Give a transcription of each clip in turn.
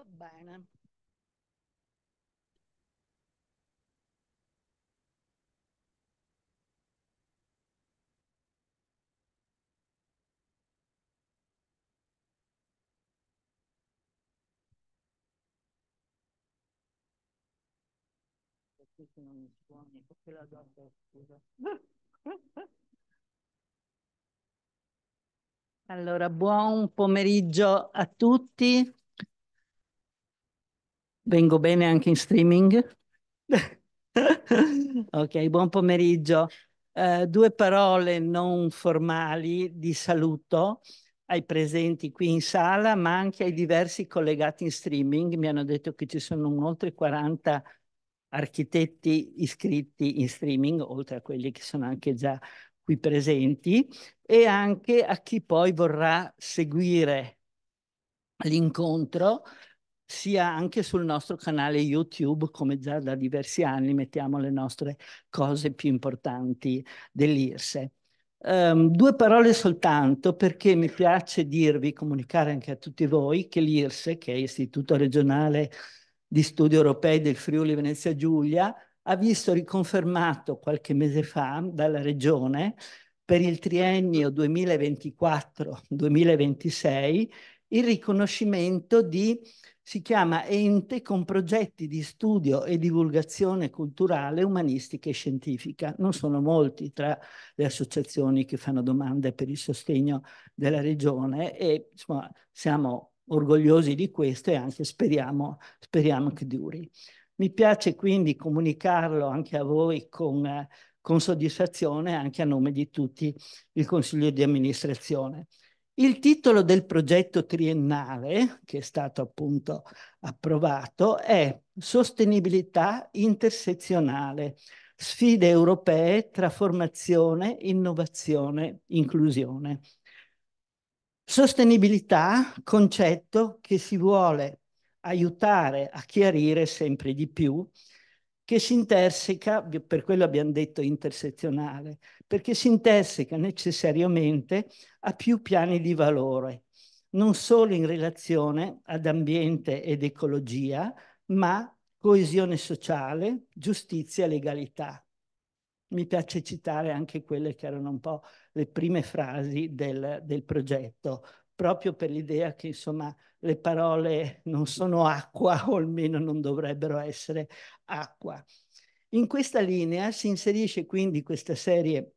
Va bene. questo non mi suoni, perché la data scusa. Allora, buon pomeriggio a tutti. Vengo bene anche in streaming? ok, buon pomeriggio. Uh, due parole non formali di saluto ai presenti qui in sala, ma anche ai diversi collegati in streaming. Mi hanno detto che ci sono oltre 40 architetti iscritti in streaming, oltre a quelli che sono anche già qui presenti, e anche a chi poi vorrà seguire l'incontro sia anche sul nostro canale YouTube, come già da diversi anni mettiamo le nostre cose più importanti dell'IRSE. Um, due parole soltanto perché mi piace dirvi, comunicare anche a tutti voi, che l'IRSE, che è Istituto Regionale di Studi Europei del Friuli Venezia Giulia, ha visto riconfermato qualche mese fa dalla Regione per il triennio 2024-2026 il riconoscimento di si chiama Ente con progetti di studio e divulgazione culturale, umanistica e scientifica. Non sono molti tra le associazioni che fanno domande per il sostegno della regione e insomma, siamo orgogliosi di questo e anche speriamo, speriamo, che duri. Mi piace quindi comunicarlo anche a voi con, con soddisfazione, anche a nome di tutti il Consiglio di amministrazione. Il titolo del progetto triennale, che è stato appunto approvato, è Sostenibilità intersezionale, sfide europee tra formazione, innovazione, inclusione. Sostenibilità, concetto che si vuole aiutare a chiarire sempre di più che si interseca, per quello abbiamo detto intersezionale, perché si interseca necessariamente a più piani di valore, non solo in relazione ad ambiente ed ecologia, ma coesione sociale, giustizia e legalità. Mi piace citare anche quelle che erano un po' le prime frasi del, del progetto, proprio per l'idea che insomma le parole non sono acqua o almeno non dovrebbero essere acqua. In questa linea si inserisce quindi questa serie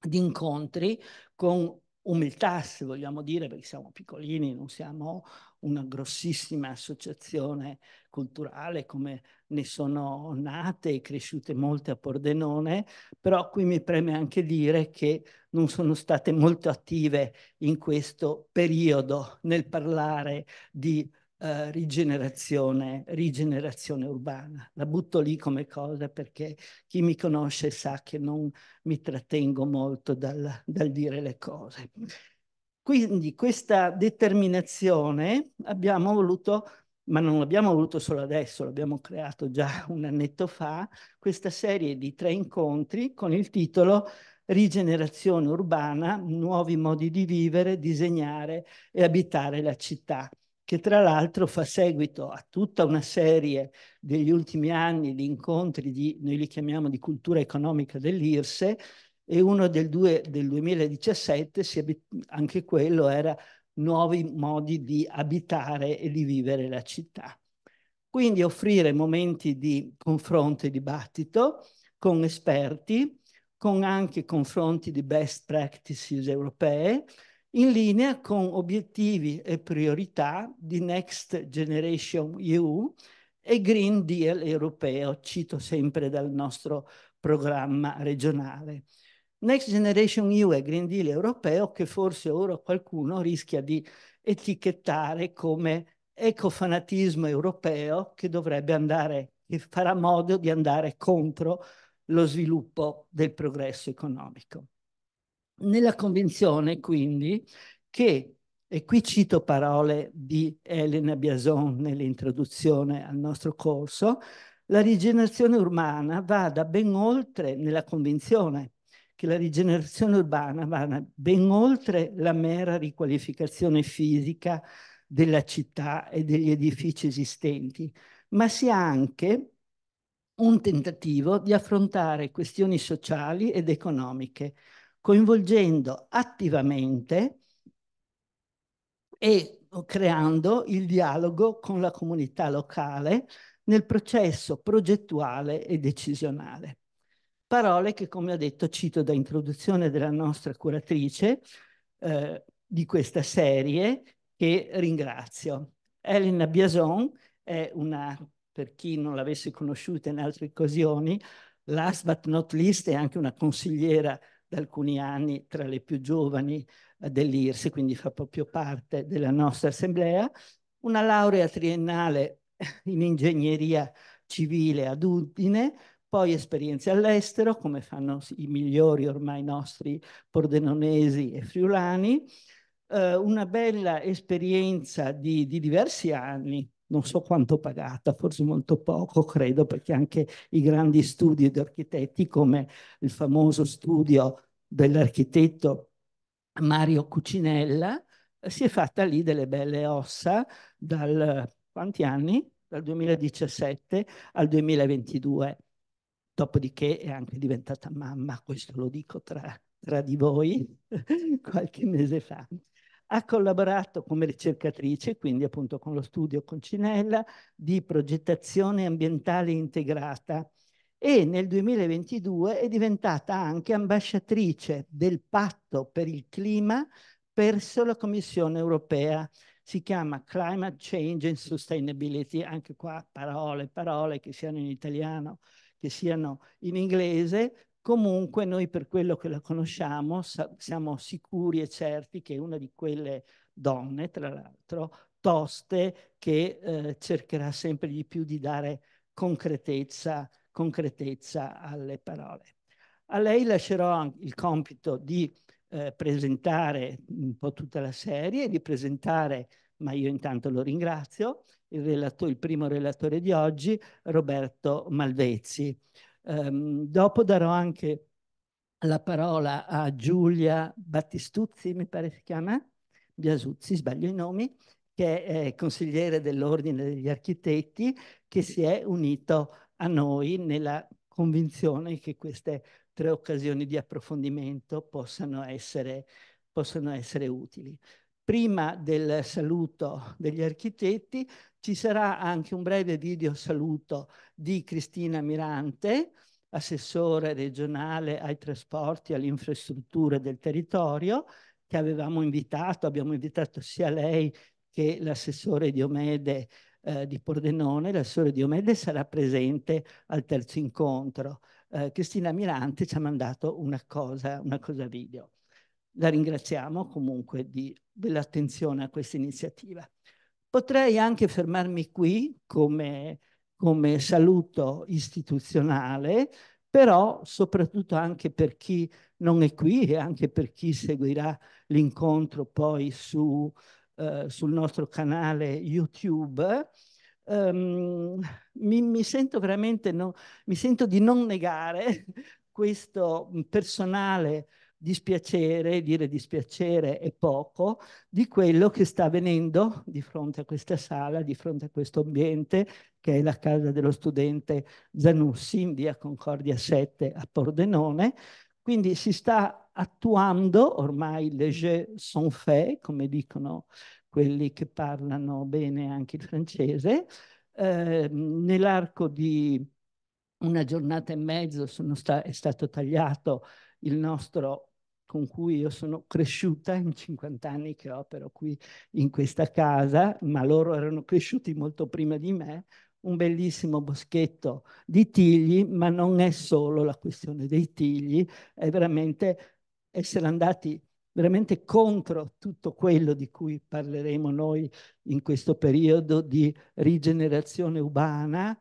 di incontri con umiltà, se vogliamo dire, perché siamo piccolini, non siamo una grossissima associazione culturale come ne sono nate e cresciute molte a Pordenone, però qui mi preme anche dire che non sono state molto attive in questo periodo nel parlare di eh, rigenerazione, rigenerazione urbana. La butto lì come cosa perché chi mi conosce sa che non mi trattengo molto dal, dal dire le cose. Quindi questa determinazione abbiamo voluto ma non l'abbiamo voluto solo adesso, l'abbiamo creato già un annetto fa, questa serie di tre incontri con il titolo Rigenerazione urbana, nuovi modi di vivere, disegnare e abitare la città che tra l'altro fa seguito a tutta una serie degli ultimi anni di incontri di, noi li chiamiamo di cultura economica dell'IRSE, e uno del, due, del 2017, anche quello era nuovi modi di abitare e di vivere la città. Quindi offrire momenti di confronto e dibattito con esperti, con anche confronti di best practices europee, in linea con obiettivi e priorità di Next Generation EU e Green Deal europeo, cito sempre dal nostro programma regionale. Next Generation EU e Green Deal europeo che forse ora qualcuno rischia di etichettare come ecofanatismo europeo che dovrebbe andare, che farà modo di andare contro lo sviluppo del progresso economico nella convinzione quindi che, e qui cito parole di Elena Biason nell'introduzione al nostro corso, la rigenerazione urbana vada ben oltre nella convinzione che la rigenerazione urbana vada ben oltre la mera riqualificazione fisica della città e degli edifici esistenti, ma sia anche un tentativo di affrontare questioni sociali ed economiche, coinvolgendo attivamente e creando il dialogo con la comunità locale nel processo progettuale e decisionale. Parole che, come ho detto, cito da introduzione della nostra curatrice eh, di questa serie, che ringrazio. Elena Biason è una, per chi non l'avesse conosciuta in altre occasioni, last but not least è anche una consigliera da alcuni anni tra le più giovani eh, dell'IRSI, quindi fa proprio parte della nostra assemblea, una laurea triennale in ingegneria civile ad Udine, poi esperienze all'estero, come fanno i migliori ormai nostri pordenonesi e friulani, eh, una bella esperienza di, di diversi anni non so quanto pagata, forse molto poco, credo, perché anche i grandi studi di architetti, come il famoso studio dell'architetto Mario Cucinella, eh, si è fatta lì delle belle ossa dal quanti anni? Dal 2017 al 2022. Dopodiché è anche diventata mamma, questo lo dico tra, tra di voi qualche mese fa. Ha collaborato come ricercatrice, quindi appunto con lo studio Concinella, di progettazione ambientale integrata e nel 2022 è diventata anche ambasciatrice del patto per il clima presso la Commissione europea. Si chiama Climate Change and Sustainability, anche qua parole, parole che siano in italiano, che siano in inglese, Comunque noi per quello che la conosciamo siamo sicuri e certi che è una di quelle donne, tra l'altro, toste che eh, cercherà sempre di più di dare concretezza, concretezza alle parole. A lei lascerò il compito di eh, presentare un po' tutta la serie, di presentare, ma io intanto lo ringrazio, il, relato, il primo relatore di oggi, Roberto Malvezzi. Um, dopo darò anche la parola a Giulia Battistuzzi, mi pare si chiama, Biasuzzi, sbaglio i nomi, che è consigliere dell'Ordine degli Architetti, che si è unito a noi nella convinzione che queste tre occasioni di approfondimento possano essere, possano essere utili prima del saluto degli architetti ci sarà anche un breve video saluto di Cristina Mirante, assessore regionale ai trasporti e alle infrastrutture del territorio, che avevamo invitato, abbiamo invitato sia lei che l'assessore Diomede eh, di Pordenone, l'assessore Diomede sarà presente al terzo incontro. Eh, Cristina Mirante ci ha mandato una cosa, una cosa video la ringraziamo comunque dell'attenzione a questa iniziativa. Potrei anche fermarmi qui come, come saluto istituzionale, però soprattutto anche per chi non è qui e anche per chi seguirà l'incontro poi su, eh, sul nostro canale YouTube, ehm, mi, mi, sento veramente, no, mi sento di non negare questo personale dispiacere, dire dispiacere è poco, di quello che sta avvenendo di fronte a questa sala, di fronte a questo ambiente, che è la casa dello studente Zanussi in via Concordia 7 a Pordenone. Quindi si sta attuando, ormai le jeux sont faits, come dicono quelli che parlano bene anche il francese, eh, nell'arco di una giornata e mezzo sta è stato tagliato il nostro con cui io sono cresciuta in 50 anni che opero qui in questa casa, ma loro erano cresciuti molto prima di me, un bellissimo boschetto di tigli, ma non è solo la questione dei tigli, è veramente essere andati veramente contro tutto quello di cui parleremo noi in questo periodo di rigenerazione urbana,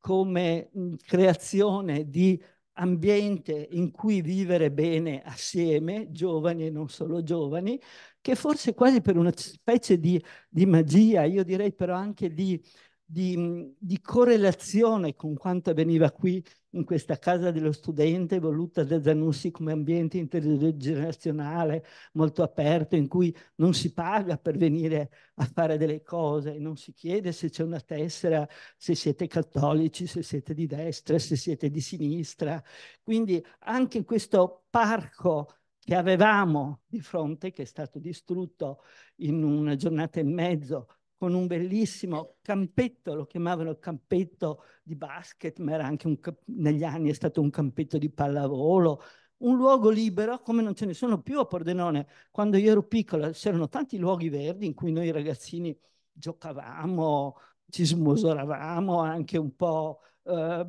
come creazione di ambiente in cui vivere bene assieme, giovani e non solo giovani, che forse quasi per una specie di, di magia, io direi però anche di di, di, correlazione con quanto avveniva qui in questa casa dello studente voluta da Zanussi come ambiente intergenerazionale molto aperto in cui non si paga per venire a fare delle cose, non si chiede se c'è una tessera, se siete cattolici, se siete di destra, se siete di sinistra. Quindi anche questo parco che avevamo di fronte, che è stato distrutto in una giornata e mezzo con un bellissimo campetto, lo chiamavano campetto di basket, ma era anche un, negli anni è stato un campetto di pallavolo, un luogo libero come non ce ne sono più a Pordenone. Quando io ero piccola c'erano tanti luoghi verdi in cui noi ragazzini giocavamo, ci smusoravamo anche un po'. Eh,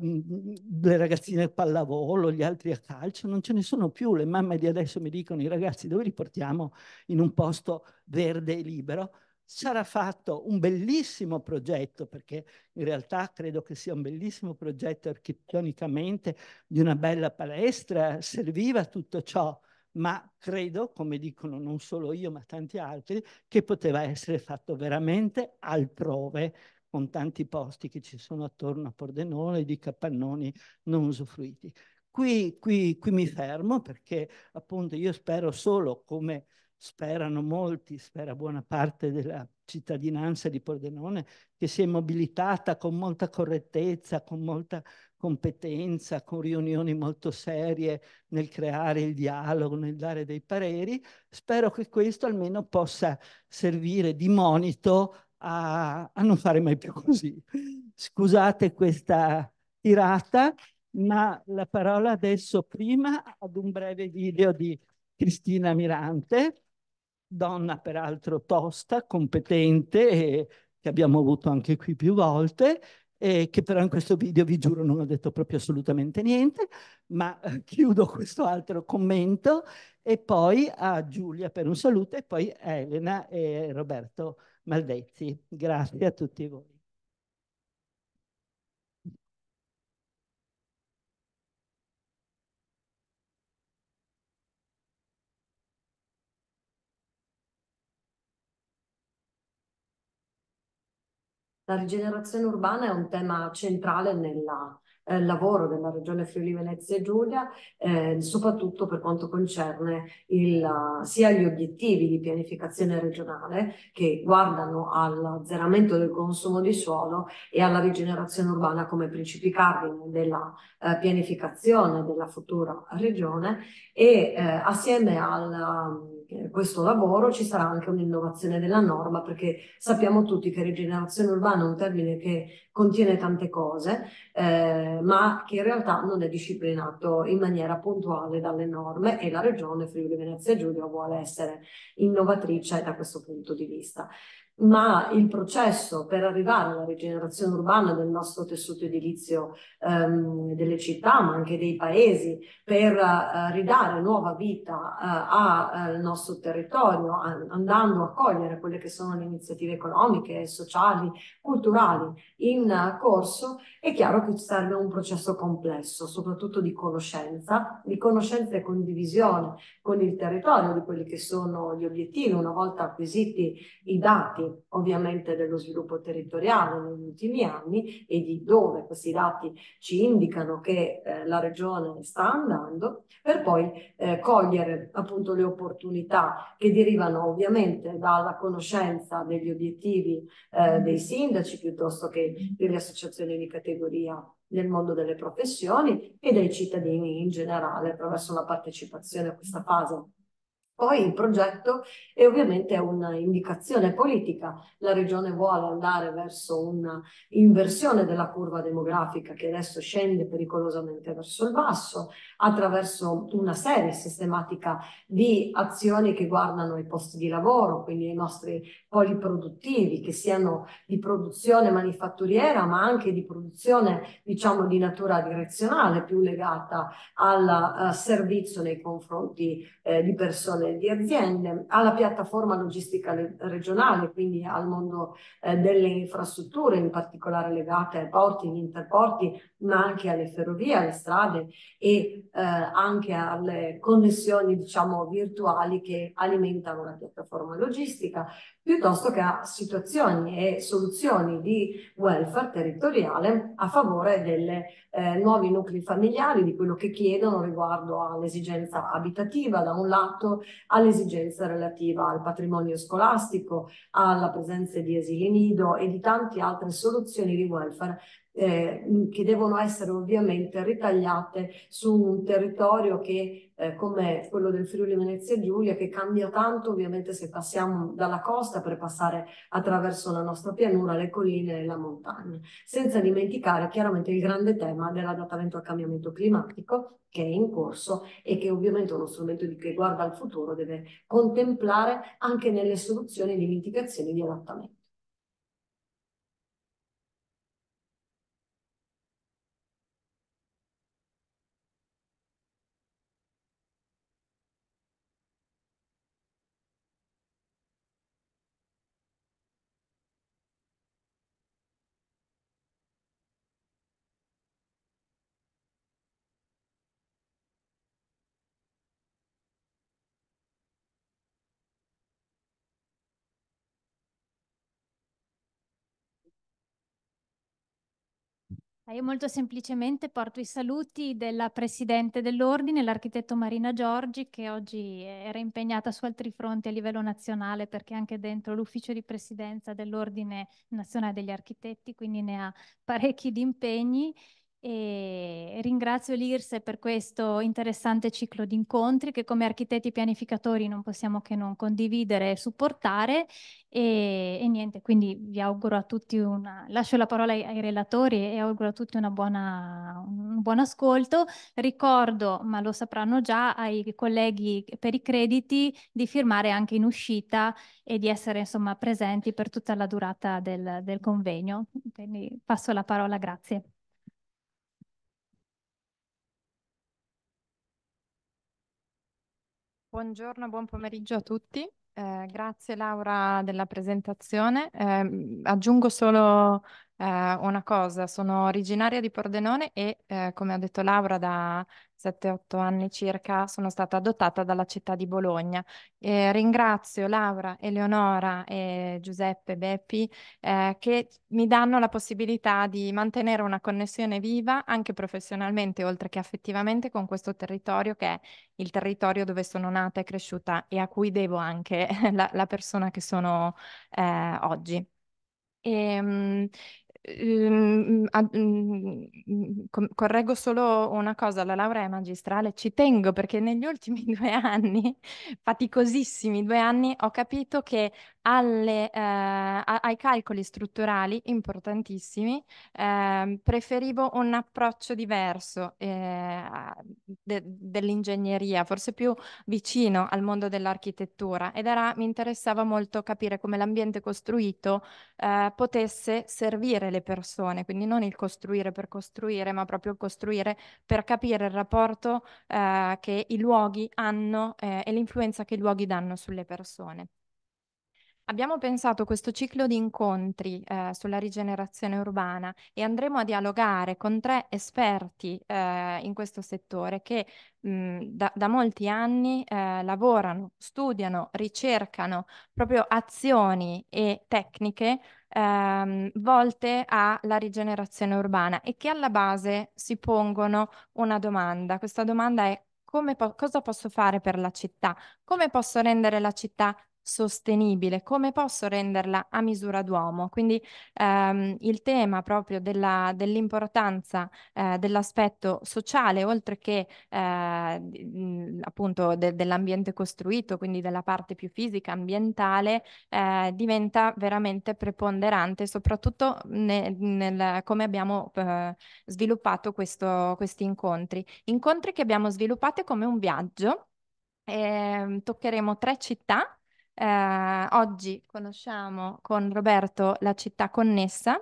le ragazzine a pallavolo, gli altri a calcio, non ce ne sono più. Le mamme di adesso mi dicono: i ragazzi dove li portiamo in un posto verde e libero? sarà fatto un bellissimo progetto, perché in realtà credo che sia un bellissimo progetto architettonicamente di una bella palestra, serviva tutto ciò, ma credo, come dicono non solo io ma tanti altri, che poteva essere fatto veramente altrove, con tanti posti che ci sono attorno a Pordenone di capannoni non usufruiti. Qui, qui, qui mi fermo perché appunto io spero solo come sperano molti, spera buona parte della cittadinanza di Pordenone, che si è mobilitata con molta correttezza, con molta competenza, con riunioni molto serie nel creare il dialogo, nel dare dei pareri. Spero che questo almeno possa servire di monito a, a non fare mai più così. Scusate questa tirata, ma la parola adesso prima ad un breve video di Cristina Mirante donna peraltro tosta, competente, eh, che abbiamo avuto anche qui più volte, eh, che però in questo video vi giuro non ho detto proprio assolutamente niente, ma eh, chiudo questo altro commento e poi a Giulia per un saluto e poi a Elena e Roberto Maldezzi. Grazie a tutti voi. La rigenerazione urbana è un tema centrale nel eh, lavoro della Regione Friuli Venezia e Giulia, eh, soprattutto per quanto concerne il, sia gli obiettivi di pianificazione regionale che guardano all'azzeramento del consumo di suolo e alla rigenerazione urbana come principi cardine della eh, pianificazione della futura regione e eh, assieme al questo lavoro ci sarà anche un'innovazione della norma perché sappiamo tutti che rigenerazione urbana è un termine che contiene tante cose eh, ma che in realtà non è disciplinato in maniera puntuale dalle norme e la regione Friuli Venezia Giulia vuole essere innovatrice da questo punto di vista ma il processo per arrivare alla rigenerazione urbana del nostro tessuto edilizio ehm, delle città, ma anche dei paesi, per eh, ridare nuova vita eh, al nostro territorio, a, andando a cogliere quelle che sono le iniziative economiche, sociali, culturali in corso, è chiaro che serve un processo complesso, soprattutto di conoscenza, di conoscenza e condivisione con il territorio di quelli che sono gli obiettivi, una volta acquisiti i dati dati ovviamente dello sviluppo territoriale negli ultimi anni e di dove questi dati ci indicano che eh, la regione sta andando, per poi eh, cogliere appunto le opportunità che derivano ovviamente dalla conoscenza degli obiettivi eh, dei sindaci piuttosto che delle associazioni di categoria nel mondo delle professioni e dei cittadini in generale attraverso la partecipazione a questa fase poi il progetto è ovviamente un'indicazione politica. La regione vuole andare verso un'inversione della curva demografica che adesso scende pericolosamente verso il basso attraverso una serie sistematica di azioni che guardano i posti di lavoro, quindi i nostri poli produttivi, che siano di produzione manifatturiera ma anche di produzione diciamo di natura direzionale più legata al uh, servizio nei confronti eh, di persone persone, eh, di aziende, alla piattaforma logistica regionale, quindi al mondo eh, delle infrastrutture, in particolare legate ai porti, agli interporti, ma anche alle ferrovie, alle strade e eh, anche alle connessioni, diciamo, virtuali che alimentano la piattaforma logistica piuttosto che a situazioni e soluzioni di welfare territoriale a favore dei eh, nuovi nuclei familiari, di quello che chiedono riguardo all'esigenza abitativa da un lato, all'esigenza relativa al patrimonio scolastico, alla presenza di asili nido e di tante altre soluzioni di welfare eh, che devono essere ovviamente ritagliate su un territorio che eh, come quello del Friuli Venezia Giulia che cambia tanto ovviamente se passiamo dalla costa per passare attraverso la nostra pianura, le colline e la montagna, senza dimenticare chiaramente il grande tema dell'adattamento al cambiamento climatico che è in corso e che ovviamente uno strumento che guarda al futuro deve contemplare anche nelle soluzioni di mitigazione di adattamento. Ah, io molto semplicemente porto i saluti della Presidente dell'Ordine, l'architetto Marina Giorgi, che oggi era impegnata su altri fronti a livello nazionale perché anche dentro l'ufficio di presidenza dell'Ordine Nazionale degli Architetti, quindi ne ha parecchi di impegni e ringrazio l'IRSE per questo interessante ciclo di incontri che come architetti pianificatori non possiamo che non condividere e supportare e, e niente, quindi vi auguro a tutti una, lascio la parola ai, ai relatori e auguro a tutti buona, un buon ascolto. Ricordo, ma lo sapranno già, ai colleghi per i crediti di firmare anche in uscita e di essere insomma presenti per tutta la durata del, del convegno. Quindi passo la parola, grazie. Buongiorno, buon pomeriggio a tutti. Eh, grazie Laura della presentazione. Eh, aggiungo solo eh, una cosa, sono originaria di Pordenone e, eh, come ha detto Laura, da 7-8 anni circa sono stata adottata dalla città di Bologna. Eh, ringrazio Laura, Eleonora e Giuseppe Beppi eh, che mi danno la possibilità di mantenere una connessione viva anche professionalmente, oltre che affettivamente, con questo territorio che è il territorio dove sono nata e cresciuta e a cui devo anche la, la persona che sono eh, oggi. E, ehm, Um, um, correggo solo una cosa, la laurea è magistrale, ci tengo perché negli ultimi due anni, faticosissimi due anni, ho capito che alle, eh, ai calcoli strutturali importantissimi, eh, preferivo un approccio diverso eh, de, dell'ingegneria, forse più vicino al mondo dell'architettura ed era, mi interessava molto capire come l'ambiente costruito eh, potesse servire le persone, quindi non il costruire per costruire, ma proprio il costruire per capire il rapporto eh, che i luoghi hanno eh, e l'influenza che i luoghi danno sulle persone. Abbiamo pensato questo ciclo di incontri eh, sulla rigenerazione urbana e andremo a dialogare con tre esperti eh, in questo settore che mh, mm, da, da, molti anni eh, lavorano, studiano, ricercano proprio azioni e tecniche ehm, volte alla rigenerazione urbana e che alla base si pongono una domanda. Questa domanda è come po- cosa posso fare per la città? Come posso rendere la città sostenibile, come posso renderla a misura d'uomo. Quindi ehm, il tema proprio della, dell'importanza eh, dell'aspetto sociale, oltre che eh, appunto de- dell'ambiente costruito, quindi della parte più fisica, ambientale, eh, diventa veramente preponderante, soprattutto ne- nel, come abbiamo eh, sviluppato questo, questi incontri. Incontri che abbiamo sviluppato come un viaggio. Ehm, toccheremo tre città eh, oggi conosciamo con Roberto la città connessa,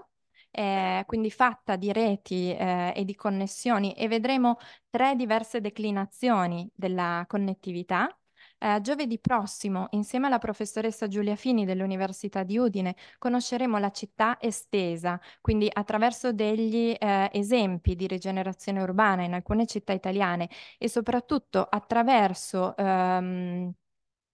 eh, quindi fatta di reti eh, e di connessioni e vedremo tre diverse declinazioni della connettività. Eh, giovedì prossimo, insieme alla professoressa Giulia Fini dell'Università di Udine, conosceremo la città estesa, quindi attraverso degli eh, esempi di rigenerazione urbana in alcune città italiane e soprattutto attraverso... Ehm,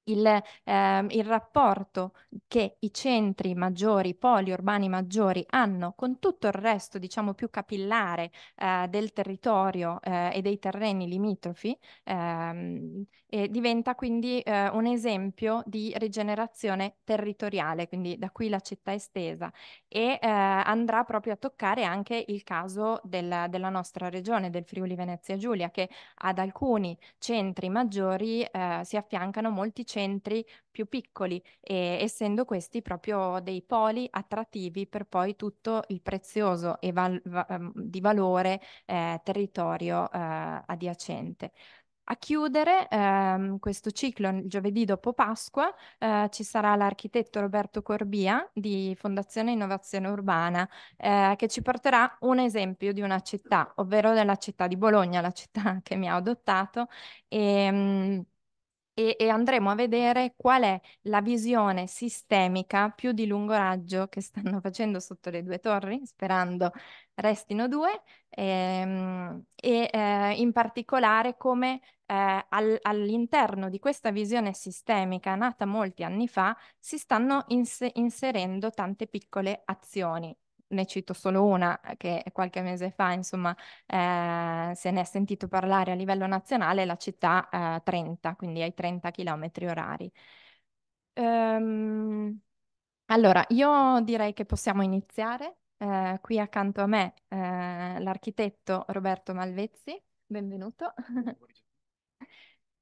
il, ehm, il, rapporto che i centri maggiori, i poli urbani maggiori hanno con tutto il resto, diciamo, più capillare eh, del territorio eh, e dei terreni limitrofi, ehm, e diventa quindi eh, un esempio di rigenerazione territoriale, quindi da qui la città estesa e eh, andrà proprio a toccare anche il caso del, della nostra regione, del Friuli Venezia Giulia, che ad alcuni centri maggiori eh, si affiancano molti centri più piccoli, e, essendo questi proprio dei poli attrattivi per poi tutto il prezioso e val- ehm, di valore eh, territorio eh, adiacente. A chiudere ehm, questo ciclo il giovedì dopo Pasqua eh, ci sarà l'architetto Roberto Corbia di Fondazione Innovazione Urbana eh, che ci porterà un esempio di una città, ovvero della città di Bologna, la città che mi ha adottato. E, ehm, mh, e, e, andremo a vedere qual è la visione sistemica più di lungo raggio che stanno facendo sotto le due torri, sperando restino due, ehm, e eh, in particolare come eh, all, all'interno di questa visione sistemica nata molti anni fa si stanno ins- inserendo tante piccole azioni ne cito solo una eh, che qualche mese fa, insomma, eh, se ne è sentito parlare a livello nazionale, la città eh, 30, quindi ai 30 km orari. Ehm, allora, io direi che possiamo iniziare. Eh, qui accanto a me eh, l'architetto Roberto Malvezzi, benvenuto.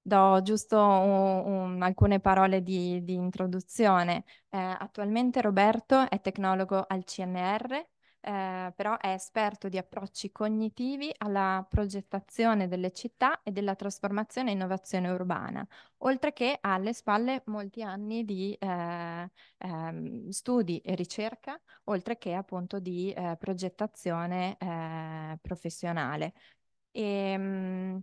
Do giusto un, un, alcune parole di, di introduzione. Eh, attualmente Roberto è tecnologo al CNR, eh, però è esperto di approcci cognitivi alla progettazione delle città e della trasformazione e innovazione urbana, oltre che ha alle spalle molti anni di eh, ehm, studi e ricerca, oltre che appunto di eh, progettazione eh, professionale. E, ehm, mh,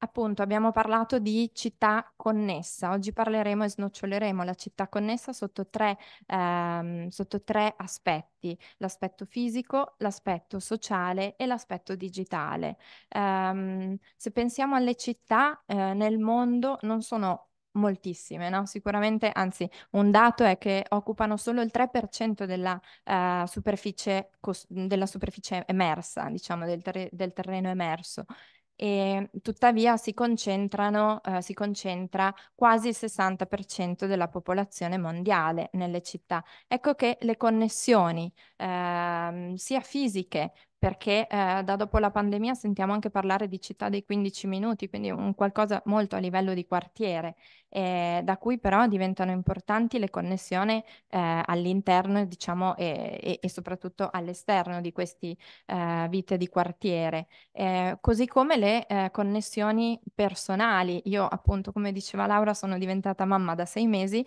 Appunto, abbiamo parlato di città connessa. Oggi parleremo e snoccioleremo la città connessa sotto tre, ehm, sotto tre aspetti: l'aspetto fisico, l'aspetto sociale e l'aspetto digitale. Ehm, se pensiamo alle città eh, nel mondo, non sono moltissime, no? Sicuramente, anzi, un dato è che occupano solo il 3% della, eh, superficie, cos- della superficie emersa, diciamo, del, ter- del terreno emerso e tuttavia si, eh, si concentra quasi il 60% della popolazione mondiale nelle città. Ecco che le connessioni eh, sia fisiche perché eh, da dopo la pandemia sentiamo anche parlare di città dei 15 minuti, quindi un qualcosa molto a livello di quartiere, eh, da cui però diventano importanti le connessioni eh, all'interno diciamo, e, e, soprattutto all'esterno di queste eh, vite di quartiere, eh, così come le eh, connessioni personali. Io appunto, come diceva Laura, sono diventata mamma da sei mesi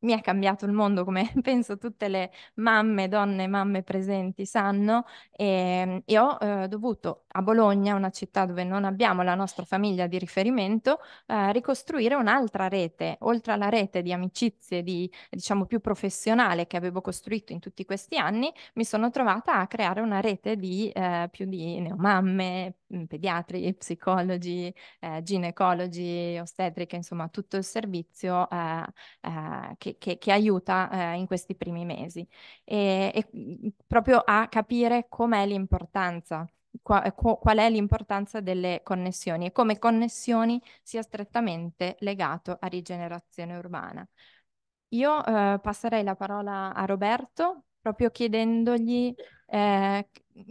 mi è cambiato il mondo, come penso tutte le mamme, donne, mamme presenti sanno, e, ehm, e ho eh, dovuto a Bologna, una città dove non abbiamo la nostra famiglia di riferimento, eh, ricostruire un'altra rete, oltre alla rete di amicizie, di, diciamo più professionale che avevo costruito in tutti questi anni, mi sono trovata a creare una rete di eh, più di neomamme, Mhmm, pediatri, psicologi, eh, ginecologi, ostetriche, insomma tutto il servizio eh, eh, che, che, che, aiuta eh, in questi primi mesi e, e mhmm, proprio a capire com'è l'importanza eh, qual è l'importanza delle connessioni e come connessioni sia strettamente legato a rigenerazione urbana. Io eh, passerei la parola a Roberto proprio chiedendogli, eh,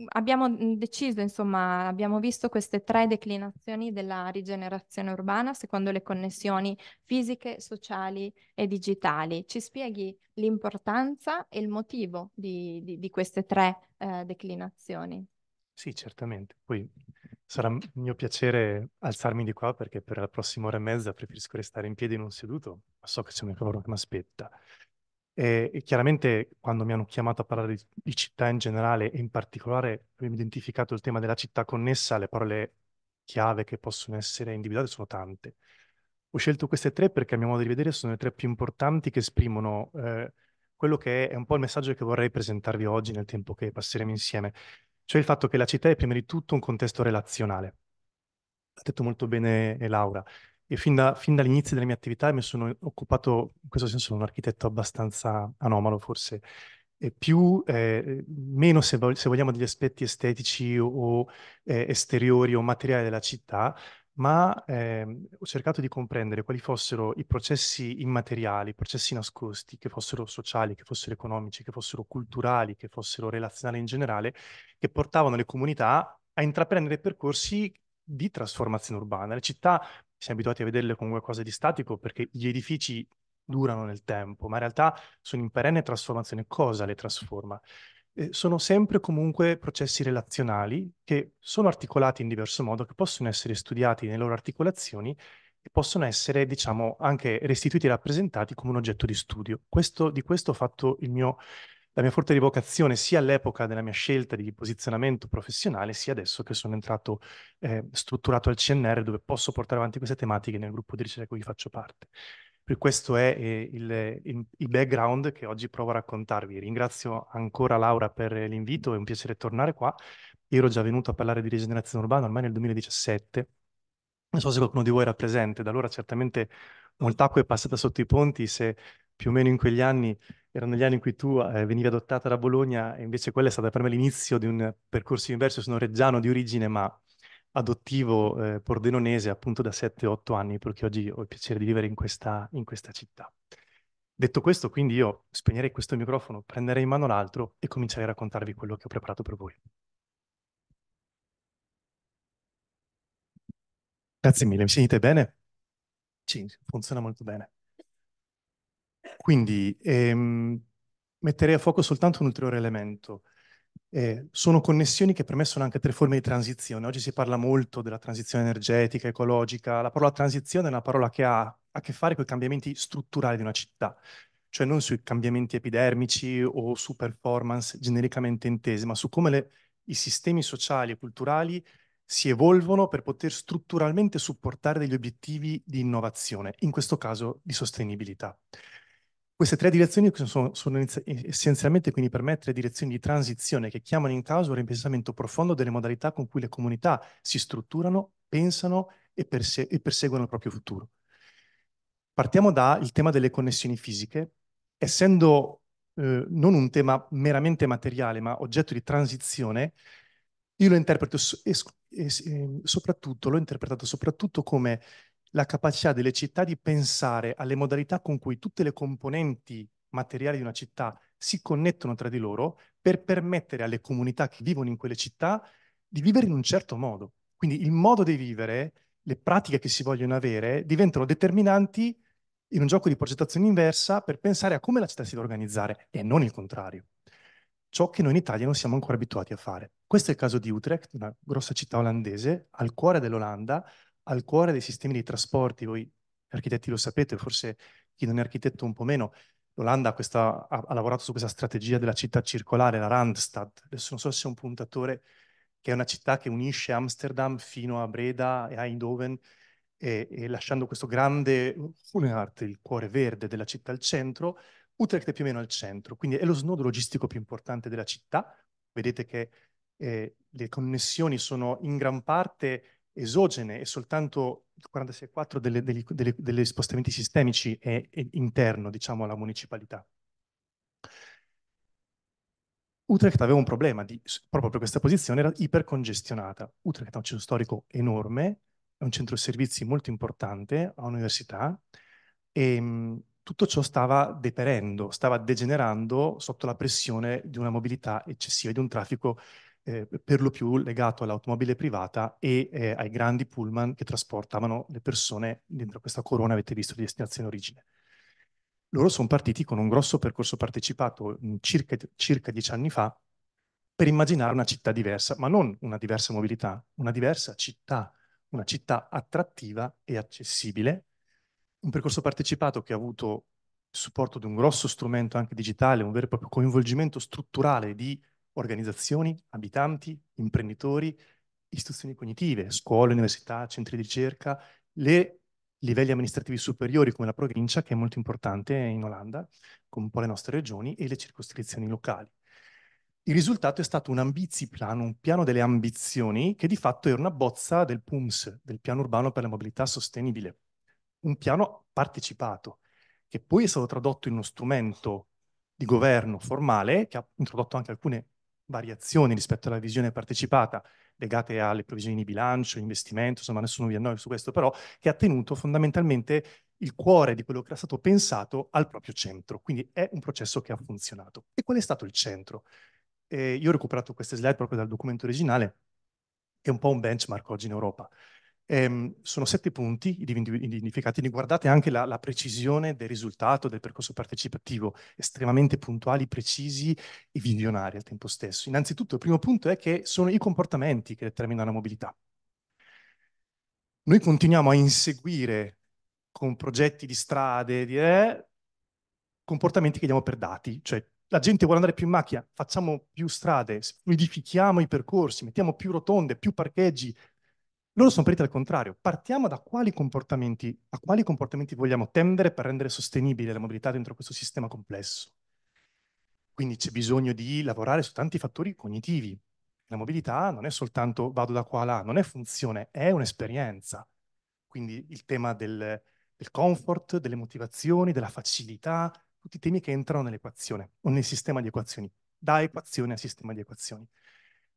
abbiamo mm, deciso, insomma, abbiamo visto queste tre declinazioni della rigenerazione urbana secondo le connessioni fisiche, sociali e digitali. Ci spieghi l'importanza e il motivo di, di, di queste tre eh, declinazioni? Sì, certamente. Poi sarà mio piacere alzarmi di qua perché per la prossima ora e mezza preferisco restare in piedi e non seduto, ma so che c'è un microfono che mi aspetta. E chiaramente quando mi hanno chiamato a parlare di, di, città in generale e in particolare abbiamo identificato il tema della città connessa, le parole chiave che possono essere individuate sono tante. Ho scelto queste tre perché a mio modo di vedere sono le tre più importanti che esprimono eh, quello che è, è un po' il messaggio che vorrei presentarvi oggi nel tempo che passeremo insieme, cioè il fatto che la città è prima di tutto un contesto relazionale. Ha detto molto bene eh, Laura, e fin, da, fin dall'inizio della mia attività mi sono occupato, in questo senso di un architetto abbastanza anomalo forse, e più, eh, meno se, se, vogliamo degli aspetti estetici o, o eh, esteriori o materiali della città, ma eh, ho cercato di comprendere quali fossero i processi immateriali, i processi nascosti, che fossero sociali, che fossero economici, che fossero culturali, che fossero relazionali in generale, che portavano le comunità a intraprendere percorsi di trasformazione urbana. Le città siamo abituati a vederle come qualcosa di statico perché gli edifici durano nel tempo, ma in realtà sono in perenne trasformazione. Cosa le trasforma? Eh, sono sempre comunque processi relazionali che sono articolati in diverso modo, che possono essere studiati nelle loro articolazioni e possono essere, diciamo, anche restituiti e rappresentati come un oggetto di studio. Questo, di questo ho fatto il mio la mia forte rivocazione sia all'epoca della mia scelta di posizionamento professionale, sia adesso che sono entrato eh, strutturato al CNR dove posso portare avanti queste tematiche nel gruppo di ricerca di cui faccio parte. Per questo è eh, il, il, il, background che oggi provo a raccontarvi. Ringrazio ancora Laura per l'invito, è un piacere tornare qua. Io ero già venuto a parlare di rigenerazione urbana ormai nel 2017. Non so se qualcuno di voi era presente, da allora certamente molt'acqua è passata sotto i ponti, se più o meno in quegli anni erano gli anni in cui tu eh, venivi adottata da Bologna e invece quello è stato per me l'inizio di un percorso inverso, sono reggiano di origine ma adottivo eh, pordenonese appunto da 7-8 anni perché oggi ho il piacere di vivere in questa, in questa città. Detto questo, quindi io spegnerei questo microfono, prenderei in mano l'altro e comincerei a raccontarvi quello che ho preparato per voi. Grazie mille, mi sentite bene? Sì, funziona molto bene. Quindi ehm, metterei a fuoco soltanto un ulteriore elemento. Eh, sono connessioni che per me sono anche tre forme di transizione. Oggi si parla molto della transizione energetica, ecologica. La parola transizione è una parola che ha a che fare con i cambiamenti strutturali di una città, cioè non sui cambiamenti epidermici o su performance genericamente intese, ma su come le, i sistemi sociali e culturali si evolvono per poter strutturalmente supportare degli obiettivi di innovazione, in questo caso di sostenibilità. Queste tre direzioni sono, sono essenzialmente quindi per me tre direzioni di transizione che chiamano in causa un ripensamento profondo delle modalità con cui le comunità si strutturano, pensano e, perse e perseguono il proprio futuro. Partiamo dal tema delle connessioni fisiche. Essendo eh, non un tema meramente materiale, ma oggetto di transizione, io lo interpreto so ehm, soprattutto, l'ho interpretato soprattutto come la capacità delle città di pensare alle modalità con cui tutte le componenti materiali di una città si connettono tra di loro per permettere alle comunità che vivono in quelle città di vivere in un certo modo. Quindi il modo di vivere, le pratiche che si vogliono avere, diventano determinanti in un gioco di progettazione inversa per pensare a come la città si deve organizzare e non il contrario. Ciò che noi in Italia non siamo ancora abituati a fare. Questo è il caso di Utrecht, una grossa città olandese, al cuore dell'Olanda, al cuore dei sistemi di trasporti. Voi architetti lo sapete, forse chi non è architetto un po' meno. L'Olanda ha, ha, lavorato su questa strategia della città circolare, la Randstad. Adesso non so se è un puntatore, che è una città che unisce Amsterdam fino a Breda e a Eindhoven, e, e lasciando questo grande Hunart, il cuore verde della città al centro, Utrecht è più o meno al centro, quindi è lo snodo logistico più importante della città. Vedete che eh, le connessioni sono in gran parte esogene e soltanto il 46.4 delle, delle, delle, degli spostamenti sistemici è, è interno, diciamo, alla municipalità. Utrecht aveva un problema di, proprio per questa posizione, era ipercongestionata. Utrecht ha un centro storico enorme, è un centro servizi molto importante, ha un'università, e ehm, tutto ciò stava deperendo, stava degenerando sotto la pressione di una mobilità eccessiva, di un traffico eh, per lo più legato all'automobile privata e eh, ai grandi pullman che trasportavano le persone dentro questa corona, avete visto, di destinazione origine. Loro sono partiti con un grosso percorso partecipato mm, circa, circa dieci anni fa per immaginare una città diversa, ma non una diversa mobilità, una diversa città, una città attrattiva e accessibile, un percorso partecipato che ha avuto il supporto di un grosso strumento anche digitale, un vero e proprio coinvolgimento strutturale di organizzazioni, abitanti, imprenditori, istituzioni cognitive, scuole, università, centri di ricerca, le livelli amministrativi superiori come la provincia, che è molto importante in Olanda, con un po' le nostre regioni, e le circoscrizioni locali. Il risultato è stato un ambiziplan, un piano delle ambizioni, che di fatto era una bozza del PUMS, del Piano Urbano per la Mobilità Sostenibile, un piano partecipato, che poi è stato tradotto in uno strumento di governo formale, che ha introdotto anche alcune variazioni rispetto alla visione partecipata legate alle previsioni di bilancio, investimento, insomma nessuno vi annoia su questo, però che ha tenuto fondamentalmente il cuore di quello che era stato pensato al proprio centro. Quindi è un processo che ha funzionato. E qual è stato il centro? Eh, io ho recuperato queste slide proprio dal documento originale, che è un po' un benchmark oggi in Europa. Ehm, sono sette punti identificati, guardate anche la, la, precisione del risultato del percorso partecipativo, estremamente puntuali, precisi e visionari al tempo stesso. Innanzitutto il primo punto è che sono i comportamenti che determinano la mobilità. Noi continuiamo a inseguire con progetti di strade, di, eh, comportamenti che diamo per dati, cioè la gente vuole andare più in macchina, facciamo più strade, fluidifichiamo i percorsi, mettiamo più rotonde, più parcheggi, loro sono partiti al contrario. Partiamo da quali comportamenti, a quali comportamenti vogliamo tendere per rendere sostenibile la mobilità dentro questo sistema complesso. Quindi c'è bisogno di lavorare su tanti fattori cognitivi. La mobilità non è soltanto vado da qua a là, non è funzione, è un'esperienza. Quindi il tema del, del comfort, delle motivazioni, della facilità, tutti i temi che entrano nell'equazione o nel sistema di equazioni, da equazione a sistema di equazioni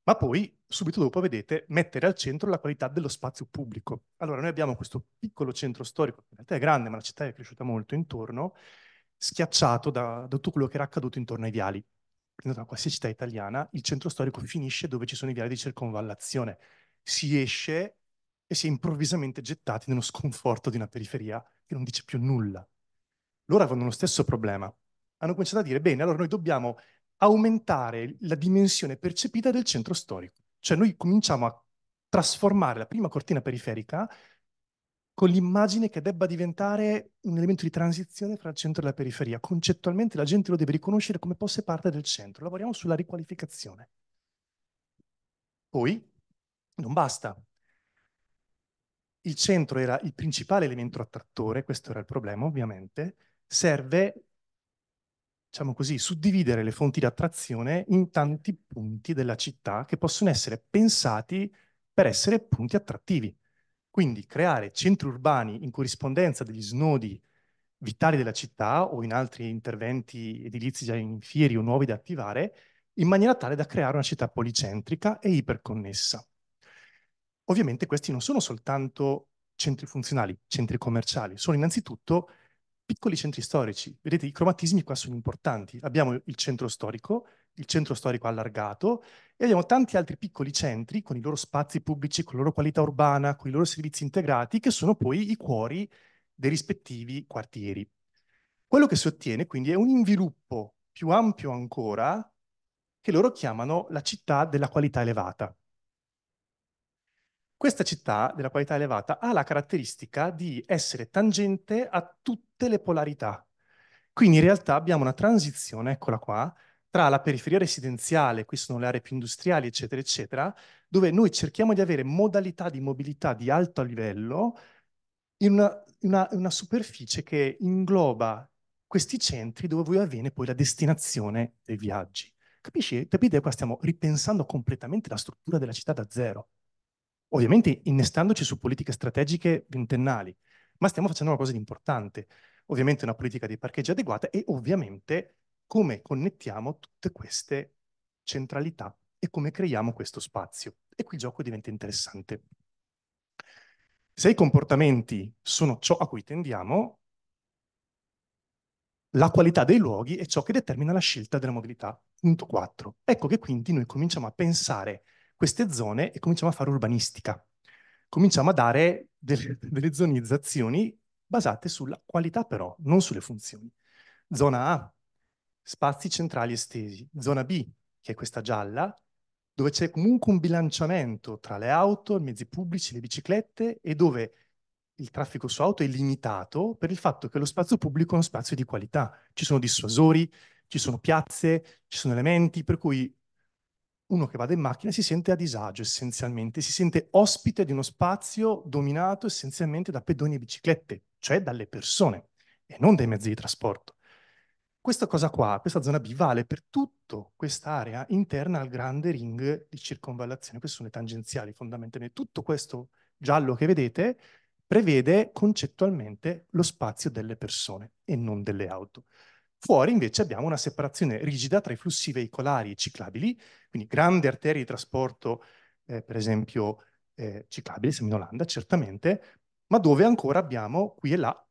ma poi subito dopo vedete mettere al centro la qualità dello spazio pubblico. Allora noi abbiamo questo piccolo centro storico, che in realtà è grande, ma la città è cresciuta molto intorno, schiacciato da, da tutto quello che era accaduto intorno ai viali. In da qualsiasi città italiana il centro storico finisce dove ci sono i viali di circonvallazione. Si esce e si è improvvisamente gettati nello sconforto di una periferia che non dice più nulla. Loro avevano lo stesso problema. Hanno cominciato a dire, bene, allora noi dobbiamo aumentare la dimensione percepita del centro storico. Cioè noi cominciamo a trasformare la prima cortina periferica con l'immagine che debba diventare un elemento di transizione fra il centro e la periferia. Concettualmente la gente lo deve riconoscere come fosse parte del centro. Lavoriamo sulla riqualificazione. Poi, non basta. Il centro era il principale elemento attrattore, questo era il problema ovviamente, serve diciamo così, suddividere le fonti di attrazione in tanti punti della città che possono essere pensati per essere punti attrattivi. Quindi creare centri urbani in corrispondenza degli snodi vitali della città o in altri interventi edilizi già in fieri o nuovi da attivare, in maniera tale da creare una città policentrica e iperconnessa. Ovviamente questi non sono soltanto centri funzionali, centri commerciali, sono innanzitutto piccoli centri storici. Vedete, i cromatismi qua sono importanti. Abbiamo il centro storico, il centro storico allargato e abbiamo tanti altri piccoli centri con i loro spazi pubblici, con la loro qualità urbana, con i loro servizi integrati, che sono poi i cuori dei rispettivi quartieri. Quello che si ottiene quindi è un inviluppo più ampio ancora che loro chiamano la città della qualità elevata. Questa città della qualità elevata ha la caratteristica di essere tangente a tutte le polarità. Quindi in realtà abbiamo una transizione, eccola qua, tra la periferia residenziale, qui sono le aree più industriali, eccetera, eccetera, dove noi cerchiamo di avere modalità di mobilità di alto livello in una, una, una superficie che ingloba questi centri dove avviene poi la destinazione dei viaggi. Capisci? Capite? Qua stiamo ripensando completamente la struttura della città da zero ovviamente innestandoci su politiche strategiche ventennali, ma stiamo facendo una cosa di importante, ovviamente una politica di parcheggi adeguata e ovviamente come connettiamo tutte queste centralità e come creiamo questo spazio. E qui il gioco diventa interessante. Se i comportamenti sono ciò a cui tendiamo, la qualità dei luoghi è ciò che determina la scelta della mobilità. Punto 4. Ecco che quindi noi cominciamo a pensare queste zone e cominciamo a fare urbanistica. Cominciamo a dare delle, delle zonizzazioni basate sulla qualità però, non sulle funzioni. Zona A, spazi centrali estesi. Zona B, che è questa gialla, dove c'è comunque un bilanciamento tra le auto, i mezzi pubblici, le biciclette e dove il traffico su auto è limitato per il fatto che lo spazio pubblico è uno spazio di qualità. Ci sono dissuasori, ci sono piazze, ci sono elementi, per cui uno che vada in macchina si sente a disagio essenzialmente, si sente ospite di uno spazio dominato essenzialmente da pedoni e biciclette, cioè dalle persone e non dai mezzi di trasporto. Questa cosa qua, questa zona B, vale per tutta quest'area interna al grande ring di circonvallazione. Queste sono le tangenziali fondamentalmente. Tutto questo giallo che vedete prevede concettualmente lo spazio delle persone e non delle auto. Fuori invece abbiamo una separazione rigida tra i flussi veicolari e ciclabili, quindi grandi arterie di trasporto, eh, per esempio eh, ciclabili, siamo in Olanda certamente, ma dove ancora abbiamo qui e là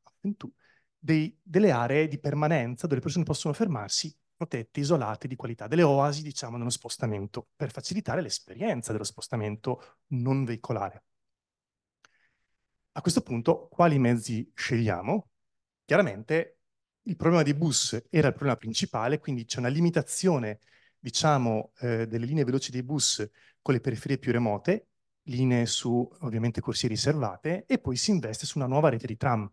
dei, delle aree di permanenza dove le persone possono fermarsi protette, isolate di qualità, delle oasi diciamo nello spostamento, per facilitare l'esperienza dello spostamento non veicolare. A questo punto quali mezzi scegliamo? Chiaramente il problema dei bus era il problema principale, quindi c'è una limitazione diciamo, eh, delle linee veloci dei bus con le periferie più remote, linee su ovviamente corsie riservate, e poi si investe su una nuova rete di tram.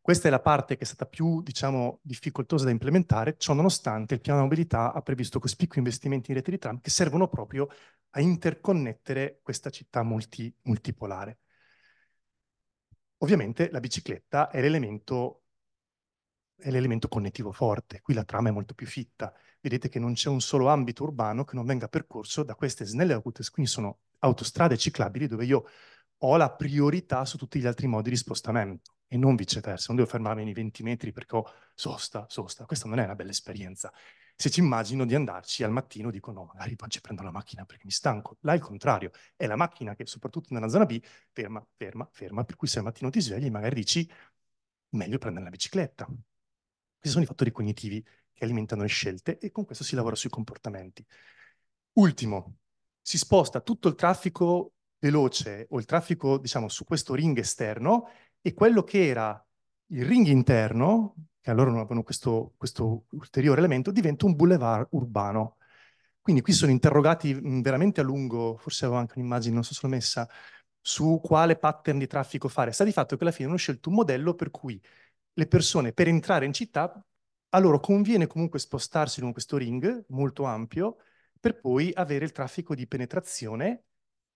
Questa è la parte che è stata più diciamo, difficoltosa da implementare, ciò nonostante il piano di mobilità ha previsto cospicui investimenti in rete di tram che servono proprio a interconnettere questa città multi multipolare. Ovviamente la bicicletta è l'elemento è l'elemento connettivo forte. Qui la trama è molto più fitta. Vedete che non c'è un solo ambito urbano che non venga percorso da queste snelle acute, quindi sono autostrade ciclabili dove io ho la priorità su tutti gli altri modi di spostamento e non viceversa. Non devo fermarmi nei 20 metri perché ho sosta, sosta. Questa non è una bella esperienza. Se ci immagino di andarci al mattino, dico no, magari poi ci prendo la macchina perché mi stanco. Là è il contrario, è la macchina che soprattutto nella zona B ferma, ferma, ferma, per cui se al mattino ti svegli magari dici meglio prendere la bicicletta, questi sono i fattori cognitivi che alimentano le scelte e con questo si lavora sui comportamenti. Ultimo, si sposta tutto il traffico veloce o il traffico, diciamo, su questo ring esterno e quello che era il ring interno, che allora non avevano questo, questo ulteriore elemento, diventa un boulevard urbano. Quindi qui sono interrogati veramente a lungo, forse avevo anche un'immagine, non so se l'ho messa, su quale pattern di traffico fare. Sta di fatto che alla fine hanno scelto un modello per cui le persone per entrare in città, a loro conviene comunque spostarsi in questo ring molto ampio per poi avere il traffico di penetrazione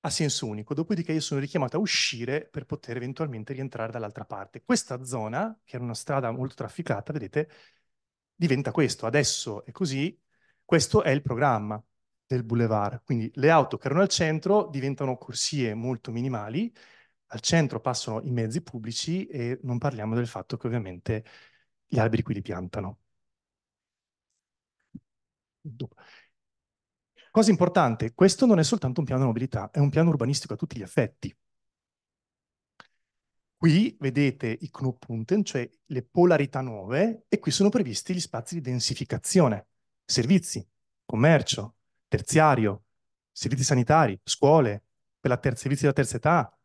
a senso unico, dopodiché io sono richiamato a uscire per poter eventualmente rientrare dall'altra parte. Questa zona, che era una strada molto trafficata, vedete, diventa questo. Adesso è così, questo è il programma del boulevard. Quindi le auto che erano al centro diventano corsie molto minimali al centro passano i mezzi pubblici e non parliamo del fatto che ovviamente gli alberi qui li piantano. Cosa importante, questo non è soltanto un piano di mobilità, è un piano urbanistico a tutti gli effetti. Qui vedete i Knopunten, cioè le polarità nuove, e qui sono previsti gli spazi di densificazione, servizi, commercio, terziario, servizi sanitari, scuole, per la terza, servizi della terza età,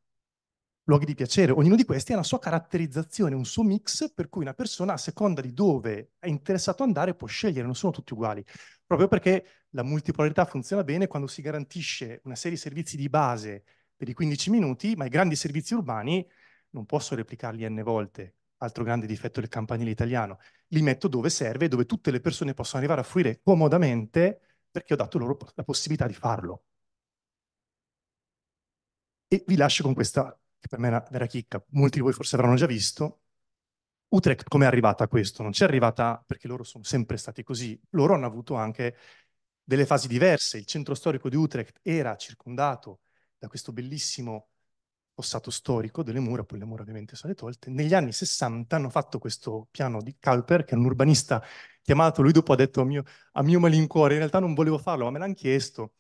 luoghi di piacere. Ognuno di questi ha una sua caratterizzazione, un suo mix, per cui una persona a seconda di dove è interessato andare può scegliere, non sono tutti uguali. Proprio perché la multipolarità funziona bene quando si garantisce una serie di servizi di base per i 15 minuti, ma i grandi servizi urbani non posso replicarli n volte, altro grande difetto del campanile italiano. Li metto dove serve, dove tutte le persone possono arrivare a fruire comodamente perché ho dato loro la possibilità di farlo. E vi lascio con questa che per me è una vera chicca, molti di voi forse avranno già visto, Utrecht come è arrivata a questo? Non c'è arrivata perché loro sono sempre stati così, loro hanno avuto anche delle fasi diverse. Il centro storico di Utrecht era circondato da questo bellissimo fossato storico delle mura, poi le mura ovviamente sono tolte. Negli anni 60 hanno fatto questo piano di Kalper, che è un urbanista chiamato, lui dopo ha detto a mio, a mio malincuore, in realtà non volevo farlo, ma me l'hanno chiesto,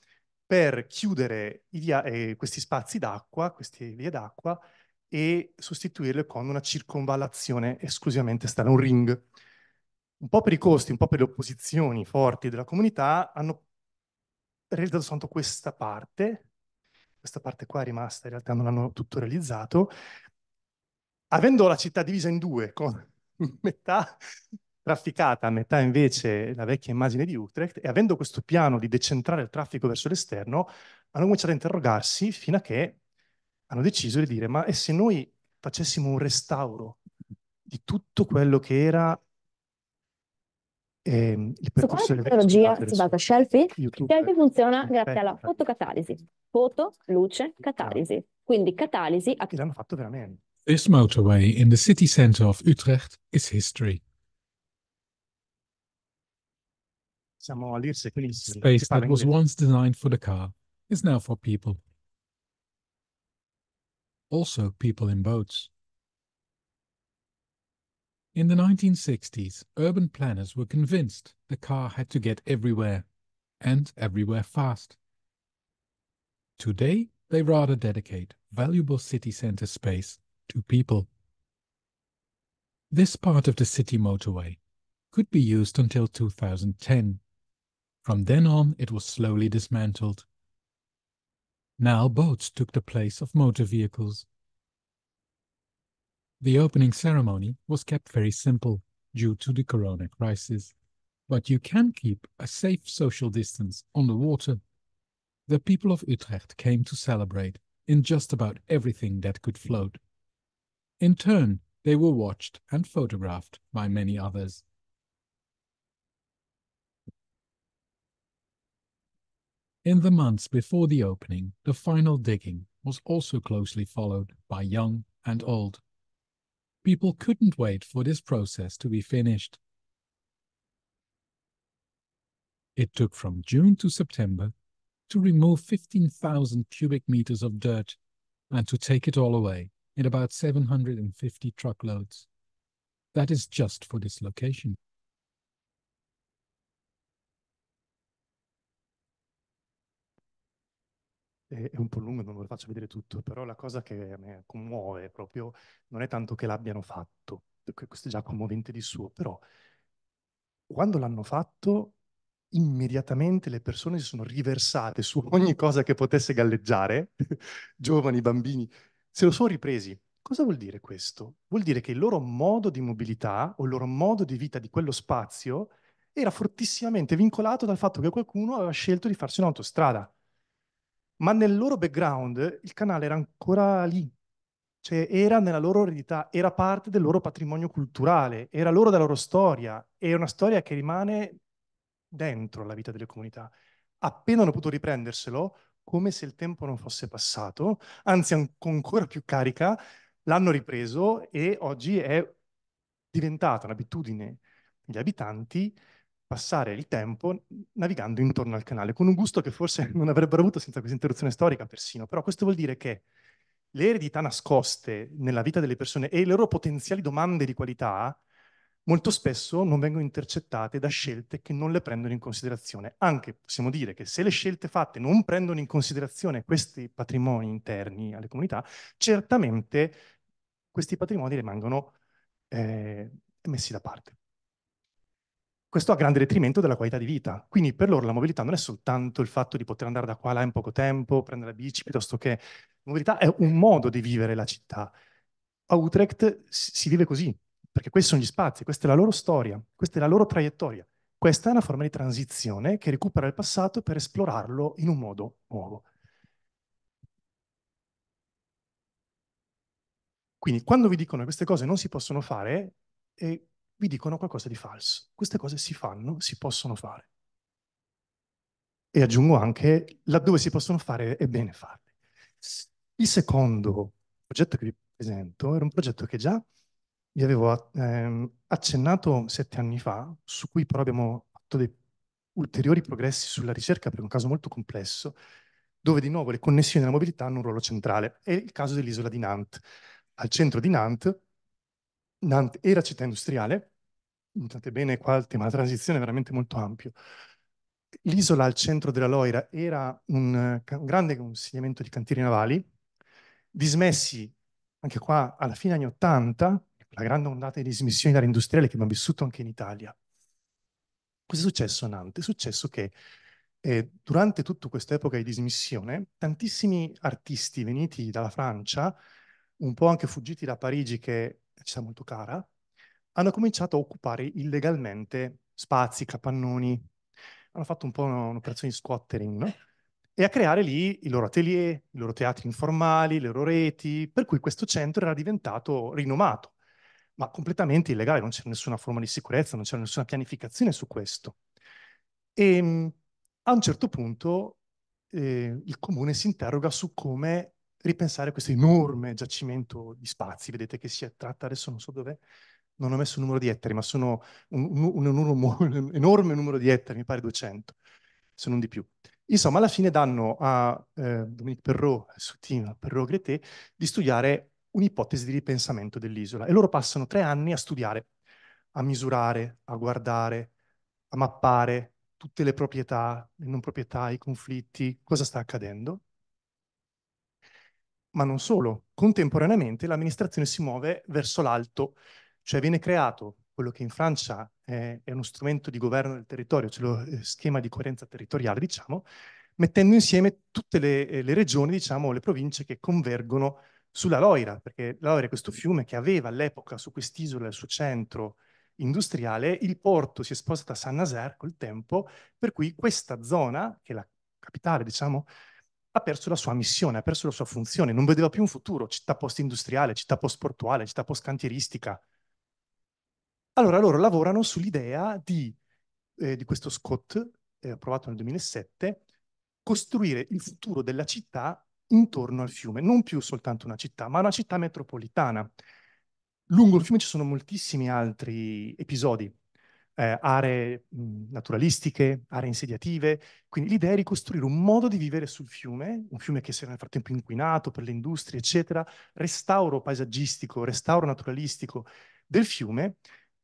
per chiudere via, eh, questi spazi d'acqua, queste vie d'acqua, e sostituirle con una circonvallazione esclusivamente strana, un ring. Un po' per i costi, un po' per le opposizioni forti della comunità, hanno realizzato soltanto questa parte, questa parte qua è rimasta, in realtà non l'hanno tutto realizzato, avendo la città divisa in due, con metà trafficata a metà invece la vecchia immagine di Utrecht e avendo questo piano di decentrare il traffico verso l'esterno, hanno cominciato a interrogarsi fino a che hanno deciso di dire ma e se noi facessimo un restauro di tutto quello che era eh, il percorso delle tecnologia si basa selfie, YouTube, selfie funziona YouTube, grazie alla fotocatalisi, foto, luce, catalisi. Quindi catalisi... a... l'hanno fatto veramente. This motorway in the city center of Utrecht is history. Space that was once designed for the car is now for people. Also people in boats. In the 1960s, urban planners were convinced the car had to get everywhere, and everywhere fast. Today, they rather dedicate valuable city centre space to people. This part of the city motorway could be used until 2010 from then on, it was slowly dismantled. Now boats took the place of motor vehicles. The opening ceremony was kept very simple due to the corona crisis, but you can keep a safe social distance on the water. The people of Utrecht came to celebrate in just about everything that could float. In turn, they were watched and photographed by many others. In the months before the opening, the final digging was also closely followed by young and old. People couldn't wait for this process to be finished. It took from June to September to remove 15,000 cubic meters of dirt and to take it all away in about 750 truckloads. That is just for this location. è un po' lungo, non ve lo faccio vedere tutto, però la cosa che mi commuove proprio non è tanto che l'abbiano fatto, questo è già commovente di suo, però quando l'hanno fatto immediatamente le persone si sono riversate su ogni cosa che potesse galleggiare, giovani, bambini, se lo sono ripresi. Cosa vuol dire questo? Vuol dire che il loro modo di mobilità o il loro modo di vita di quello spazio era fortissimamente vincolato dal fatto che qualcuno aveva scelto di farsi un'autostrada ma nel loro background il canale era ancora lì, cioè era nella loro eredità, era parte del loro patrimonio culturale, era loro della loro storia, è una storia che rimane dentro la vita delle comunità. Appena hanno potuto riprenderselo, come se il tempo non fosse passato, anzi ancora più carica, l'hanno ripreso e oggi è diventata un'abitudine degli abitanti passare il tempo navigando intorno al canale, con un gusto che forse non avrebbero avuto senza questa interruzione storica persino, però questo vuol dire che le eredità nascoste nella vita delle persone e le loro potenziali domande di qualità molto spesso non vengono intercettate da scelte che non le prendono in considerazione. Anche possiamo dire che se le scelte fatte non prendono in considerazione questi patrimoni interni alle comunità, certamente questi patrimoni rimangono eh, messi da parte. Questo a grande detrimento della qualità di vita. Quindi per loro la mobilità non è soltanto il fatto di poter andare da qua là in poco tempo, prendere la bici piuttosto che... La mobilità è un modo di vivere la città. A Utrecht si vive così, perché questi sono gli spazi, questa è la loro storia, questa è la loro traiettoria. Questa è una forma di transizione che recupera il passato per esplorarlo in un modo nuovo. Quindi quando vi dicono che queste cose non si possono fare, eh, vi dicono qualcosa di falso. Queste cose si fanno, si possono fare. E aggiungo anche, laddove si possono fare, è bene farle. Il secondo progetto che vi presento era un progetto che già vi avevo ehm, accennato sette anni fa, su cui però abbiamo fatto dei ulteriori progressi sulla ricerca per un caso molto complesso, dove di nuovo le connessioni della mobilità hanno un ruolo centrale. È il caso dell'isola di Nantes. Al centro di Nantes, Nantes era città industriale, notate bene qua il tema della transizione è veramente molto ampio. L'isola al centro della Loira era un, un grande consigliamento di cantieri navali, dismessi anche qua alla fine anni 80, la grande ondata di dismissioni dell'area industriale che abbiamo vissuto anche in Italia. Cosa è successo a Nantes? È successo che eh, durante tutta questa epoca di dismissione, tantissimi artisti veniti dalla Francia, un po' anche fuggiti da Parigi, che è una città molto cara, hanno cominciato a occupare illegalmente spazi, capannoni, hanno fatto un po' un'operazione di squattering, no? E a creare lì i loro atelier, i loro teatri informali, le loro reti, per cui questo centro era diventato rinomato, ma completamente illegale, non c'era nessuna forma di sicurezza, non c'era nessuna pianificazione su questo. E ehm, a un certo punto eh, il comune si interroga su come ripensare questo enorme giacimento di spazi, vedete che si è tratta adesso non so dove, non ho messo il numero di ettari, ma sono un, un, un, un enorme numero di ettari, mi pare 200, se non di più. Insomma, alla fine danno a eh, Dominique Perrault, su team Perrault Greté, di studiare un'ipotesi di ripensamento dell'isola e loro passano tre anni a studiare, a misurare, a guardare, a mappare tutte le proprietà, le non proprietà, i conflitti, cosa sta accadendo. Ma non solo, contemporaneamente l'amministrazione si muove verso l'alto, cioè viene creato quello che in Francia è, è uno strumento di governo del territorio, cioè lo eh, schema di coerenza territoriale, diciamo, mettendo insieme tutte le, eh, le regioni, diciamo, le province che convergono sulla Loira, perché la Loira è questo fiume che aveva all'epoca su quest'isola il suo centro industriale, il porto si è spostato a saint Nazaire col tempo, per cui questa zona, che è la capitale, diciamo, ha perso la sua missione, ha perso la sua funzione, non vedeva più un futuro, città post-industriale, città post-portuale, città post-cantieristica, allora loro lavorano sull'idea di, eh, di, questo Scott, eh, approvato nel 2007, costruire il futuro della città intorno al fiume, non più soltanto una città, ma una città metropolitana. Lungo il fiume ci sono moltissimi altri episodi, eh, aree naturalistiche, aree insediative, quindi l'idea è ricostruire un modo di vivere sul fiume, un fiume che si era nel frattempo inquinato per le industrie, eccetera, restauro paesaggistico, restauro naturalistico del fiume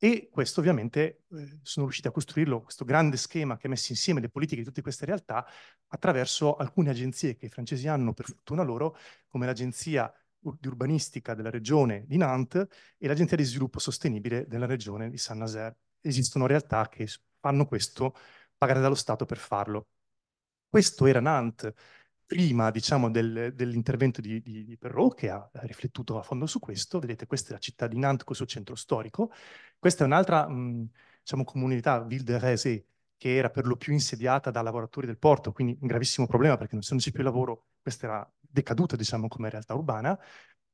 e questo ovviamente eh, sono riusciti a costruirlo, questo grande schema che ha messo insieme le politiche di tutte queste realtà attraverso alcune agenzie che i francesi hanno, per fortuna loro, come l'agenzia di urbanistica della regione di Nantes e l'agenzia di sviluppo sostenibile della regione di Saint-Nazaire. Esistono realtà che fanno questo, pagate dallo Stato per farlo. Questo era Nantes prima diciamo, del, dell'intervento di, di, di, Perrault, che ha riflettuto a fondo su questo, vedete questa è la città di Nantes con il suo centro storico, questa è un'altra diciamo, comunità, Ville de Rézé, che era per lo più insediata da lavoratori del porto, quindi un gravissimo problema perché non essendoci più lavoro, questa era decaduta diciamo, come realtà urbana,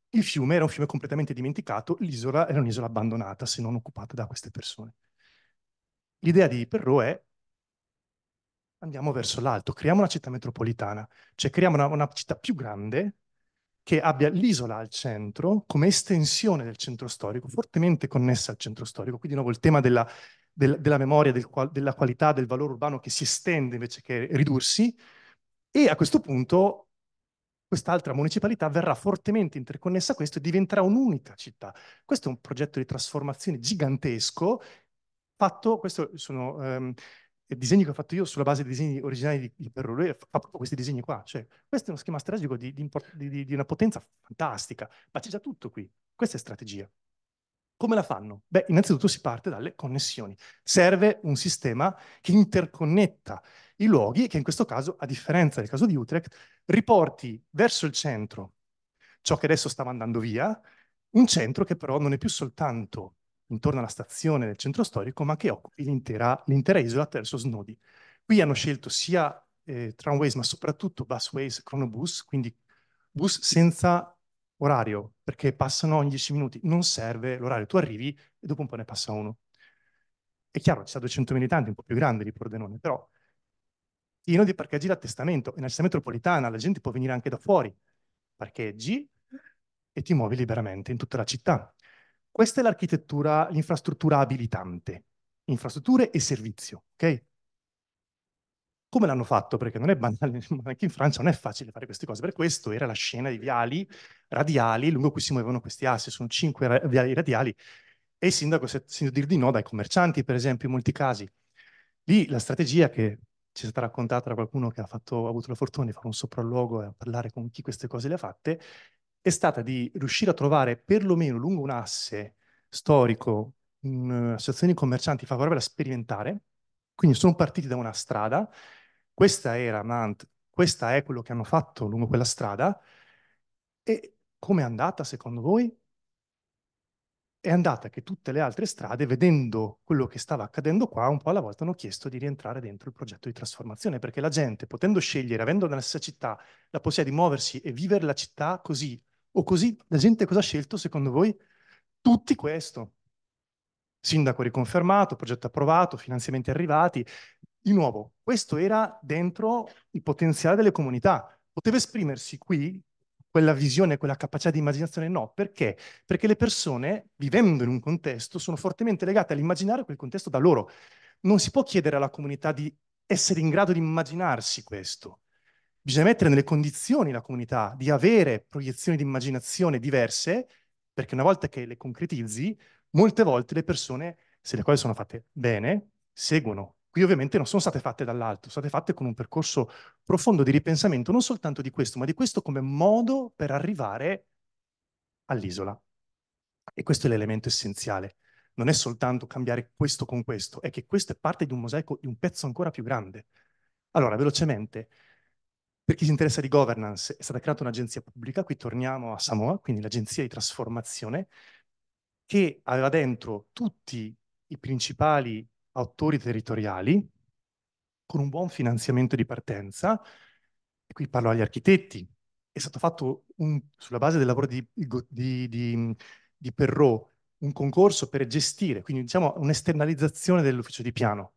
il fiume era un fiume completamente dimenticato, l'isola era un'isola abbandonata se non occupata da queste persone. L'idea di Perrault è andiamo verso l'alto, creiamo una città metropolitana, cioè creiamo una, una città più grande che abbia l'isola al centro come estensione del centro storico, fortemente connessa al centro storico. Qui di nuovo il tema della, del, della memoria, del, della qualità, del valore urbano che si estende invece che ridursi. E a questo punto quest'altra municipalità verrà fortemente interconnessa a questo e diventerà un'unica città. Questo è un progetto di trasformazione gigantesco fatto, queste sono ehm, disegni che ho fatto io sulla base dei disegni originali di, di Perro, lui fa proprio questi disegni qua. Cioè, questo è uno schema strategico di, di, di una potenza fantastica, ma c'è già tutto qui. Questa è strategia. Come la fanno? Beh, innanzitutto si parte dalle connessioni. Serve un sistema che interconnetta i luoghi e che in questo caso, a differenza del caso di Utrecht, riporti verso il centro ciò che adesso stava andando via, un centro che però non è più soltanto intorno alla stazione del centro storico, ma che occupi l'intera, l'intera isola attraverso snodi. Qui hanno scelto sia eh, tramways, ma soprattutto busways, cronobus, quindi bus senza orario, perché passano ogni 10 minuti, non serve l'orario, tu arrivi e dopo un po' ne passa uno. È chiaro, ci sono 200 militanti, un po' più grande di Pordenone, però pieno di parcheggi da testamento, è una città metropolitana, la gente può venire anche da fuori, parcheggi e ti muovi liberamente in tutta la città. Questa è l'architettura, l'infrastruttura abilitante, infrastrutture e servizio, ok? Come l'hanno fatto? Perché non è banale, anche in Francia non è facile fare queste cose, per questo era la scena di viali radiali lungo cui si muovevano questi assi, sono cinque ra viali radiali, e il sindaco sente dire di no dai commercianti, per esempio, in molti casi. Lì la strategia che ci è stata raccontata da qualcuno che ha, fatto, ha avuto la fortuna di fare un sopralluogo e a parlare con chi queste cose le ha fatte, è stata di riuscire a trovare perlomeno lungo un asse storico associazioni eh, commercianti favorevoli a sperimentare, quindi sono partiti da una strada, questa era Mant, questa è quello che hanno fatto lungo quella strada, e come è andata secondo voi? È andata che tutte le altre strade, vedendo quello che stava accadendo qua, un po' alla volta hanno chiesto di rientrare dentro il progetto di trasformazione, perché la gente, potendo scegliere, avendo nella stessa città la possibilità di muoversi e vivere la città così o così la gente cosa ha scelto secondo voi? Tutti questo. Sindaco riconfermato, progetto approvato, finanziamenti arrivati. Di nuovo, questo era dentro il potenziale delle comunità. Poteva esprimersi qui quella visione, quella capacità di immaginazione? No. Perché? Perché le persone, vivendo in un contesto, sono fortemente legate all'immaginare quel contesto da loro. Non si può chiedere alla comunità di essere in grado di immaginarsi questo bisogna mettere nelle condizioni la comunità di avere proiezioni di immaginazione diverse, perché una volta che le concretizzi, molte volte le persone, se le cose sono fatte bene, seguono. Qui ovviamente non sono state fatte dall'alto, sono state fatte con un percorso profondo di ripensamento, non soltanto di questo, ma di questo come modo per arrivare all'isola. E questo è l'elemento essenziale. Non è soltanto cambiare questo con questo, è che questo è parte di un mosaico, di un pezzo ancora più grande. Allora, velocemente, per chi si interessa di governance è stata creata un'agenzia pubblica, qui torniamo a Samoa, quindi l'agenzia di trasformazione, che aveva dentro tutti i principali autori territoriali, con un buon finanziamento di partenza, e qui parlo agli architetti, è stato fatto un, sulla base del lavoro di, di, di, di Perrot, un concorso per gestire, quindi diciamo un'esternalizzazione dell'ufficio di piano,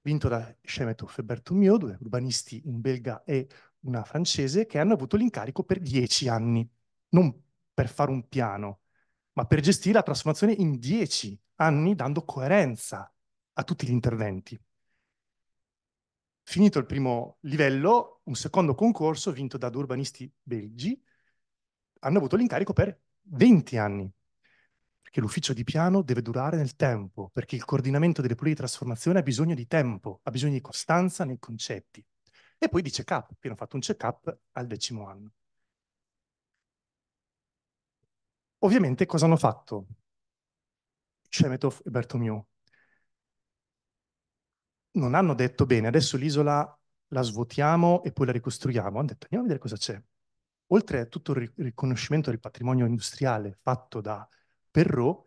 vinto da Shemetov e Bertumio, due urbanisti, un belga e una francese, che hanno avuto l'incarico per dieci anni, non per fare un piano, ma per gestire la trasformazione in dieci anni, dando coerenza a tutti gli interventi. Finito il primo livello, un secondo concorso vinto da due urbanisti belgi, hanno avuto l'incarico per 20 anni, perché l'ufficio di piano deve durare nel tempo, perché il coordinamento delle politiche di trasformazione ha bisogno di tempo, ha bisogno di costanza nei concetti e poi di check-up, quindi hanno fatto un check-up al decimo anno. Ovviamente cosa hanno fatto Shemetov e Bertomiu? Non hanno detto bene, adesso l'isola la svuotiamo e poi la ricostruiamo, hanno detto andiamo a vedere cosa c'è. Oltre a tutto il riconoscimento del patrimonio industriale fatto da Perrault,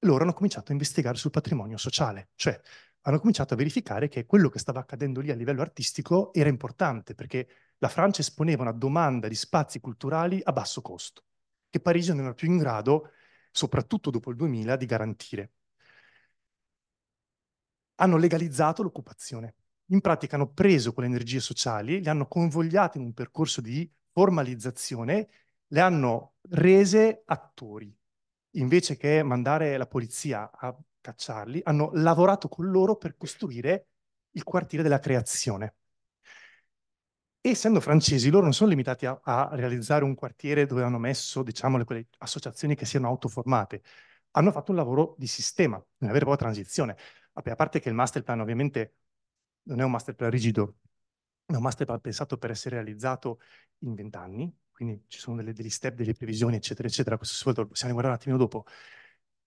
loro hanno cominciato a investigare sul patrimonio sociale, cioè hanno cominciato a verificare che quello che stava accadendo lì a livello artistico era importante, perché la Francia esponeva una domanda di spazi culturali a basso costo, che Parigi non era più in grado, soprattutto dopo il 2000, di garantire. Hanno legalizzato l'occupazione. In pratica hanno preso quelle energie sociali, le hanno convogliate in un percorso di formalizzazione, le hanno rese attori. Invece che mandare la polizia a cacciarli, hanno lavorato con loro per costruire il quartiere della creazione. E essendo francesi, loro non sono limitati a, a, realizzare un quartiere dove hanno messo, diciamo, le, quelle associazioni che siano autoformate. Hanno fatto un lavoro di sistema, una vera e propria transizione. a parte che il master plan ovviamente non è un master plan rigido, è un master plan pensato per essere realizzato in vent'anni, quindi ci sono delle, degli step, delle previsioni, eccetera, eccetera. Questo lo possiamo guardare un attimino dopo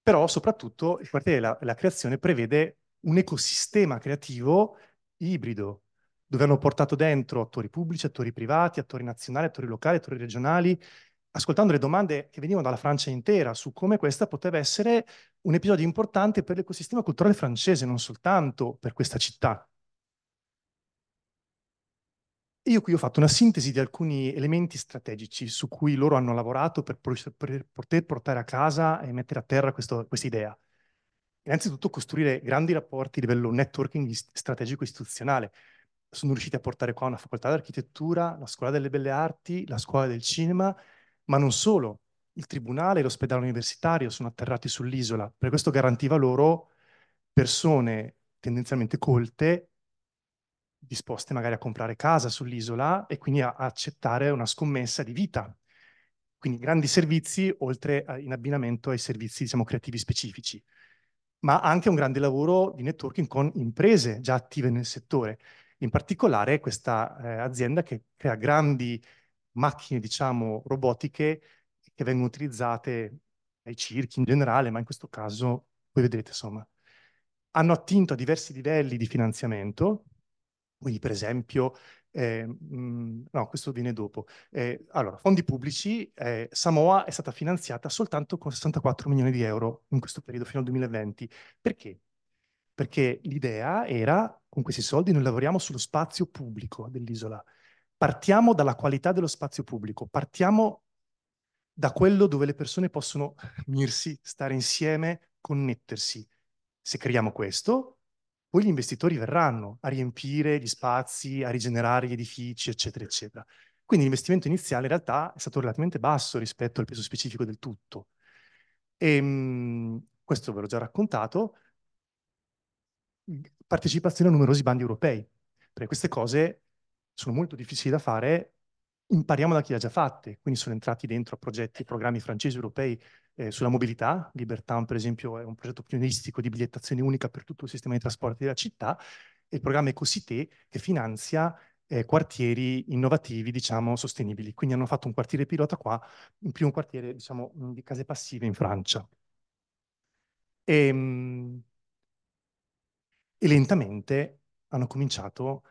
però soprattutto il quartiere della, della creazione prevede un ecosistema creativo ibrido, dove hanno portato dentro attori pubblici, attori privati, attori nazionali, attori locali, attori regionali, ascoltando le domande che venivano dalla Francia intera su come questa poteva essere un episodio importante per l'ecosistema culturale francese, non soltanto per questa città. Io qui ho fatto una sintesi di alcuni elementi strategici su cui loro hanno lavorato per, poter portare a casa e mettere a terra questa idea. Innanzitutto costruire grandi rapporti a livello networking strategico istituzionale. Sono riusciti a portare qua una facoltà d'architettura, la scuola delle belle arti, la scuola del cinema, ma non solo. Il tribunale e l'ospedale universitario sono atterrati sull'isola. Per questo garantiva loro persone tendenzialmente colte disposte magari a comprare casa sull'isola e quindi a, accettare una scommessa di vita. Quindi grandi servizi oltre a, eh, in abbinamento ai servizi diciamo, creativi specifici, ma anche un grande lavoro di networking con imprese già attive nel settore. In particolare questa eh, azienda che crea grandi macchine, diciamo, robotiche che vengono utilizzate dai circhi in generale, ma in questo caso, voi vedete, insomma, hanno attinto a diversi livelli di finanziamento, quindi per esempio, eh, mh, no, questo viene dopo. Eh, allora, fondi pubblici, eh, Samoa è stata finanziata soltanto con 64 milioni di euro in questo periodo fino al 2020. Perché? Perché l'idea era, con questi soldi noi lavoriamo sullo spazio pubblico dell'isola. Partiamo dalla qualità dello spazio pubblico, partiamo da quello dove le persone possono unirsi, stare insieme, connettersi. Se creiamo questo, poi gli investitori verranno a riempire gli spazi, a rigenerare gli edifici, eccetera, eccetera. Quindi l'investimento iniziale in realtà è stato relativamente basso rispetto al peso specifico del tutto. E, ehm, questo ve l'ho già raccontato, partecipazione a numerosi bandi europei, perché queste cose sono molto difficili da fare, impariamo da chi le ha già fatte, quindi sono entrati dentro a progetti programmi francesi, europei, eh, sulla mobilità, Libertown per esempio è un progetto pionieristico di bigliettazione unica per tutto il sistema di trasporti della città, e il programma Ecosite che finanzia eh, quartieri innovativi, diciamo, sostenibili. Quindi hanno fatto un quartiere pilota qua, più un quartiere, diciamo, mm, di case passive in Francia. E, ehm, e lentamente hanno cominciato a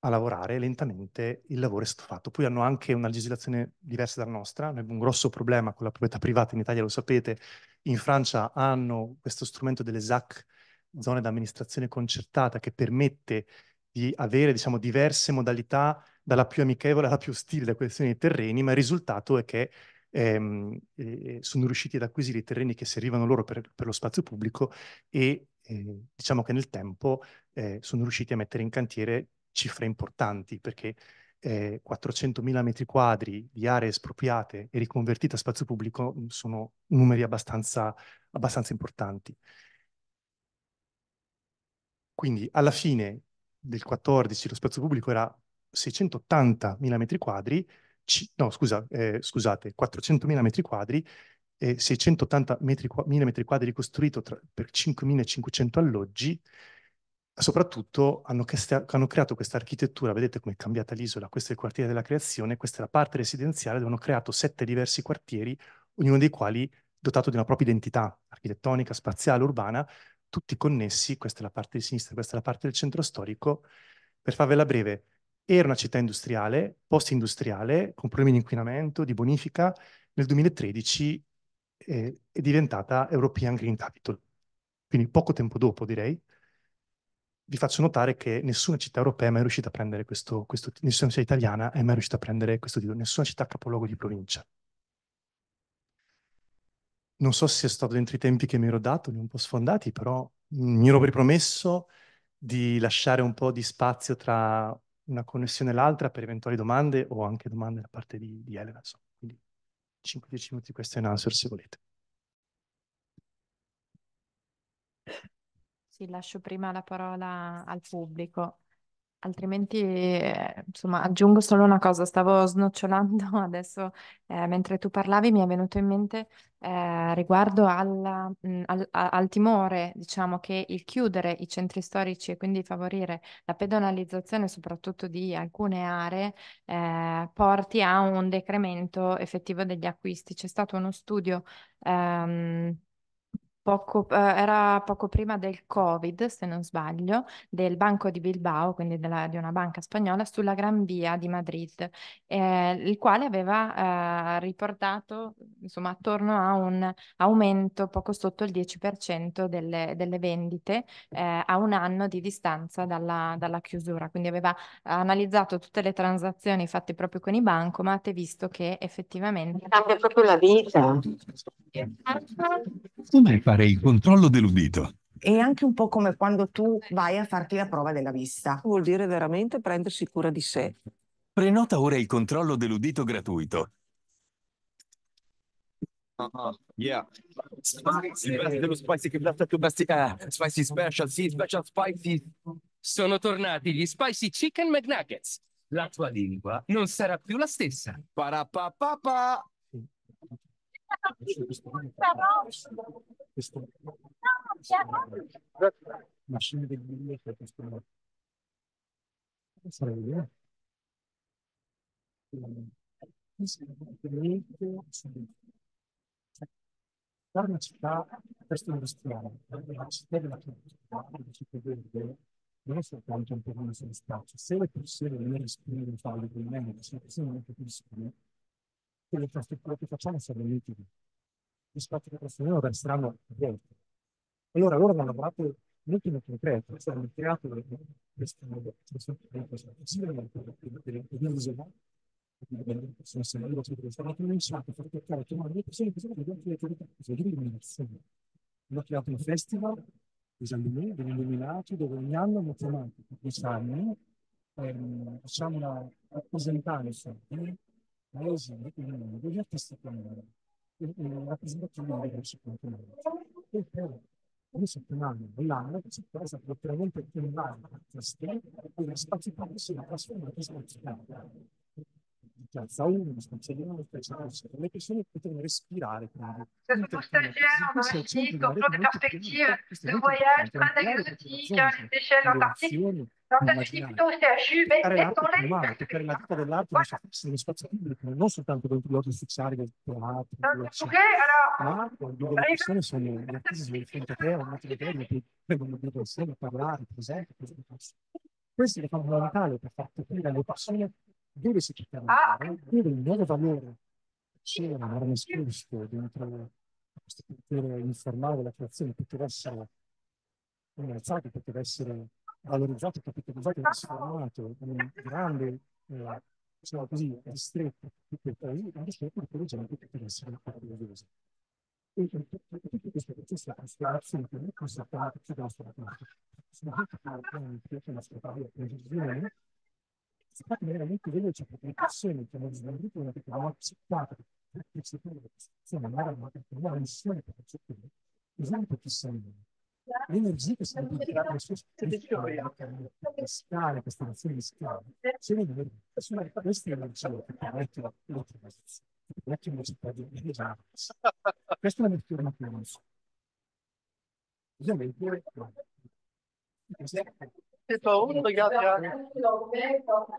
a lavorare lentamente il lavoro è stato fatto. Poi hanno anche una legislazione diversa dalla nostra, noi abbiamo un grosso problema con la proprietà privata in Italia, lo sapete, in Francia hanno questo strumento delle ZAC, zone d'amministrazione concertata, che permette di avere diciamo, diverse modalità, dalla più amichevole alla più ostile da questione dei terreni, ma il risultato è che ehm, eh, sono riusciti ad acquisire i terreni che servivano loro per, per lo spazio pubblico e eh, diciamo che nel tempo eh, sono riusciti a mettere in cantiere cifre importanti perché eh, 400.000 metri quadri di aree espropriate e riconvertite a spazio pubblico mm, sono numeri abbastanza, abbastanza importanti. Quindi alla fine del 14 lo spazio pubblico era 680.000 metri quadri, no scusa, eh, scusate, 400.000 metri quadri, eh, 680.000 metri, metri quadri ricostruito tra, per 5.500 alloggi, soprattutto hanno, hanno creato questa architettura, vedete come è cambiata l'isola, questo è il quartiere della creazione, questa è la parte residenziale dove hanno creato sette diversi quartieri, ognuno dei quali dotato di una propria identità architettonica, spaziale, urbana, tutti connessi, questa è la parte di sinistra, questa è la parte del centro storico. Per farvela breve, era una città industriale, post-industriale, con problemi di inquinamento, di bonifica, nel 2013 eh, è diventata European Green Capital, quindi poco tempo dopo direi, vi faccio notare che nessuna città europea è mai riuscita a prendere questo, questo nessuna città italiana è mai riuscita a prendere questo titolo, nessuna città capoluogo di provincia. Non so se è stato dentro i tempi che mi ero dato, li un po' sfondati, però mi ero ripromesso di lasciare un po' di spazio tra una connessione e l'altra per eventuali domande o anche domande da parte di, di Elena. Insomma. Quindi 5-10 minuti di question answer se volete. Sì, lascio prima la parola al pubblico, altrimenti, eh, insomma, aggiungo solo una cosa, stavo snocciolando adesso, eh, mentre tu parlavi, mi è venuto in mente eh, riguardo alla, mh, mm, al, al timore, diciamo, che il chiudere i centri storici e quindi favorire la pedonalizzazione soprattutto di alcune aree eh, porti a un decremento effettivo degli acquisti. C'è stato uno studio ehm, poco, eh, era poco prima del Covid, se non sbaglio, del Banco di Bilbao, quindi della, di una banca spagnola, sulla Gran Via di Madrid, eh, il quale aveva eh, riportato insomma, attorno a un aumento poco sotto il 10% delle, delle vendite eh, a un anno di distanza dalla, dalla chiusura. Quindi aveva analizzato tutte le transazioni fatte proprio con i bancomat e visto che effettivamente... Cambia proprio la vita. Come fai? fare il controllo dell'udito. È anche un po' come quando tu vai a farti la prova della vista. Vuol dire veramente prendersi cura di sé. Prenota ora il controllo dell'udito gratuito. Uh-huh. Yeah. Spicy, dello spicy eh, spicy special, sì, special spicy. Sono tornati gli spicy chicken McNuggets. La tua lingua non sarà più la stessa. Parapapapa. Машина değil, Sarayla. Carne città, questo industriale, la città della città non è soltanto un terreno sullo spazio, se le persone non rispondere a fare dei problemi, se le persone non capiscono, quello che, quello che facciamo siano utili. Gli spazi che costruiamo resteranno vuoti. Allora loro hanno lavorato molto nel concreto, cioè hanno creato questo modo, questo modo, questo modo, questo modo, possono essere loro che stanno cominciando a far toccare chiamare le persone che sono dentro le autorità, così di illuminazione. Hanno creato un festival degli degli illuminati, dove ogni anno hanno chiamato dieci anni, ehm, facciamo una rappresentare i paesi indipendenti gli artisti comuni rappresentazione di questo continenti. E per due settimane all'anno più in letteralmente invade artisti e la spazi pubblici si trasformano in spazi stanza 1, stanza 2, stanza 2, le persone potevano respirare. C'est surtout stagiaire en Arctique, au plan des perspectives de voyage, train exotiques, les échelles antarctiques. Dans ta città plutôt CHU, mais dans les perché la vita dell'arte non si nello spazio pubblico, non soltanto con i piloti fissari del teatro, ma dove le persone sono una crisi fronte a te, un altro vederlo, che vengono venuto insieme a parlare, presente, questo è fondamentale per far capire alle persone dove si chiamava, dove il nuovo valore c'era, era nascosto dentro questo potere informale, la creazione poteva essere realizzato, poteva essere valorizzato, capitalizzato, trasformato in un grande, eh, diciamo così, ristretto di quel paese, ma invece per esempio poteva essere meraviglioso. E tutto questo processo di costellazione che noi constatiamo che ci dà sulla parte, sulla parte che la nostra parola è stare veramente veloce perché le persone che hanno sbagliato una perché avevano accettato perché se tu non andare a una persona missione per accettare esempio che sono l'energia che si deve tirare le sue scale questa nazione di scale eh. se ne vede sono queste energie che permettono l'ultima posizione che permettono la città di realizzare questa è la lettura naturale ovviamente esempio C'est pas haut, regarde forte,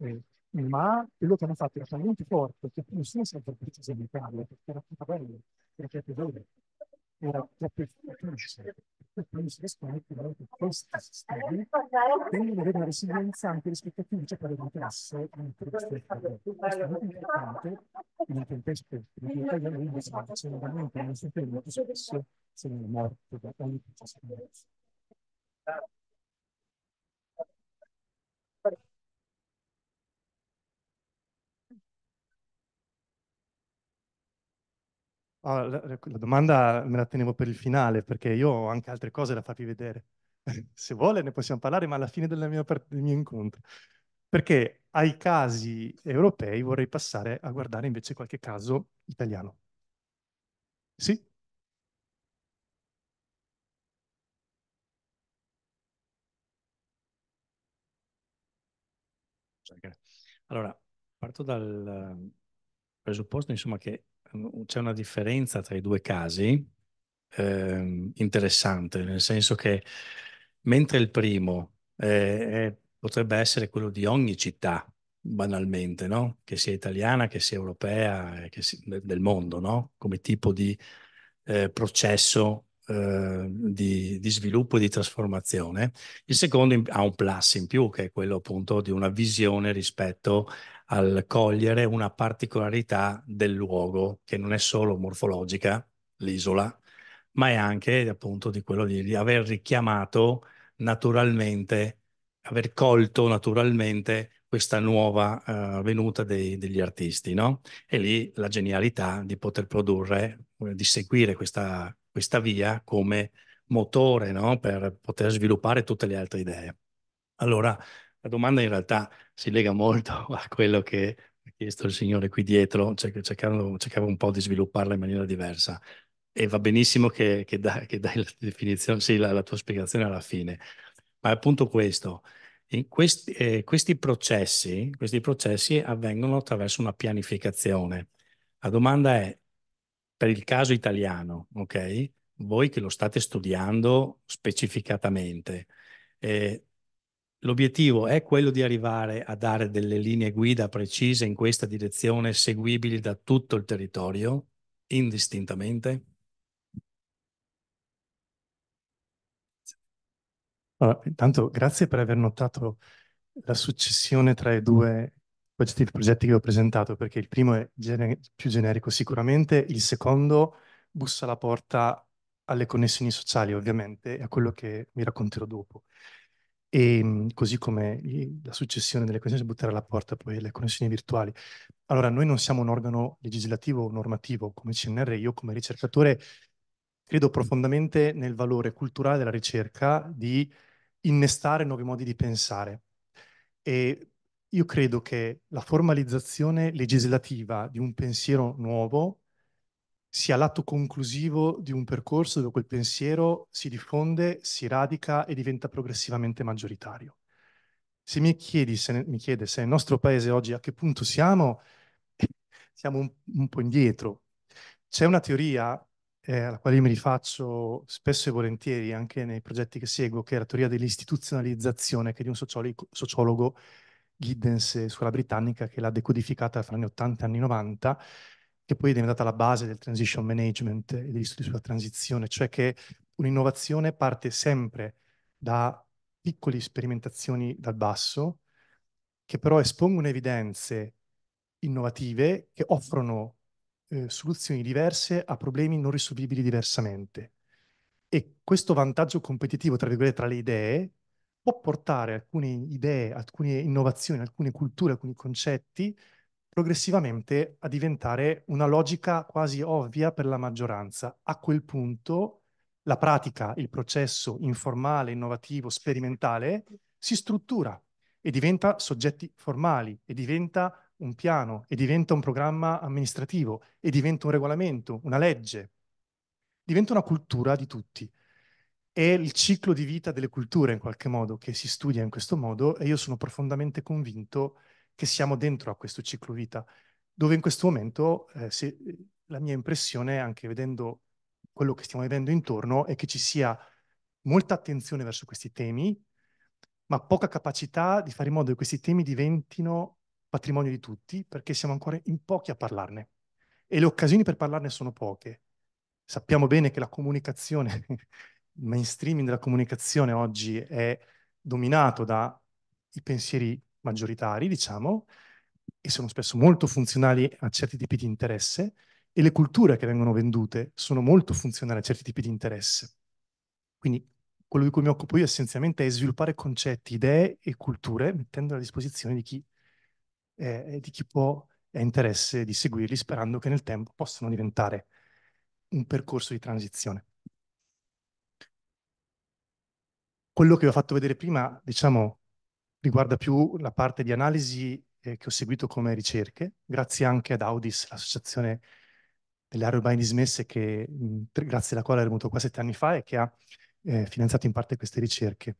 eh, ma quello che hanno fatto era talmente forte che nessuno si è interpretato a perché era tutta bella, perché è pesante or a questi sistemi tendono ad avere resilienza anche rispetto a chi cioè invece parla di interesse interesse questo è molto importante in un contesto di comunità di alunni si va solamente non si ferma molto spesso se non è morto da ogni processo Oh, la, la, domanda me la tenevo per il finale, perché io ho anche altre cose da farvi vedere. Se vuole ne possiamo parlare, ma alla fine mia, del mio incontro. Perché ai casi europei vorrei passare a guardare invece qualche caso italiano. Sì? Allora, parto dal ehm, presupposto insomma, che c'è una differenza tra i due casi eh, interessante, nel senso che mentre il primo eh, potrebbe essere quello di ogni città, banalmente, no? che sia italiana, che sia europea, eh, che sia del mondo, no? come tipo di eh, processo eh, di, di, sviluppo e di trasformazione. Il secondo ha un plus in più, che è quello appunto di una visione rispetto al cogliere una particolarità del luogo che non è solo morfologica, l'isola, ma è anche appunto di quello di aver richiamato naturalmente, aver colto naturalmente questa nuova uh, venuta dei, degli artisti, no? E lì la genialità di poter produrre, eh, di seguire questa, questa via come motore, no? Per poter sviluppare tutte le altre idee. Allora, la domanda in realtà si lega molto a quello che ha chiesto il signore qui dietro, cioè cercando, cercavo un po' di svilupparla in maniera diversa. E va benissimo che, che, da, che dai la definizione, sì, la, la, tua spiegazione alla fine. Ma è appunto questo, In questi, eh, questi, processi, questi processi avvengono attraverso una pianificazione. La domanda è, per il caso italiano, ok? Voi che lo state studiando specificatamente, eh, L'obiettivo è quello di arrivare a dare delle linee guida precise in questa direzione, seguibili da tutto il territorio, indistintamente? Allora, intanto grazie per aver notato la successione tra i due progetti, progetti che ho presentato, perché il primo è gene più generico sicuramente, il secondo bussa la porta alle connessioni sociali ovviamente e a quello che vi racconterò dopo e ehm, così come la successione delle connessioni si butterà alla porta poi le connessioni virtuali. Allora, noi non siamo un organo legislativo o normativo come CNR, io come ricercatore credo mm. profondamente nel valore culturale della ricerca di innestare nuovi modi di pensare e io credo che la formalizzazione legislativa di un pensiero nuovo sia l'atto conclusivo di un percorso dove quel pensiero si diffonde, si radica e diventa progressivamente maggioritario. Se mi, chiedi, se ne, mi chiede se nel nostro paese oggi a che punto siamo, siamo un, un po' indietro. C'è una teoria eh, alla quale mi rifaccio spesso e volentieri anche nei progetti che seguo, che è la teoria dell'istituzionalizzazione, che è di un sociologo, sociologo Giddens, scuola britannica, che l'ha decodificata fra gli 80 e anni 90, che poi è diventata la base del transition management e degli studi sulla transizione, cioè che un'innovazione parte sempre da piccole sperimentazioni dal basso, che però espongono evidenze innovative che offrono eh, soluzioni diverse a problemi non risolvibili diversamente. E questo vantaggio competitivo, tra virgolette, tra le idee, può portare alcune idee, alcune innovazioni, alcune culture, alcuni concetti progressivamente a diventare una logica quasi ovvia per la maggioranza. A quel punto la pratica, il processo informale, innovativo, sperimentale, si struttura e diventa soggetti formali e diventa un piano e diventa un programma amministrativo e diventa un regolamento, una legge. Diventa una cultura di tutti. È il ciclo di vita delle culture in qualche modo che si studia in questo modo e io sono profondamente convinto che che siamo dentro a questo ciclo vita, dove in questo momento eh, se, eh, la mia impressione, anche vedendo quello che stiamo vivendo intorno, è che ci sia molta attenzione verso questi temi, ma poca capacità di fare in modo che questi temi diventino patrimonio di tutti, perché siamo ancora in pochi a parlarne e le occasioni per parlarne sono poche. Sappiamo bene che la comunicazione, il mainstreaming della comunicazione oggi è dominato dai pensieri maggioritari, diciamo, e sono spesso molto funzionali a certi tipi di interesse, e le culture che vengono vendute sono molto funzionali a certi tipi di interesse. Quindi quello di cui mi occupo io essenzialmente è sviluppare concetti, idee e culture, mettendo a disposizione di chi, eh, di chi può, ha interesse di seguirli, sperando che nel tempo possano diventare un percorso di transizione. Quello che vi ho fatto vedere prima, diciamo, riguarda più la parte di analisi eh, che ho seguito come ricerche, grazie anche ad Audis, l'associazione delle aree urbane dismesse, che, mh, grazie alla quale ero venuto qua sette anni fa e che ha eh, finanziato in parte queste ricerche.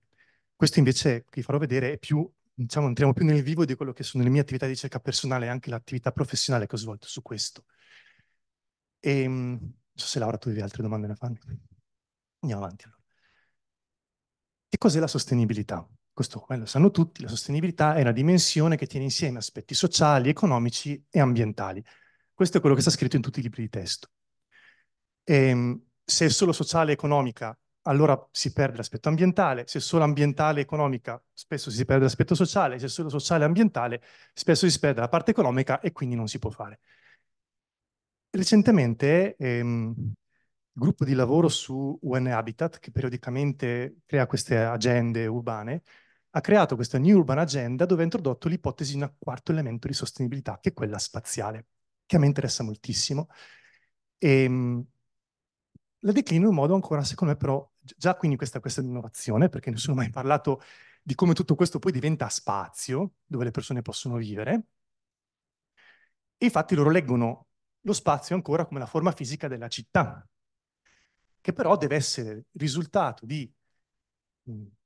Questo invece, vi farò vedere, è più, diciamo, entriamo più nel vivo di quello che sono le mie attività di ricerca personale e anche l'attività professionale che ho svolto su questo. E, mh, non so se Laura tu hai altre domande da farmi. Andiamo avanti allora. Che cos'è la sostenibilità? questo ormai lo sanno tutti, la sostenibilità è una dimensione che tiene insieme aspetti sociali, economici e ambientali. Questo è quello che sta scritto in tutti i libri di testo. E, ehm, se è solo sociale e economica, allora si perde l'aspetto ambientale, se è solo ambientale e economica, spesso si perde l'aspetto sociale, se è solo sociale e ambientale, spesso si perde la parte economica e quindi non si può fare. Recentemente ehm, il gruppo di lavoro su UN Habitat, che periodicamente crea queste agende urbane, ha creato questa New Urban Agenda dove ha introdotto l'ipotesi di un quarto elemento di sostenibilità, che è quella spaziale, che a me interessa moltissimo. E, ehm, la declino in un modo ancora, secondo me, però, già quindi questa, questa è un'innovazione, perché nessuno ha mai parlato di come tutto questo poi diventa spazio, dove le persone possono vivere. E infatti loro leggono lo spazio ancora come la forma fisica della città, che però deve essere risultato di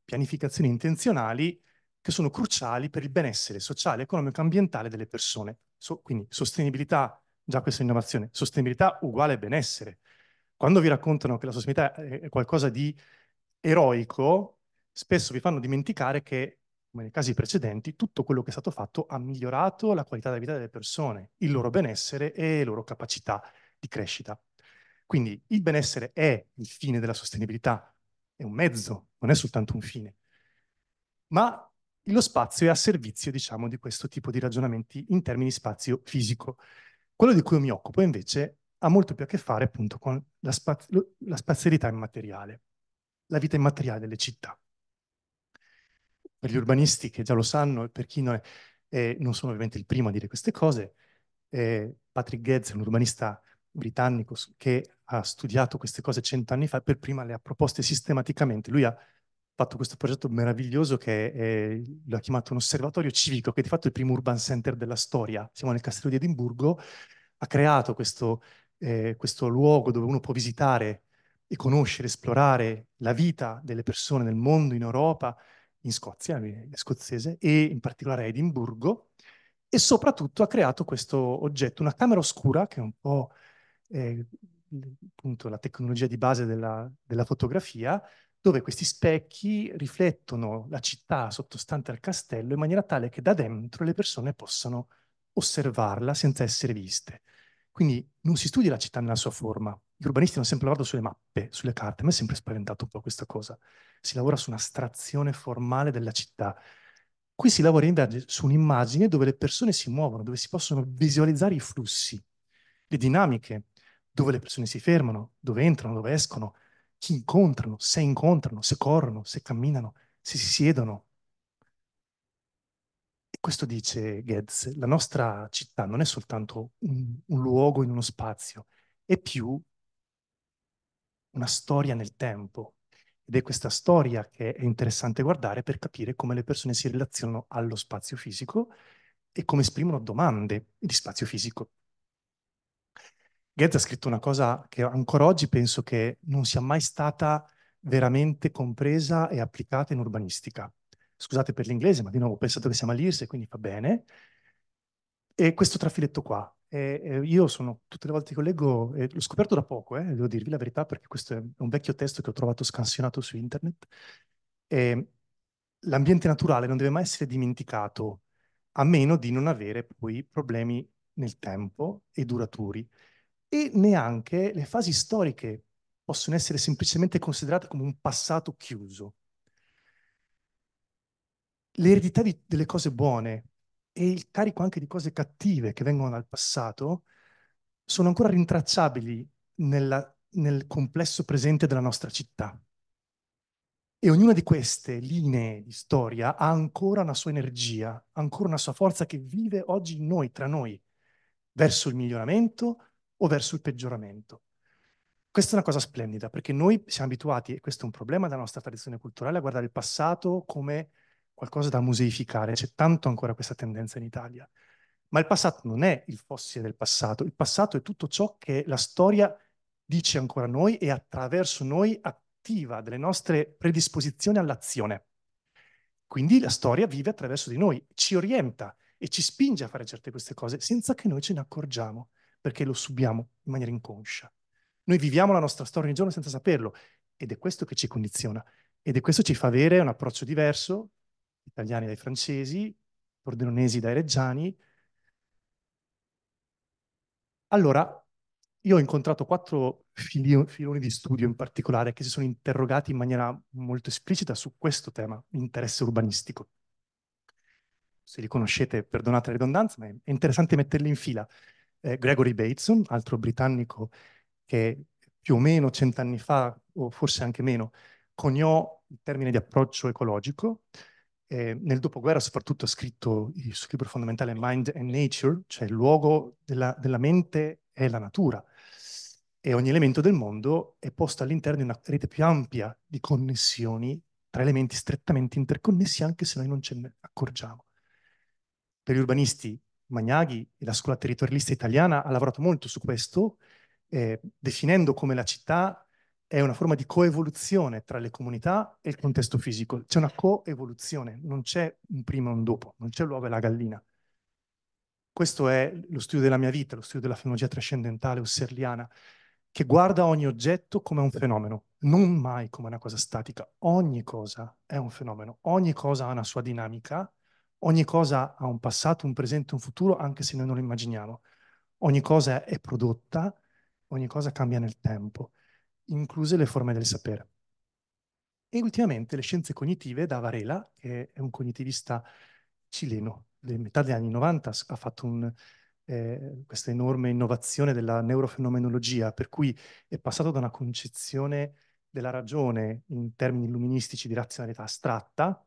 pianificazioni intenzionali che sono cruciali per il benessere sociale, economico e ambientale delle persone. So, quindi sostenibilità, già questa innovazione, sostenibilità uguale benessere. Quando vi raccontano che la sostenibilità è qualcosa di eroico, spesso vi fanno dimenticare che, come nei casi precedenti, tutto quello che è stato fatto ha migliorato la qualità della vita delle persone, il loro benessere e la loro capacità di crescita. Quindi il benessere è il fine della sostenibilità, è un mezzo, non è soltanto un fine. Ma lo spazio è a servizio, diciamo, di questo tipo di ragionamenti in termini spazio fisico. Quello di cui mi occupo, invece, ha molto più a che fare appunto con la, spaz la spazialità immateriale, la vita immateriale delle città. Per gli urbanisti che già lo sanno, e per chi non, è, eh, non sono ovviamente il primo a dire queste cose, eh, Patrick Goetz, un urbanista britannico che ha studiato queste cose cent'anni fa, per prima le ha proposte sistematicamente. Lui ha fatto questo progetto meraviglioso che è, lo ha chiamato un osservatorio civico, che di fatto è il primo urban center della storia. Siamo nel castello di Edimburgo, ha creato questo, eh, questo luogo dove uno può visitare e conoscere, esplorare la vita delle persone nel mondo, in Europa, in Scozia, è scozzese, e in particolare a Edimburgo, e soprattutto ha creato questo oggetto, una camera oscura che è un po' eh, appunto la tecnologia di base della, della fotografia, dove questi specchi riflettono la città sottostante al castello in maniera tale che da dentro le persone possano osservarla senza essere viste. Quindi non si studia la città nella sua forma. Gli urbanisti hanno sempre lavorato sulle mappe, sulle carte. mi è sempre spaventato un po' questa cosa. Si lavora su un'astrazione formale della città. Qui si lavora invece su un'immagine dove le persone si muovono, dove si possono visualizzare i flussi, le dinamiche, dove le persone si fermano, dove entrano, dove escono, chi incontrano, se incontrano, se corrono, se camminano, se si siedono. E questo dice Goetz, la nostra città non è soltanto un, un luogo in uno spazio, è più una storia nel tempo. Ed è questa storia che è interessante guardare per capire come le persone si relazionano allo spazio fisico e come esprimono domande di spazio fisico. Goethe ha scritto una cosa che ancora oggi penso che non sia mai stata veramente compresa e applicata in urbanistica. Scusate per l'inglese, ma di nuovo ho pensato che siamo all'IRSE, quindi fa bene. E questo trafiletto qua. E, io sono, tutte le volte che lo leggo, l'ho scoperto da poco, eh, devo dirvi la verità, perché questo è un vecchio testo che ho trovato scansionato su internet. l'ambiente naturale non deve mai essere dimenticato, a meno di non avere poi problemi nel tempo e duraturi e neanche le fasi storiche possono essere semplicemente considerate come un passato chiuso. L'eredità di, delle cose buone e il carico anche di cose cattive che vengono dal passato sono ancora rintracciabili nella, nel complesso presente della nostra città. E ognuna di queste linee di storia ha ancora una sua energia, ancora una sua forza che vive oggi in noi, tra noi, verso il miglioramento, o verso il peggioramento. Questa è una cosa splendida, perché noi siamo abituati, e questo è un problema della nostra tradizione culturale, a guardare il passato come qualcosa da museificare. C'è tanto ancora questa tendenza in Italia. Ma il passato non è il fossile del passato, il passato è tutto ciò che la storia dice ancora a noi e attraverso noi attiva delle nostre predisposizioni all'azione. Quindi la storia vive attraverso di noi, ci orienta e ci spinge a fare certe queste cose senza che noi ce ne accorgiamo perché lo subiamo in maniera inconscia. Noi viviamo la nostra storia ogni giorno senza saperlo ed è questo che ci condiziona ed è questo che ci fa avere un approccio diverso, italiani dai francesi, pordenonesi dai reggiani. Allora, io ho incontrato quattro filio, filoni di studio in particolare che si sono interrogati in maniera molto esplicita su questo tema, l'interesse urbanistico. Se li conoscete, perdonate la ridondanza, ma è interessante metterli in fila eh, Gregory Bateson, altro britannico che più o meno cent'anni fa, o forse anche meno, coniò il termine di approccio ecologico. Eh, nel dopoguerra soprattutto ha scritto il suo libro fondamentale Mind and Nature, cioè il luogo della, della mente è la natura. E ogni elemento del mondo è posto all'interno di una rete più ampia di connessioni tra elementi strettamente interconnessi anche se noi non ce ne accorgiamo. Per gli urbanisti Magnaghi e la scuola territorialista italiana ha lavorato molto su questo, eh, definendo come la città è una forma di coevoluzione tra le comunità e il contesto fisico. C'è una coevoluzione, non c'è un prima e un dopo, non c'è l'uovo e la gallina. Questo è lo studio della mia vita, lo studio della fenomenologia trascendentale husserliana, che guarda ogni oggetto come un fenomeno, non mai come una cosa statica. Ogni cosa è un fenomeno, ogni cosa ha una sua dinamica Ogni cosa ha un passato, un presente, un futuro, anche se noi non lo immaginiamo. Ogni cosa è prodotta, ogni cosa cambia nel tempo, incluse le forme del sapere. E ultimamente le scienze cognitive da Varela, che è un cognitivista cileno, del metà degli anni 90 ha fatto un, eh, questa enorme innovazione della neurofenomenologia, per cui è passato da una concezione della ragione in termini illuministici di razionalità astratta,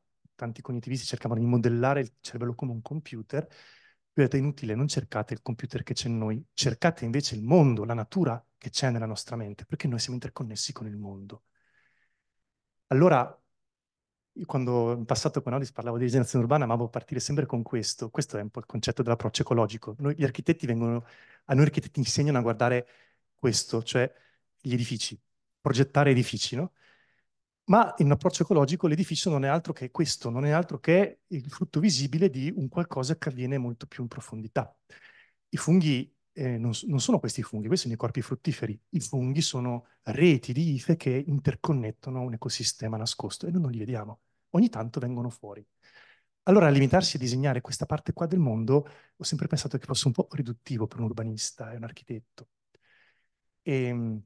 tanti cognitivisti cercavano di modellare il cervello come un computer, lui ha detto inutile, non cercate il computer che c'è in noi, cercate invece il mondo, la natura che c'è nella nostra mente, perché noi siamo interconnessi con il mondo. Allora, quando in passato con Audis parlavo di rigenerazione urbana, amavo partire sempre con questo. Questo è un po' il concetto dell'approccio ecologico. Noi, gli architetti vengono, a noi architetti insegnano a guardare questo, cioè gli edifici, progettare edifici, no? Ma in un approccio ecologico l'edificio non è altro che questo, non è altro che il frutto visibile di un qualcosa che avviene molto più in profondità. I funghi eh, non, non, sono questi funghi, questi sono i corpi fruttiferi. I funghi sono reti di ife che interconnettono un ecosistema nascosto e noi non li vediamo. Ogni tanto vengono fuori. Allora, limitarsi a disegnare questa parte qua del mondo, ho sempre pensato che fosse un po' riduttivo per un urbanista e un architetto. E, ehm,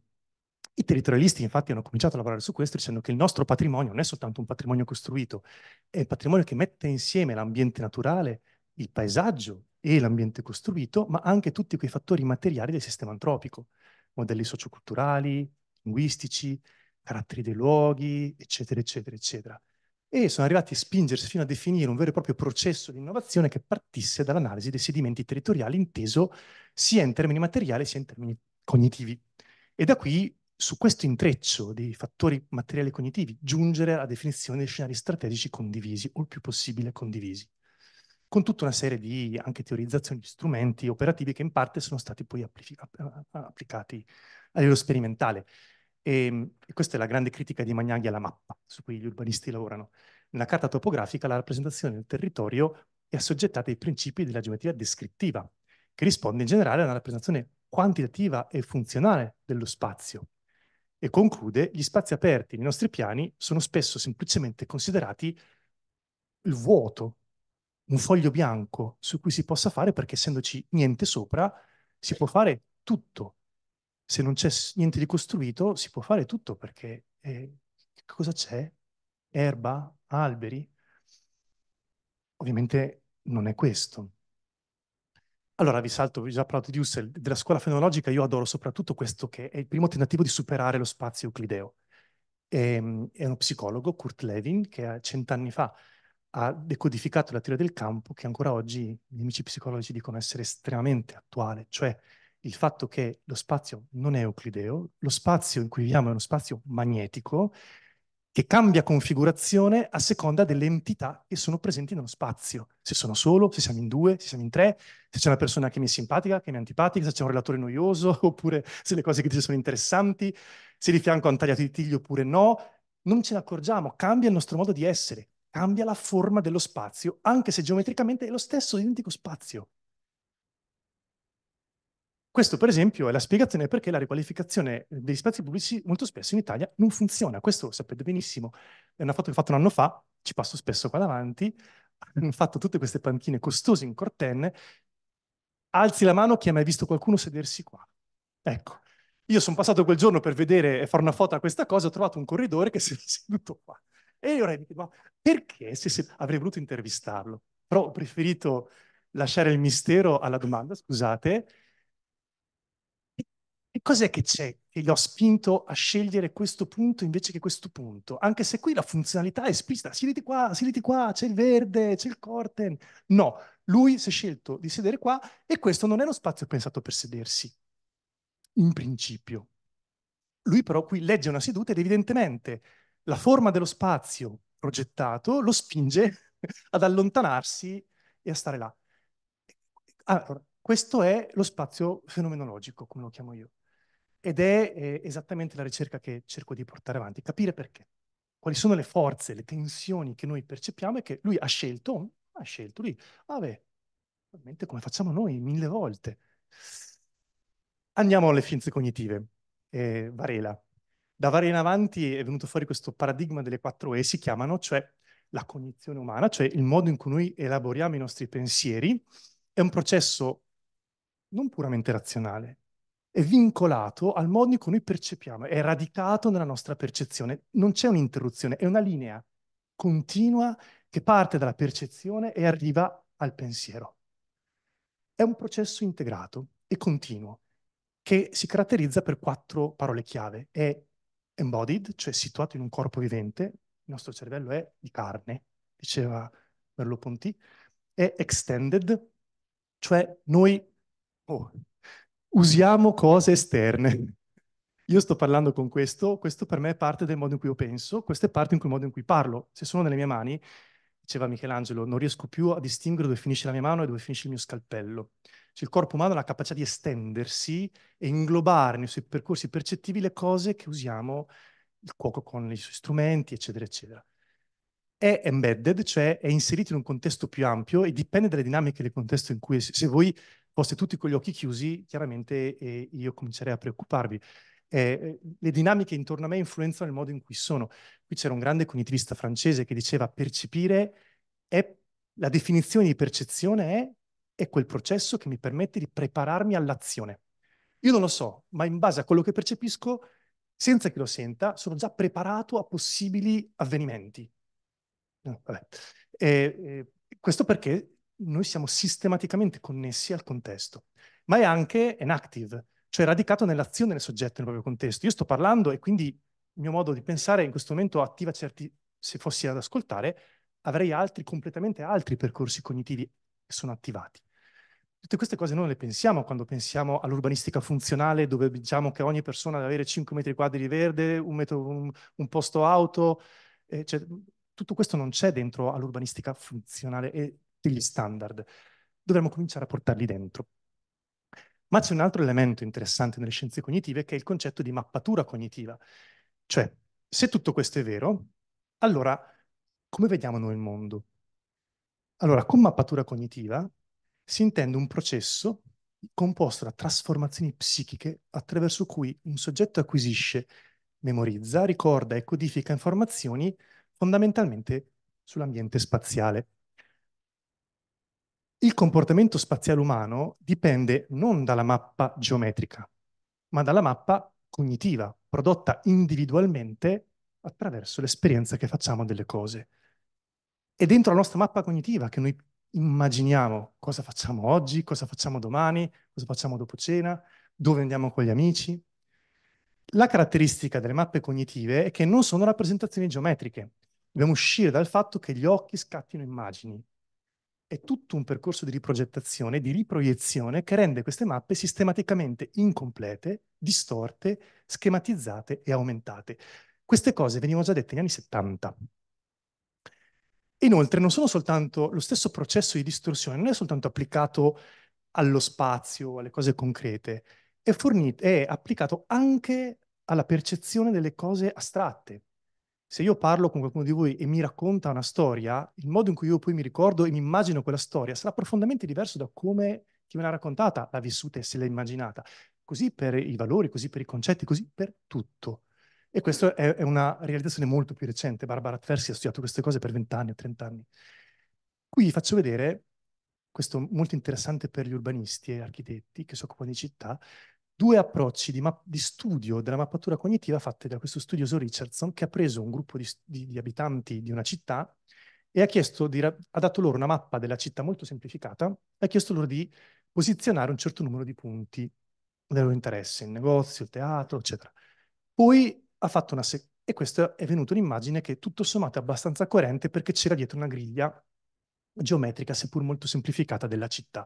i territorialisti infatti hanno cominciato a lavorare su questo dicendo che il nostro patrimonio non è soltanto un patrimonio costruito, è un patrimonio che mette insieme l'ambiente naturale, il paesaggio e l'ambiente costruito, ma anche tutti quei fattori materiali del sistema antropico, modelli socioculturali, linguistici, caratteri dei luoghi, eccetera, eccetera, eccetera. E sono arrivati a spingersi fino a definire un vero e proprio processo di innovazione che partisse dall'analisi dei sedimenti territoriali inteso sia in termini materiali sia in termini cognitivi. E da qui su questo intreccio di fattori materiali e cognitivi giungere alla definizione di scenari strategici condivisi o il più possibile condivisi, con tutta una serie di anche teorizzazioni di strumenti operativi che in parte sono stati poi applicati a livello sperimentale. E, ehm, e questa è la grande critica di Magnaghi alla mappa su cui gli urbanisti lavorano. Nella carta topografica la rappresentazione del territorio è assoggettata ai principi della geometria descrittiva, che risponde in generale a una rappresentazione quantitativa e funzionale dello spazio, e conclude, gli spazi aperti nei nostri piani sono spesso semplicemente considerati il vuoto, un foglio bianco su cui si possa fare perché essendoci niente sopra si può fare tutto. Se non c'è niente di costruito si può fare tutto perché eh, cosa c'è? Erba? Alberi? Ovviamente non è questo. Allora, vi salto, vi già parlato di Husserl, della scuola fenomenologica io adoro soprattutto questo che è il primo tentativo di superare lo spazio euclideo. Ehm, è uno psicologo, Kurt Levin, che cent'anni fa ha decodificato la teoria del campo che ancora oggi gli amici psicologi dicono essere estremamente attuale, cioè il fatto che lo spazio non è euclideo, lo spazio in cui viviamo è uno spazio magnetico che cambia configurazione a seconda delle entità che sono presenti nello spazio. Se sono solo, se siamo in due, se siamo in tre, se c'è una persona che mi è simpatica, che mi è antipatica, se c'è un relatore noioso, oppure se le cose che dice sono interessanti, se di fianco hanno tagliato i tigli oppure no. Non ce ne accorgiamo, cambia il nostro modo di essere, cambia la forma dello spazio, anche se geometricamente è lo stesso identico spazio. Questo, per esempio, è la spiegazione perché la riqualificazione eh, degli spazi pubblici molto spesso in Italia non funziona. Questo lo sapete benissimo. È una foto che ho fatto un anno fa, ci passo spesso qua davanti. Hanno fatto tutte queste panchine costose in cortenne. Alzi la mano chi ha mai visto qualcuno sedersi qua. Ecco, io sono passato quel giorno per vedere e fare una foto a questa cosa, ho trovato un corridore che si è seduto qua. E ora mi chiedo, ma perché se, se, avrei voluto intervistarlo? Però ho preferito lasciare il mistero alla domanda, scusate, cos'è che c'è che gli ho spinto a scegliere questo punto invece che questo punto? Anche se qui la funzionalità è esplicita, siediti qua, siediti qua, c'è il verde, c'è il corten. No, lui si è scelto di sedere qua e questo non è lo spazio pensato per sedersi, in principio. Lui però qui legge una seduta ed evidentemente la forma dello spazio progettato lo spinge ad allontanarsi e a stare là. Allora, questo è lo spazio fenomenologico, come lo chiamo io. Ed è eh, esattamente la ricerca che cerco di portare avanti, capire perché, quali sono le forze, le tensioni che noi percepiamo e che lui ha scelto, ha scelto lui, vabbè, ovviamente come facciamo noi mille volte. Andiamo alle scienze cognitive. Eh, Varela. Da Varela in avanti è venuto fuori questo paradigma delle quattro E, si chiamano, cioè la cognizione umana, cioè il modo in cui noi elaboriamo i nostri pensieri, è un processo non puramente razionale, è vincolato al modo in cui noi percepiamo, è radicato nella nostra percezione. Non c'è un'interruzione, è una linea continua che parte dalla percezione e arriva al pensiero. È un processo integrato e continuo che si caratterizza per quattro parole chiave. È embodied, cioè situato in un corpo vivente, il nostro cervello è di carne, diceva Merleau-Ponty, è extended, cioè noi, oh, usiamo cose esterne. Io sto parlando con questo, questo per me è parte del modo in cui io penso, questo è parte del modo in cui parlo. Se sono nelle mie mani, diceva Michelangelo, non riesco più a distinguere dove finisce la mia mano e dove finisce il mio scalpello. Cioè, il corpo umano ha la capacità di estendersi e inglobare nei suoi percorsi percettivi le cose che usiamo, il cuoco con i suoi strumenti, eccetera, eccetera. È embedded, cioè è inserito in un contesto più ampio e dipende dalle dinamiche del contesto in cui... Se voi foste tutti con gli occhi chiusi, chiaramente eh, io comincerei a preoccuparvi. Eh, eh, le dinamiche intorno a me influenzano il modo in cui sono. Qui c'era un grande cognitivista francese che diceva percepire è la definizione di percezione è, è quel processo che mi permette di prepararmi all'azione. Io non lo so, ma in base a quello che percepisco, senza che lo senta, sono già preparato a possibili avvenimenti. No, eh, eh, questo perché noi siamo sistematicamente connessi al contesto, ma è anche inactive, cioè radicato nell'azione del soggetto nel proprio contesto. Io sto parlando e quindi il mio modo di pensare in questo momento attiva certi, se fossi ad ascoltare, avrei altri, completamente altri percorsi cognitivi che sono attivati. Tutte queste cose non le pensiamo quando pensiamo all'urbanistica funzionale, dove diciamo che ogni persona deve avere 5 metri quadri di verde, un, metro, un, un posto auto. Eh, cioè, tutto questo non c'è dentro all'urbanistica funzionale e gli standard. Dovremmo cominciare a portarli dentro. Ma c'è un altro elemento interessante nelle scienze cognitive che è il concetto di mappatura cognitiva. Cioè, se tutto questo è vero, allora come vediamo noi il mondo? Allora, con mappatura cognitiva si intende un processo composto da trasformazioni psichiche attraverso cui un soggetto acquisisce, memorizza, ricorda e codifica informazioni fondamentalmente sull'ambiente spaziale il comportamento spaziale umano dipende non dalla mappa geometrica, ma dalla mappa cognitiva, prodotta individualmente attraverso l'esperienza che facciamo delle cose. È dentro la nostra mappa cognitiva che noi immaginiamo cosa facciamo oggi, cosa facciamo domani, cosa facciamo dopo cena, dove andiamo con gli amici. La caratteristica delle mappe cognitive è che non sono rappresentazioni geometriche. Dobbiamo uscire dal fatto che gli occhi scattino immagini, è tutto un percorso di riprogettazione, di riproiezione che rende queste mappe sistematicamente incomplete, distorte, schematizzate e aumentate. Queste cose venivano già dette negli anni 70. Inoltre non sono soltanto lo stesso processo di distorsione, non è soltanto applicato allo spazio, alle cose concrete, è, fornito, è applicato anche alla percezione delle cose astratte, se io parlo con qualcuno di voi e mi racconta una storia, il modo in cui io poi mi ricordo e mi immagino quella storia sarà profondamente diverso da come chi me l'ha raccontata, l'ha vissuta e se l'ha immaginata. Così per i valori, così per i concetti, così per tutto. E questa è, una realizzazione molto più recente. Barbara Tversi ha studiato queste cose per vent'anni o trent'anni. Qui vi faccio vedere, questo molto interessante per gli urbanisti e architetti che si occupano di città, due approcci di, ma- di, studio della mappatura cognitiva fatti da questo studioso Richardson che ha preso un gruppo di, di, di abitanti di una città e ha, chiesto di ra- ha dato loro una mappa della città molto semplificata e ha chiesto loro di posizionare un certo numero di punti del loro interesse, il negozio, il teatro, eccetera. Poi ha fatto una se- e questa è venuta un'immagine che tutto sommato è abbastanza coerente perché c'era dietro una griglia geometrica, seppur molto semplificata, della città.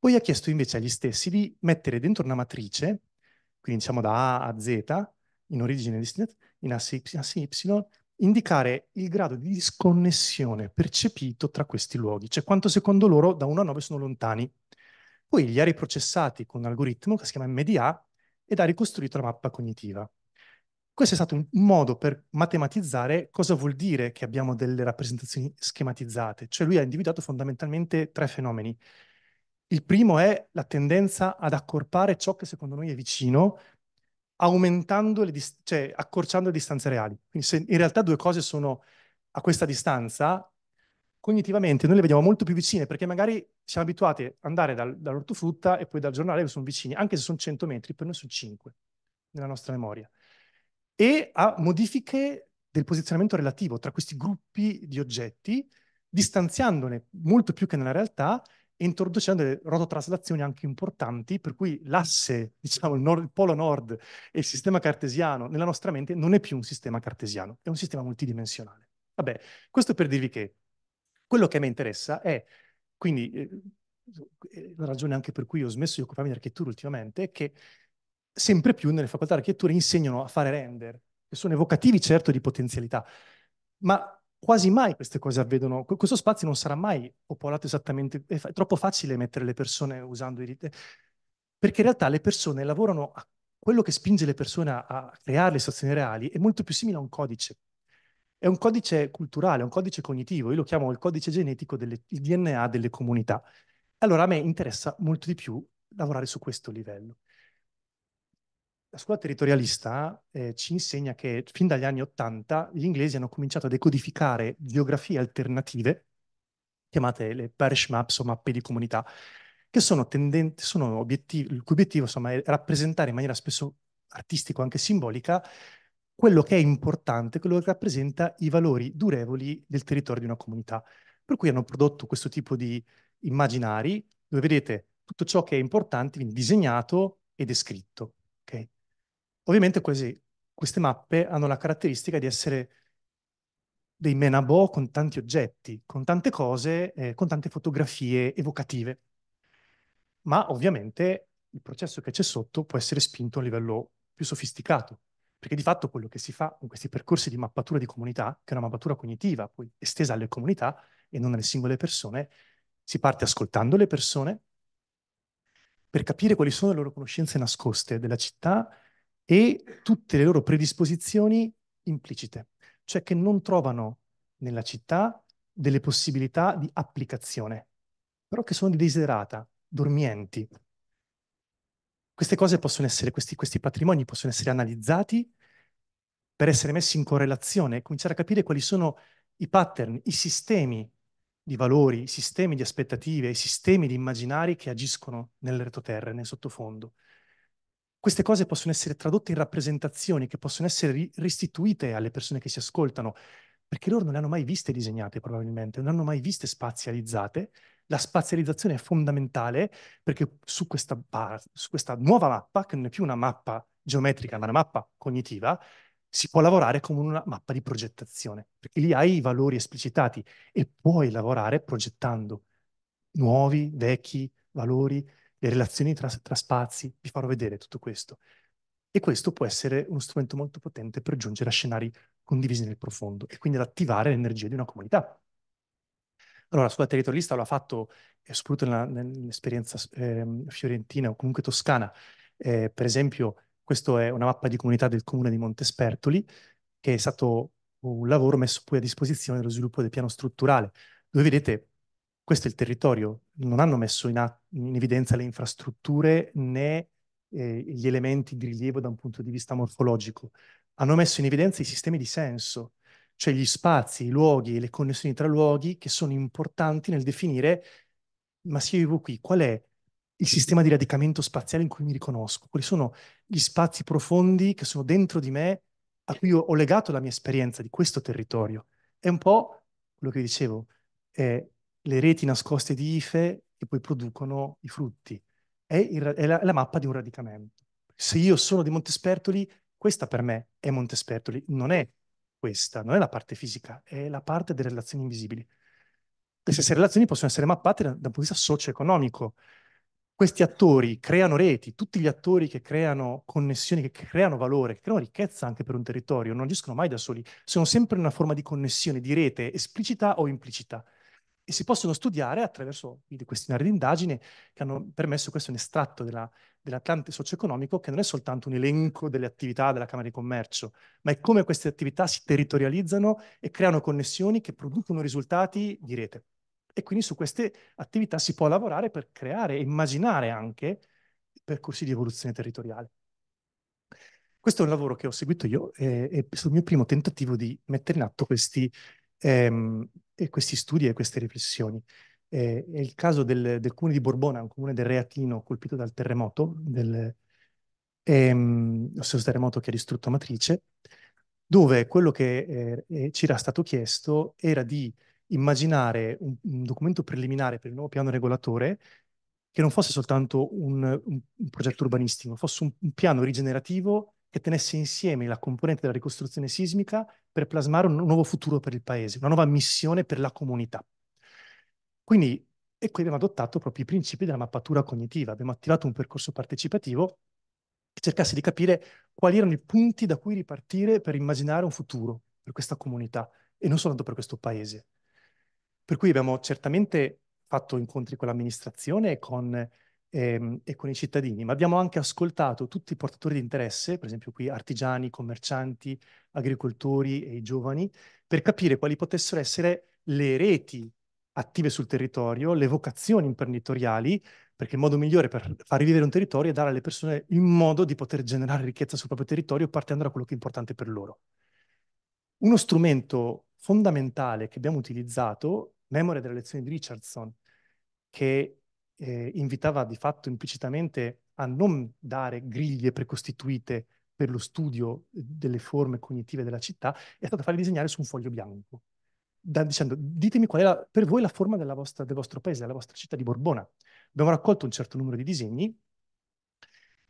Poi ha chiesto invece agli stessi di mettere dentro una matrice, quindi diciamo da A a Z, in origine distinta, in assi assi y indicare il grado di disconnessione percepito tra questi luoghi, cioè quanto secondo loro da 1 a 9 sono lontani. Poi li ha riprocessati con un algoritmo che si chiama MDA ed ha ricostruito la mappa cognitiva. Questo è stato un modo per matematizzare cosa vuol dire che abbiamo delle rappresentazioni schematizzate, cioè lui ha individuato fondamentalmente tre fenomeni. Il primo è la tendenza ad accorpare ciò che secondo noi è vicino, aumentando le dis- cioè accorciando le distanze reali. Quindi se in realtà due cose sono a questa distanza, cognitivamente noi le vediamo molto più vicine, perché magari siamo abituati ad andare dal, dall'ortofrutta e poi dal giornale che sono vicini, anche se sono 100 metri, per noi sono 5 nella nostra memoria. E a modifiche del posizionamento relativo tra questi gruppi di oggetti, distanziandone molto più che nella realtà, introducendo delle rototraslazioni anche importanti, per cui l'asse, diciamo, il, nord, il, polo nord e il sistema cartesiano nella nostra mente non è più un sistema cartesiano, è un sistema multidimensionale. Vabbè, questo per dirvi che quello che a me interessa è, quindi, eh, la eh, ragione anche per cui ho smesso di occuparmi di architettura ultimamente, è che sempre più nelle facoltà di architettura insegnano a fare render, che sono evocativi certo di potenzialità, ma quasi mai queste cose avvedono, questo spazio non sarà mai popolato esattamente, è, troppo facile mettere le persone usando i... perché in realtà le persone lavorano a quello che spinge le persone a creare le situazioni reali è molto più simile a un codice. È un codice culturale, è un codice cognitivo, io lo chiamo il codice genetico, delle, il DNA delle comunità. Allora a me interessa molto di più lavorare su questo livello la scuola territorialista eh, ci insegna che fin dagli anni Ottanta gli inglesi hanno cominciato a decodificare geografie alternative, chiamate le parish maps o mappe di comunità, che sono tendenti, sono obiettivi, il cui obiettivo insomma, è rappresentare in maniera spesso artistica o anche simbolica quello che è importante, quello che rappresenta i valori durevoli del territorio di una comunità. Per cui hanno prodotto questo tipo di immaginari dove vedete tutto ciò che è importante viene disegnato e descritto. Okay? Ovviamente questi, queste mappe hanno la caratteristica di essere dei menabò con tanti oggetti, con tante cose, eh, con tante fotografie evocative. Ma ovviamente il processo che c'è sotto può essere spinto a un livello più sofisticato, perché di fatto quello che si fa con questi percorsi di mappatura di comunità, che è una mappatura cognitiva, poi estesa alle comunità e non alle singole persone, si parte ascoltando le persone per capire quali sono le loro conoscenze nascoste della città e tutte le loro predisposizioni implicite, cioè che non trovano nella città delle possibilità di applicazione, però che sono di desiderata, dormienti. Queste cose possono essere, questi, questi patrimoni possono essere analizzati per essere messi in correlazione e cominciare a capire quali sono i pattern, i sistemi di valori, i sistemi di aspettative, i sistemi di immaginari che agiscono nel nell'ertoterra, nel sottofondo queste cose possono essere tradotte in rappresentazioni che possono essere restituite alle persone che si ascoltano, perché loro non le hanno mai viste disegnate probabilmente, non le hanno mai viste spazializzate. La spazializzazione è fondamentale perché su questa, bar- su questa nuova mappa, che non è più una mappa geometrica, ma una mappa cognitiva, si può lavorare come una mappa di progettazione, perché lì hai i valori esplicitati e puoi lavorare progettando nuovi, vecchi valori, le relazioni tra, tra spazi, vi farò vedere tutto questo. E questo può essere uno strumento molto potente per giungere a scenari condivisi nel profondo e quindi ad attivare l'energia di una comunità. Allora, sulla territorialista l'ha fatto, eh, soprattutto nella, nell'esperienza eh, fiorentina o comunque toscana, eh, per esempio, questa è una mappa di comunità del comune di Montespertoli, che è stato un lavoro messo poi a disposizione dello sviluppo del piano strutturale, dove vedete questo è il territorio, non hanno messo in, in evidenza le infrastrutture né eh, gli elementi di rilievo da un punto di vista morfologico, hanno messo in evidenza i sistemi di senso, cioè gli spazi, i luoghi e le connessioni tra luoghi che sono importanti nel definire, ma se io vivo qui, qual è il sistema di radicamento spaziale in cui mi riconosco? Quali sono gli spazi profondi che sono dentro di me a cui ho legato la mia esperienza di questo territorio? È un po' quello che dicevo, eh, le reti nascoste di IFE che poi producono i frutti. È, il, è la, la, mappa di un radicamento. Se io sono di Montespertoli, questa per me è Montespertoli, non è questa, non è la parte fisica, è la parte delle relazioni invisibili. Queste stesse relazioni possono essere mappate dal da punto di vista socio-economico. Questi attori creano reti, tutti gli attori che creano connessioni, che creano valore, che creano ricchezza anche per un territorio, non agiscono mai da soli, sono sempre una forma di connessione, di rete, esplicita o implicita e si possono studiare attraverso i questionari di indagine che hanno permesso questo è un estratto della, dell'Atlante socio-economico che non è soltanto un elenco delle attività della Camera di Commercio, ma è come queste attività si territorializzano e creano connessioni che producono risultati di rete. E quindi su queste attività si può lavorare per creare e immaginare anche percorsi di evoluzione territoriale. Questo è un lavoro che ho seguito io, eh, e è stato il mio primo tentativo di mettere in atto questi ehm, e questi studi e queste riflessioni. Eh, è il caso del, del, comune di Borbona, un comune del Reatino colpito dal terremoto, del, ehm, lo stesso terremoto che ha distrutto Matrice, dove quello che eh, eh, ci era stato chiesto era di immaginare un, un, documento preliminare per il nuovo piano regolatore che non fosse soltanto un, un, un progetto urbanistico, fosse un, piano rigenerativo che tenesse insieme la componente della ricostruzione sismica per plasmare un nuovo futuro per il paese, una nuova missione per la comunità. Quindi, e qui abbiamo adottato proprio i principi della mappatura cognitiva, abbiamo attivato un percorso partecipativo che cercasse di capire quali erano i punti da cui ripartire per immaginare un futuro per questa comunità e non soltanto per questo paese. Per cui abbiamo certamente fatto incontri con l'amministrazione e con ehm, e con i cittadini, ma abbiamo anche ascoltato tutti i portatori di interesse, per esempio qui artigiani, commercianti, agricoltori e i giovani, per capire quali potessero essere le reti attive sul territorio, le vocazioni imprenditoriali, perché il modo migliore per far rivivere un territorio è dare alle persone il modo di poter generare ricchezza sul proprio territorio partendo da quello che è importante per loro. Uno strumento fondamentale che abbiamo utilizzato, memoria della lezione di Richardson, che eh, invitava di fatto implicitamente a non dare griglie precostituite per lo studio delle forme cognitive della città, è stato farli disegnare su un foglio bianco, da, dicendo ditemi qual è la, per voi la forma vostra, del vostro paese, della vostra città di Borbona. Abbiamo raccolto un certo numero di disegni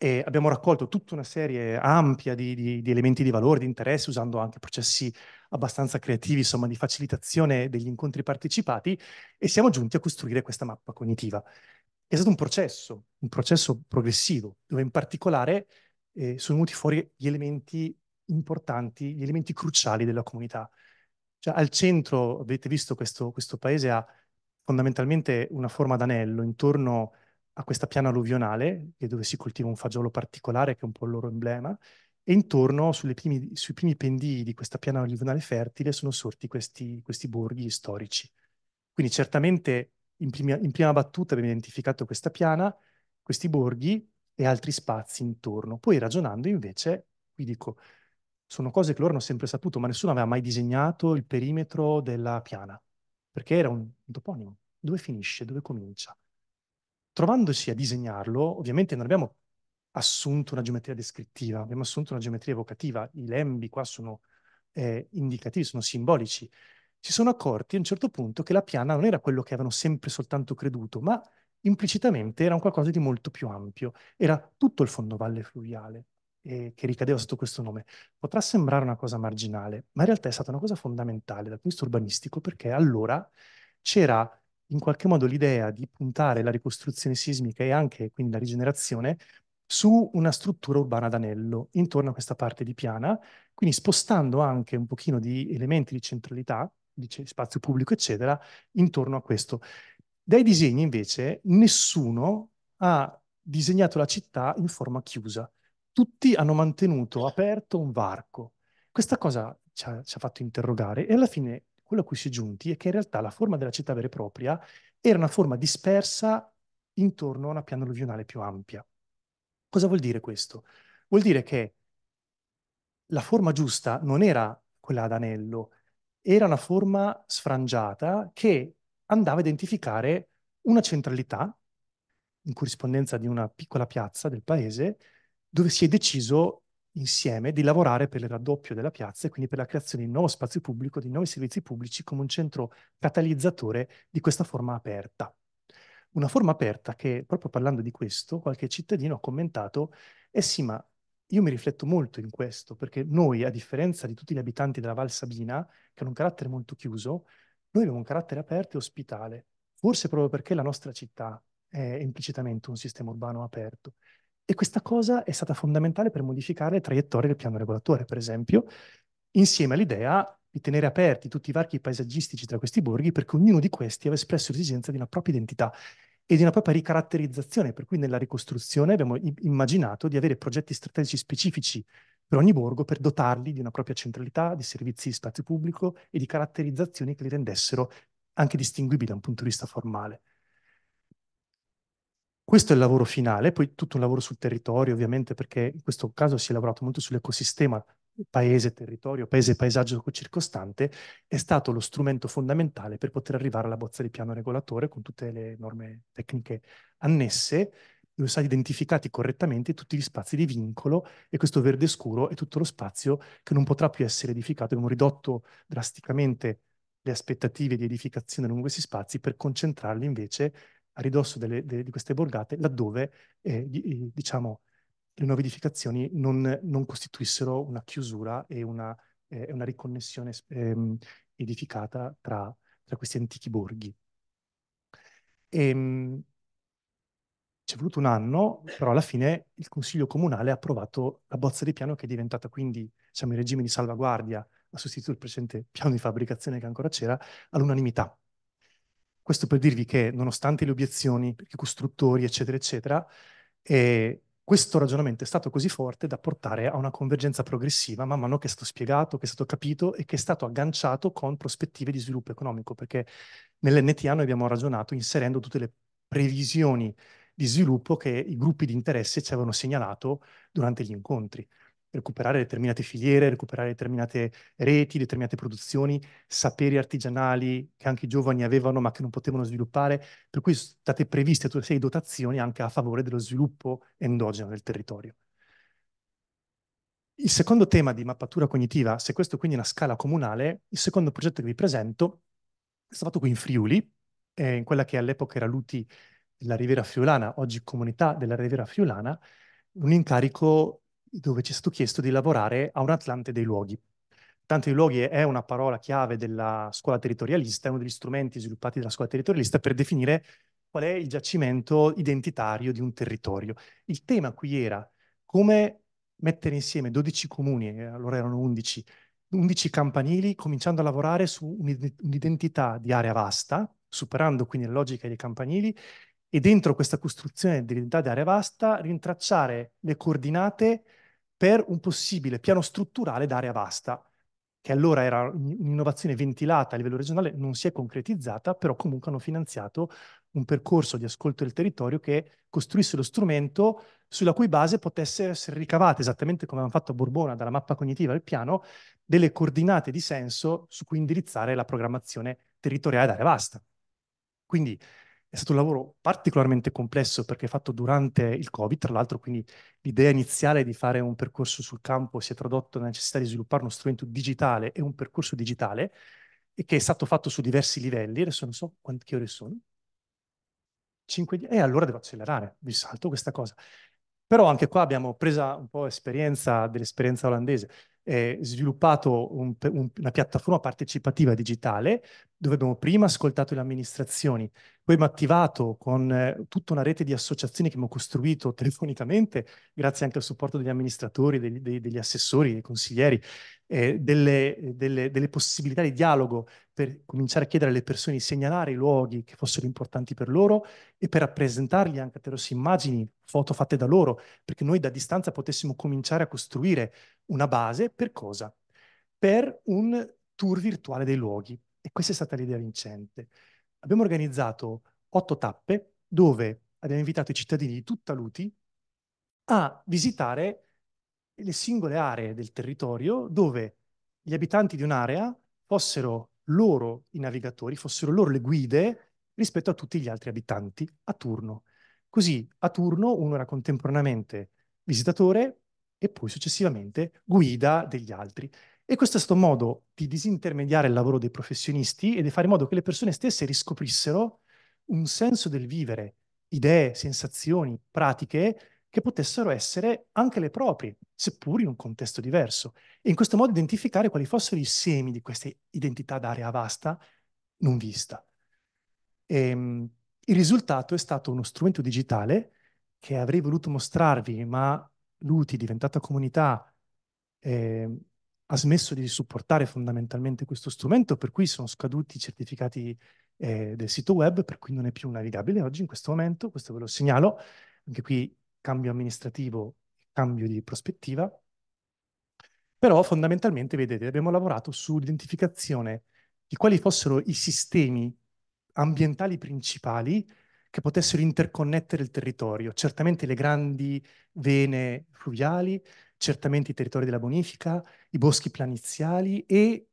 e abbiamo raccolto tutta una serie ampia di, di, di elementi di valore, di interesse, usando anche processi abbastanza creativi, insomma, di facilitazione degli incontri partecipati e siamo giunti a costruire questa mappa cognitiva è stato un processo, un processo progressivo, dove in particolare eh, sono venuti fuori gli elementi importanti, gli elementi cruciali della comunità. Cioè, al centro, avete visto, questo, questo paese ha fondamentalmente una forma d'anello intorno a questa piana alluvionale, dove si coltiva un fagiolo particolare, che è un po' il loro emblema, e intorno primi, sui primi pendii di questa piana alluvionale fertile sono sorti questi, questi borghi storici. Quindi certamente in prima, in prima battuta abbiamo identificato questa piana, questi borghi e altri spazi intorno. Poi ragionando invece, qui dico, sono cose che loro hanno sempre saputo, ma nessuno aveva mai disegnato il perimetro della piana, perché era un toponimo. Dove finisce? Dove comincia? Trovandosi a disegnarlo, ovviamente non abbiamo assunto una geometria descrittiva, abbiamo assunto una geometria evocativa. I lembi qua sono eh, indicativi, sono simbolici si sono accorti a un certo punto che la piana non era quello che avevano sempre soltanto creduto, ma implicitamente era un qualcosa di molto più ampio, era tutto il fondovalle fluviale eh, che ricadeva sotto questo nome. Potrà sembrare una cosa marginale, ma in realtà è stata una cosa fondamentale dal punto di vista urbanistico perché allora c'era in qualche modo l'idea di puntare la ricostruzione sismica e anche quindi la rigenerazione su una struttura urbana d'anello intorno a questa parte di piana, quindi spostando anche un pochino di elementi di centralità dice, spazio pubblico, eccetera, intorno a questo. Dai disegni, invece, nessuno ha disegnato la città in forma chiusa. Tutti hanno mantenuto aperto un varco. Questa cosa ci ha, ci ha fatto interrogare e alla fine quello a cui si è giunti è che in realtà la forma della città vera e propria era una forma dispersa intorno a una piana alluvionale più ampia. Cosa vuol dire questo? Vuol dire che la forma giusta non era quella ad anello, era una forma sfrangiata che andava a identificare una centralità in corrispondenza di una piccola piazza del paese dove si è deciso insieme di lavorare per il raddoppio della piazza e quindi per la creazione di un nuovo spazio pubblico, di nuovi servizi pubblici come un centro catalizzatore di questa forma aperta. Una forma aperta che, proprio parlando di questo, qualche cittadino ha commentato, eh sì, ma io mi rifletto molto in questo, perché noi, a differenza di tutti gli abitanti della Val Sabina, che hanno un carattere molto chiuso, noi abbiamo un carattere aperto e ospitale, forse proprio perché la nostra città è implicitamente un sistema urbano aperto. E questa cosa è stata fondamentale per modificare le traiettorie del piano regolatore, per esempio, insieme all'idea di tenere aperti tutti i varchi paesaggistici tra questi borghi perché ognuno di questi aveva espresso l'esigenza di una propria identità e di una propria ricaratterizzazione, per cui nella ricostruzione abbiamo immaginato di avere progetti strategici specifici per ogni borgo per dotarli di una propria centralità, di servizi di spazio pubblico e di caratterizzazioni che li rendessero anche distinguibili da un punto di vista formale. Questo è il lavoro finale, poi tutto un lavoro sul territorio ovviamente perché in questo caso si è lavorato molto sull'ecosistema paese, territorio, paese e paesaggio circostante, è stato lo strumento fondamentale per poter arrivare alla bozza di piano regolatore con tutte le norme tecniche annesse, dove sono stati identificati correttamente tutti gli spazi di vincolo e questo verde scuro è tutto lo spazio che non potrà più essere edificato. Abbiamo ridotto drasticamente le aspettative di edificazione lungo questi spazi per concentrarli invece a ridosso delle, delle, di queste borgate laddove eh, eh diciamo, le nuove edificazioni non, non costituissero una chiusura e una, eh, una riconnessione ehm, edificata tra, tra, questi antichi borghi. E, ehm, ci è voluto un anno, però alla fine il Consiglio Comunale ha approvato la bozza di piano che è diventata quindi diciamo, il regime di salvaguardia, ha sostituito il precedente piano di fabbricazione che ancora c'era, all'unanimità. Questo per dirvi che nonostante le obiezioni, perché costruttori, eccetera, eccetera, eh, questo ragionamento è stato così forte da portare a una convergenza progressiva man mano che è stato spiegato, che è stato capito e che è stato agganciato con prospettive di sviluppo economico, perché nell'NTA noi abbiamo ragionato inserendo tutte le previsioni di sviluppo che i gruppi di interesse ci avevano segnalato durante gli incontri recuperare determinate filiere, recuperare determinate reti, determinate produzioni, saperi artigianali che anche i giovani avevano ma che non potevano sviluppare, per cui sono state previste tutte una dotazioni anche a favore dello sviluppo endogeno del territorio. Il secondo tema di mappatura cognitiva, se questo quindi è una scala comunale, il secondo progetto che vi presento è stato fatto qui in Friuli, eh, in quella che all'epoca era l'UTI della Riviera Friulana, oggi comunità della Riviera Friulana, un incarico dove ci è stato chiesto di lavorare a un Atlante dei luoghi. Tanto i luoghi è una parola chiave della scuola territorialista, è uno degli strumenti sviluppati dalla scuola territorialista per definire qual è il giacimento identitario di un territorio. Il tema qui era come mettere insieme 12 comuni, eh, allora erano 11, 11 campanili, cominciando a lavorare su un'identità di area vasta, superando quindi la logica dei campanili, e dentro questa costruzione dell'identità di area vasta rintracciare le coordinate per un possibile piano strutturale d'area vasta, che allora era un'innovazione ventilata a livello regionale, non si è concretizzata, però comunque hanno finanziato un percorso di ascolto del territorio che costruisse lo strumento sulla cui base potesse essere ricavata, esattamente come avevano fatto a Borbona dalla mappa cognitiva del piano, delle coordinate di senso su cui indirizzare la programmazione territoriale d'area vasta. Quindi è stato un lavoro particolarmente complesso perché fatto durante il Covid, tra l'altro, quindi l'idea iniziale di fare un percorso sul campo si è tradotto nella necessità di sviluppare uno strumento digitale e un percorso digitale e che è stato fatto su diversi livelli. Adesso non so quante ore sono. 5 di... e eh, allora devo accelerare, vi salto questa cosa. Però anche qua abbiamo preso un po' esperienza dell'esperienza olandese eh, sviluppato un, un, una piattaforma partecipativa digitale dove abbiamo prima ascoltato le amministrazioni, poi abbiamo attivato con eh, tutta una rete di associazioni che abbiamo costruito telefonicamente, grazie anche al supporto degli amministratori, degli, degli, degli assessori, dei consiglieri, eh, delle, delle, delle, possibilità di dialogo per cominciare a chiedere alle persone di segnalare i luoghi che fossero importanti per loro e per rappresentarli anche attraverso immagini, foto fatte da loro, perché noi da distanza potessimo cominciare a costruire una base per cosa? Per un tour virtuale dei luoghi. E questa è stata l'idea vincente. Abbiamo organizzato otto tappe dove abbiamo invitato i cittadini di tutta l'UTI a visitare le singole aree del territorio dove gli abitanti di un'area fossero loro i navigatori, fossero loro le guide rispetto a tutti gli altri abitanti a turno. Così a turno uno era contemporaneamente visitatore, e poi successivamente guida degli altri. E questo è stato un modo di disintermediare il lavoro dei professionisti e di fare in modo che le persone stesse riscoprissero un senso del vivere, idee, sensazioni, pratiche che potessero essere anche le proprie, seppur in un contesto diverso. E in questo modo identificare quali fossero i semi di questa identità d'area vasta non vista. E, ehm, il risultato è stato uno strumento digitale che avrei voluto mostrarvi, ma l'UTI, diventata comunità, eh, ha smesso di supportare fondamentalmente questo strumento, per cui sono scaduti i certificati eh, del sito web, per cui non è più navigabile oggi in questo momento, questo ve lo segnalo, anche qui cambio amministrativo, cambio di prospettiva, però fondamentalmente, vedete, abbiamo lavorato sull'identificazione di quali fossero i sistemi ambientali principali che potessero interconnettere il territorio, certamente le grandi vene fluviali, certamente i territori della bonifica, i boschi planiziali e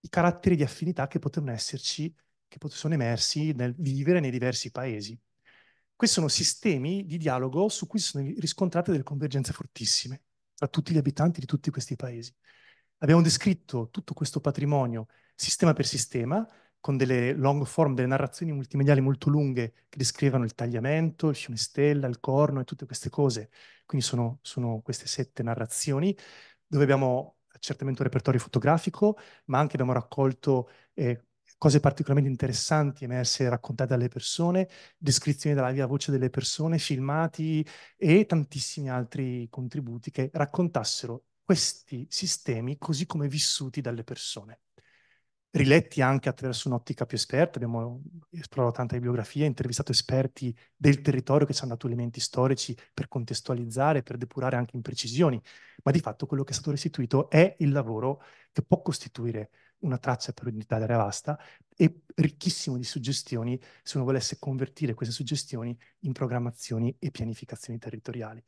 i caratteri di affinità che potevano esserci, che sono emersi nel vivere nei diversi paesi. Questi sono sistemi di dialogo su cui si sono riscontrate delle convergenze fortissime tra tutti gli abitanti di tutti questi paesi. Abbiamo descritto tutto questo patrimonio sistema per sistema, con delle long form, delle narrazioni multimediali molto lunghe che descrivono il tagliamento, il fiume stella, il corno e tutte queste cose. Quindi sono, sono queste sette narrazioni dove abbiamo certamente un repertorio fotografico, ma anche abbiamo raccolto eh, cose particolarmente interessanti emerse e raccontate dalle persone, descrizioni dalla via voce delle persone, filmati e tantissimi altri contributi che raccontassero questi sistemi così come vissuti dalle persone riletti anche attraverso un'ottica più esperta, abbiamo esplorato tanta bibliografia, intervistato esperti del territorio che ci hanno dato elementi storici per contestualizzare, per depurare anche imprecisioni, ma di fatto quello che è stato restituito è il lavoro che può costituire una traccia per un'Italia vasta e ricchissimo di suggestioni se uno volesse convertire queste suggestioni in programmazioni e pianificazioni territoriali.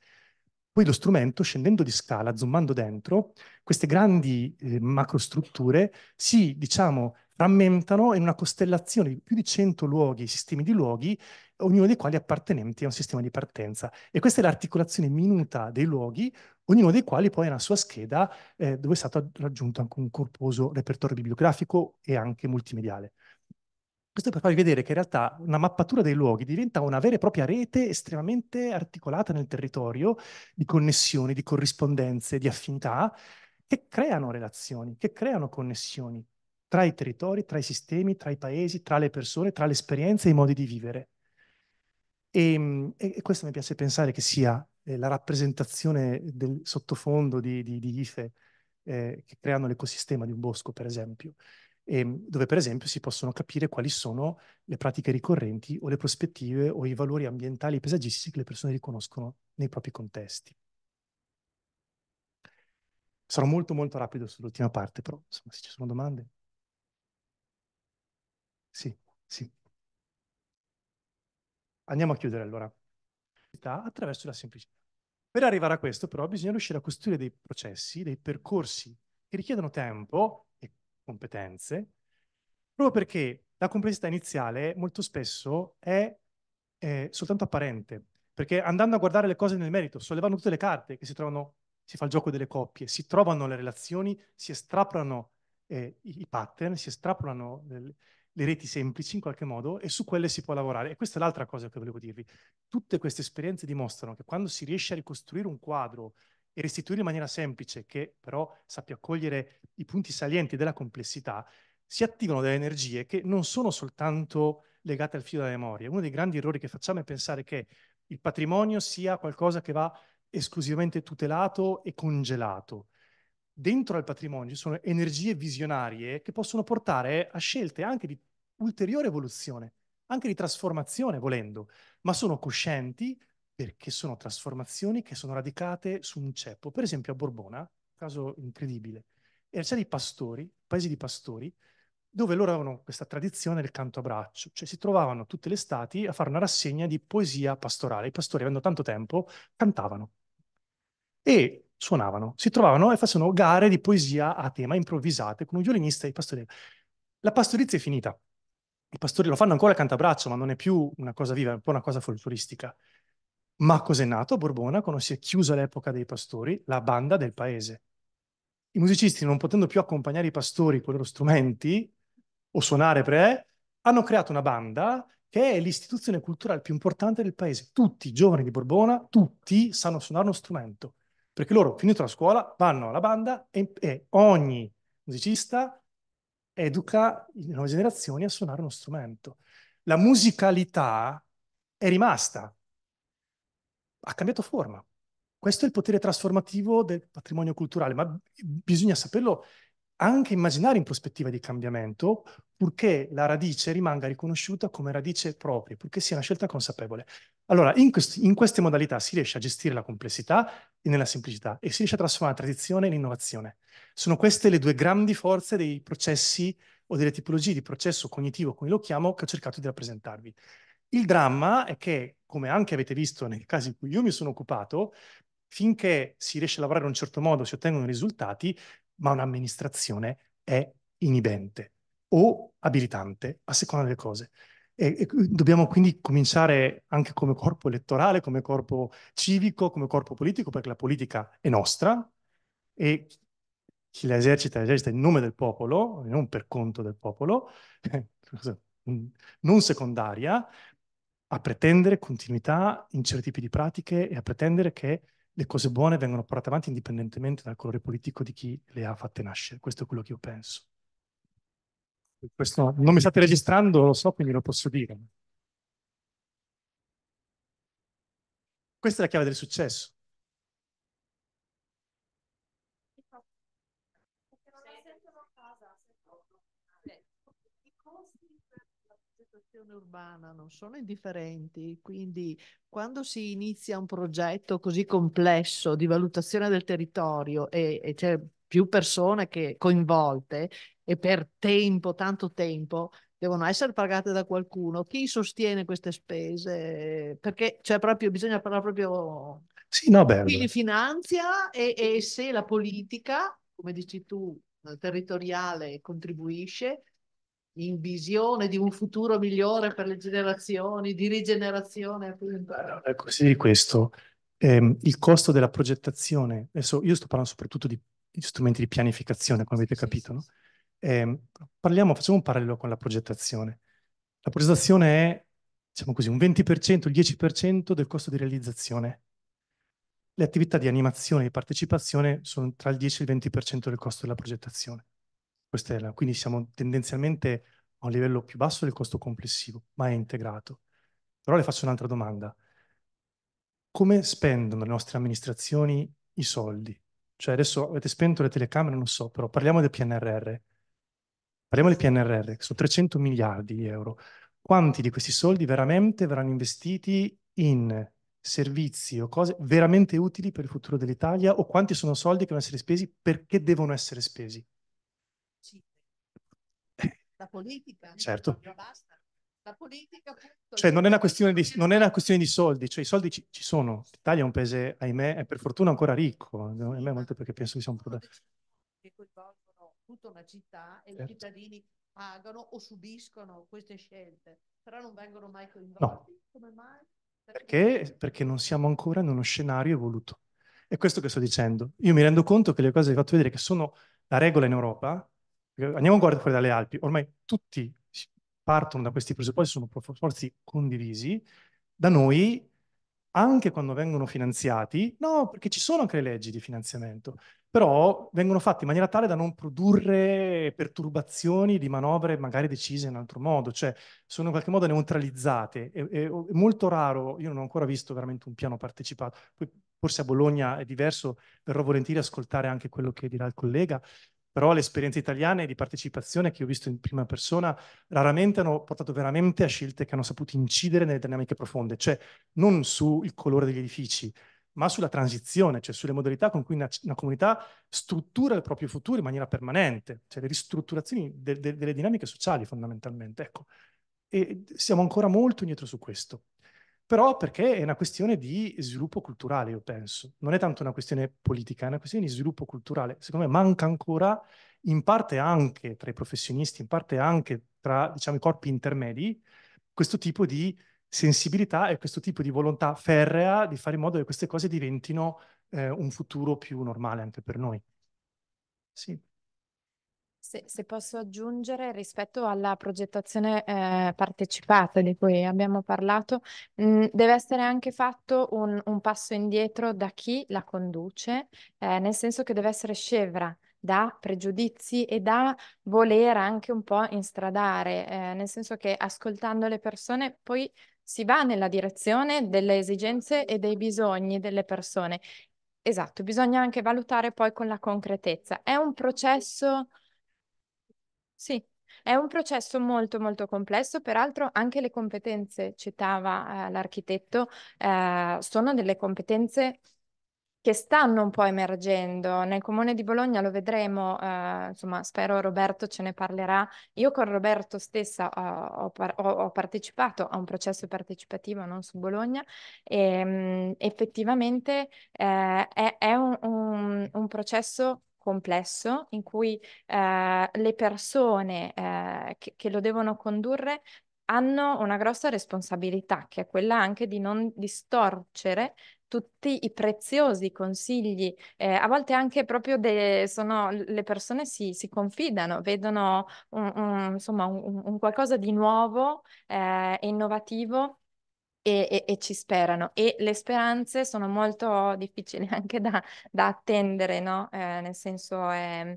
Poi lo strumento, scendendo di scala, zoomando dentro, queste grandi eh, macrostrutture si, diciamo, rammentano in una costellazione di più di 100 luoghi, sistemi di luoghi, ognuno dei quali appartenenti a un sistema di partenza. E questa è l'articolazione minuta dei luoghi, ognuno dei quali poi ha una sua scheda eh, dove è stato raggiunto anche un corposo repertorio bibliografico e anche multimediale. Questo per farvi vedere che in realtà una mappatura dei luoghi diventa una vera e propria rete estremamente articolata nel territorio di connessioni, di corrispondenze, di affinità che creano relazioni, che creano connessioni tra i territori, tra i sistemi, tra i paesi, tra le persone, tra le esperienze e i modi di vivere. Ehm, e, e questo mi piace pensare che sia eh, la rappresentazione del sottofondo di, di, di IFE eh, che creano l'ecosistema di un bosco, per esempio. Ehm, dove per esempio si possono capire quali sono le pratiche ricorrenti o le prospettive o i valori ambientali e paesaggistici che le persone riconoscono nei propri contesti. Sarò molto molto rapido sull'ultima parte, però insomma, se ci sono domande. Sì, sì. Andiamo a chiudere allora. Attraverso la semplicità. Per arrivare a questo, però, bisogna riuscire a costruire dei processi, dei percorsi che richiedono tempo, competenze, proprio perché la complessità iniziale molto spesso è eh, soltanto apparente, perché andando a guardare le cose nel merito, sollevando tutte le carte che si trovano, si fa il gioco delle coppie, si trovano le relazioni, si estrapolano eh, i pattern, si estrapolano le, le reti semplici in qualche modo e su quelle si può lavorare. E questa è l'altra cosa che volevo dirvi. Tutte queste esperienze dimostrano che quando si riesce a ricostruire un quadro e restituire in maniera semplice, che però sappia cogliere i punti salienti della complessità, si attivano delle energie che non sono soltanto legate al filo della memoria. Uno dei grandi errori che facciamo è pensare che il patrimonio sia qualcosa che va esclusivamente tutelato e congelato. Dentro al patrimonio ci sono energie visionarie che possono portare a scelte anche di ulteriore evoluzione, anche di trasformazione volendo, ma sono coscienti, perché sono trasformazioni che sono radicate su un ceppo. Per esempio a Borbona, caso incredibile, era c'era i pastori, paesi di pastori, dove loro avevano questa tradizione del canto a braccio, cioè si trovavano tutte le stati a fare una rassegna di poesia pastorale. I pastori, avendo tanto tempo, cantavano e suonavano, si trovavano e facevano gare di poesia a tema improvvisate con un violinista e i pastori. La pastorizia è finita. I pastori lo fanno ancora a braccio, ma non è più una cosa viva, è un po' una cosa folcloristica. Ma cos'è nato Borbona quando si è chiusa l'epoca dei pastori? La banda del paese. I musicisti, non potendo più accompagnare i pastori con i loro strumenti o suonare pre, hanno creato una banda che è l'istituzione culturale più importante del paese. Tutti i giovani di Borbona, tutti sanno suonare uno strumento, perché loro, finita la scuola, vanno alla banda e, e ogni musicista educa le nuove generazioni a suonare uno strumento. La musicalità è rimasta, ha cambiato forma. Questo è il potere trasformativo del patrimonio culturale, ma bisogna saperlo anche immaginare in prospettiva di cambiamento, purché la radice rimanga riconosciuta come radice propria, purché sia una scelta consapevole. Allora, in, questi, in queste modalità si riesce a gestire la complessità e nella semplicità e si riesce a trasformare la tradizione in innovazione. Sono queste le due grandi forze dei processi o delle tipologie di processo cognitivo, come lo chiamo, che ho cercato di rappresentarvi. Il dramma è che, come anche avete visto nei casi in cui io mi sono occupato, finché si riesce a lavorare in un certo modo si ottengono risultati, ma un'amministrazione è inibente o abilitante, a seconda delle cose. E, e, dobbiamo quindi cominciare anche come corpo elettorale, come corpo civico, come corpo politico, perché la politica è nostra e chi la esercita, la esercita in nome del popolo, non per conto del popolo, non secondaria, a pretendere continuità in certi tipi di pratiche e a pretendere che le cose buone vengano portate avanti indipendentemente dal colore politico di chi le ha fatte nascere. Questo è quello che io penso. Questo, non mi state registrando, lo so, quindi lo posso dire. Questa è la chiave del successo. pianificazione urbana non sono indifferenti, quindi quando si inizia un progetto così complesso di valutazione del territorio e, e c'è più persone che coinvolte e per tempo, tanto tempo, devono essere pagate da qualcuno, chi sostiene queste spese? Perché c'è proprio, bisogna parlare proprio... Sì, no, bello. Chi finanzia e, e se la politica, come dici tu, territoriale contribuisce in visione di un futuro migliore per le generazioni, di rigenerazione. Appunto. Allora, eh, così di questo. Eh, il costo della progettazione, adesso io sto parlando soprattutto di strumenti di pianificazione, come avete sì, capito, sì, no? eh, parliamo, facciamo un parallelo con la progettazione. La progettazione è, diciamo così, un 20%, il 10% del costo di realizzazione. Le attività di animazione e partecipazione sono tra il 10 e il 20% del costo della progettazione. È, quindi siamo tendenzialmente a un livello più basso del costo complessivo, ma è integrato. Però le faccio un'altra domanda. Come spendono le nostre amministrazioni i soldi? Cioè adesso avete spento le telecamere, non so, però parliamo del PNRR. Parliamo del PNRR, sono 300 miliardi di euro. Quanti di questi soldi veramente verranno investiti in servizi o cose veramente utili per il futuro dell'Italia o quanti sono soldi che devono essere spesi perché devono essere spesi? La politica. Certo. Basta. La politica cioè, non è, di, non è, una questione di, soldi, cioè i soldi ci, ci sono. L'Italia è un paese, ahimè, è per fortuna ancora ricco. Ahimè, molto perché penso che sia un problema. Che coinvolgono tutta una città e certo. i cittadini pagano o subiscono queste scelte, però non vengono mai coinvolti. No. Come mai? Perché? Perché non siamo ancora in uno scenario evoluto. È questo che sto dicendo. Io mi rendo conto che le cose che ho fatto vedere, che sono la regola in Europa, andiamo a guardare fuori dalle Alpi, ormai tutti partono da questi presupposti, sono presupposti condivisi, da noi anche quando vengono finanziati, no, perché ci sono anche le leggi di finanziamento, però vengono fatte in maniera tale da non produrre perturbazioni di manovre magari decise in altro modo, cioè sono in qualche modo neutralizzate. È, è, è molto raro, io non ho ancora visto veramente un piano partecipato, Poi, forse a Bologna è diverso, verrò volentieri ascoltare anche quello che dirà il collega, però le esperienze italiane di partecipazione che ho visto in prima persona raramente hanno portato veramente a scelte che hanno saputo incidere nelle dinamiche profonde, cioè non sul colore degli edifici, ma sulla transizione, cioè sulle modalità con cui una, una comunità struttura il proprio futuro in maniera permanente, cioè le ristrutturazioni de, de, delle dinamiche sociali fondamentalmente. Ecco. E siamo ancora molto indietro su questo però perché è una questione di sviluppo culturale, io penso. Non è tanto una questione politica, è una questione di sviluppo culturale. Secondo me manca ancora, in parte anche tra i professionisti, in parte anche tra diciamo, i corpi intermedi, questo tipo di sensibilità e questo tipo di volontà ferrea di fare in modo che queste cose diventino eh, un futuro più normale anche per noi. Sì. Se, se, posso aggiungere rispetto alla progettazione eh, partecipata di cui abbiamo parlato, mh, mm, deve essere anche fatto un, un, passo indietro da chi la conduce, eh, nel senso che deve essere scevra da pregiudizi e da voler anche un po' instradare, eh, nel senso che ascoltando le persone poi si va nella direzione delle esigenze e dei bisogni delle persone. Esatto, bisogna anche valutare poi con la concretezza. È un processo sì, è un processo molto molto complesso, peraltro anche le competenze, citava eh, l'architetto, eh, sono delle competenze che stanno un po' emergendo. Nel comune di Bologna lo vedremo, eh, insomma, spero Roberto ce ne parlerà. Io con Roberto stessa eh, ho, ho, ho partecipato a un processo partecipativo non su Bologna e mh, mm, effettivamente eh, è, è un, un, un, processo complesso in cui eh, le persone eh, che, che lo devono condurre hanno una grossa responsabilità, che è quella anche di non distorcere tutti i preziosi consigli, eh, a volte anche proprio de, sono, le persone si, si confidano, vedono un, un, insomma un, un, qualcosa di nuovo eh, e eh, innovativo e, e, e, ci sperano e le speranze sono molto difficili anche da, da attendere, no? Eh, nel senso è, ehm,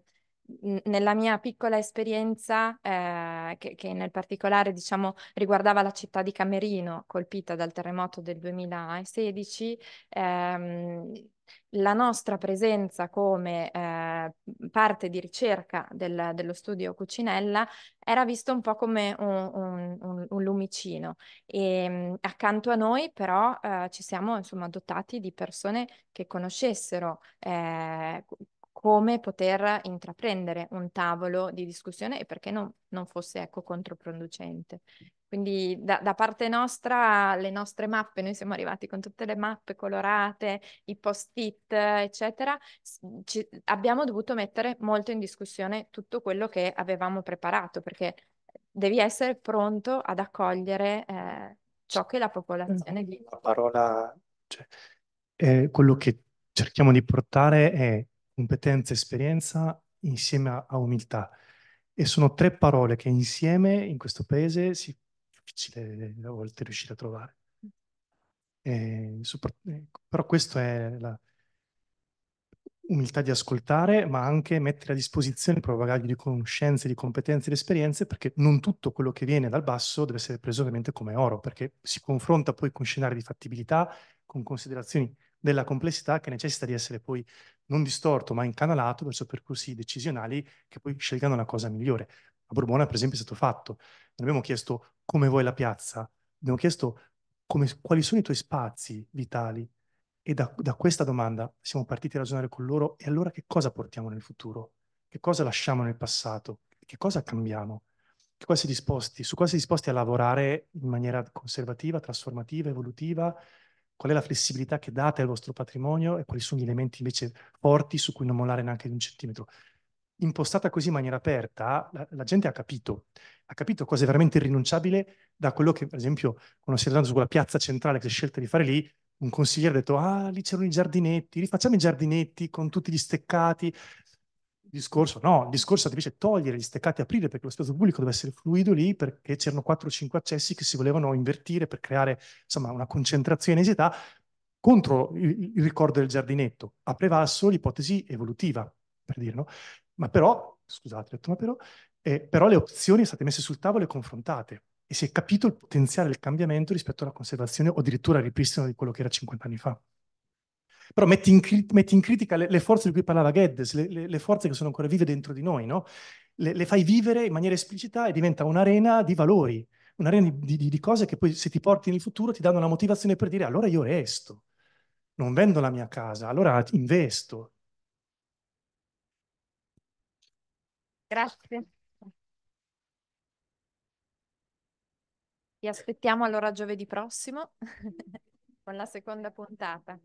nella mia piccola esperienza, eh, che, che, nel particolare diciamo, riguardava la città di Camerino, colpita dal terremoto del 2016, ehm, la nostra presenza come eh, parte di ricerca del, dello studio Cucinella era visto un po' come un, un, un, un lumicino e ehm, accanto a noi però eh, ci siamo insomma dotati di persone che conoscessero eh, come poter intraprendere un tavolo di discussione e perché non, non fosse ecco, controproducente. Quindi da, da, parte nostra le nostre mappe, noi siamo arrivati con tutte le mappe colorate, i post-it, eccetera, ci, abbiamo dovuto mettere molto in discussione tutto quello che avevamo preparato, perché devi essere pronto ad accogliere eh, ciò che la esatto. popolazione no, La parola, cioè, eh, quello che cerchiamo di portare è competenza e esperienza insieme a, a umiltà. E sono tre parole che insieme in questo paese si difficile a volte riuscire a trovare. E, eh, però questo è la umiltà di ascoltare, ma anche mettere a disposizione il proprio bagaglio di conoscenze, di competenze, di esperienze, perché non tutto quello che viene dal basso deve essere preso ovviamente come oro, perché si confronta poi con scenari di fattibilità, con considerazioni della complessità che necessita di essere poi non distorto ma incanalato verso percorsi decisionali che poi scelgano la cosa migliore. A Borbona per esempio è stato fatto, non abbiamo chiesto come vuoi la piazza, abbiamo chiesto come, quali sono i tuoi spazi vitali e da, da questa domanda siamo partiti a ragionare con loro e allora che cosa portiamo nel futuro? Che cosa lasciamo nel passato? Che cosa cambiamo? Che cosa si disposti, su cosa si disposti a lavorare in maniera conservativa, trasformativa, evolutiva qual è la flessibilità che date al vostro patrimonio e quali sono gli elementi invece forti su cui non mollare neanche di un centimetro. Impostata così in maniera aperta, la, la gente ha capito, ha capito cosa è veramente irrinunciabile da quello che, per esempio, quando si è andato su quella piazza centrale che si è scelta di fare lì, un consigliere ha detto, ah, lì c'erano i giardinetti, rifacciamo i giardinetti con tutti gli steccati, discorso, no, il discorso dice togliere gli steccati e aprire perché lo spazio pubblico deve essere fluido lì perché c'erano 4 5 accessi che si volevano invertire per creare insomma una concentrazione in esità contro il, il ricordo del giardinetto. Ha prevalso l'ipotesi evolutiva, per dire, no? Ma però, scusate, ho detto, ma però, eh, però le opzioni sono state messe sul tavolo e confrontate e si è capito il potenziale del cambiamento rispetto alla conservazione o addirittura al ripristino di quello che era 50 anni fa però metti in, metti in critica le, le, forze di cui parlava Geddes, le, le, forze che sono ancora vive dentro di noi, no? le, le, fai vivere in maniera esplicita e diventa un'arena di valori, un'arena di, di, di, cose che poi se ti porti nel futuro ti danno la motivazione per dire allora io resto, non vendo la mia casa, allora investo. Grazie. Vi aspettiamo allora giovedì prossimo con la seconda puntata.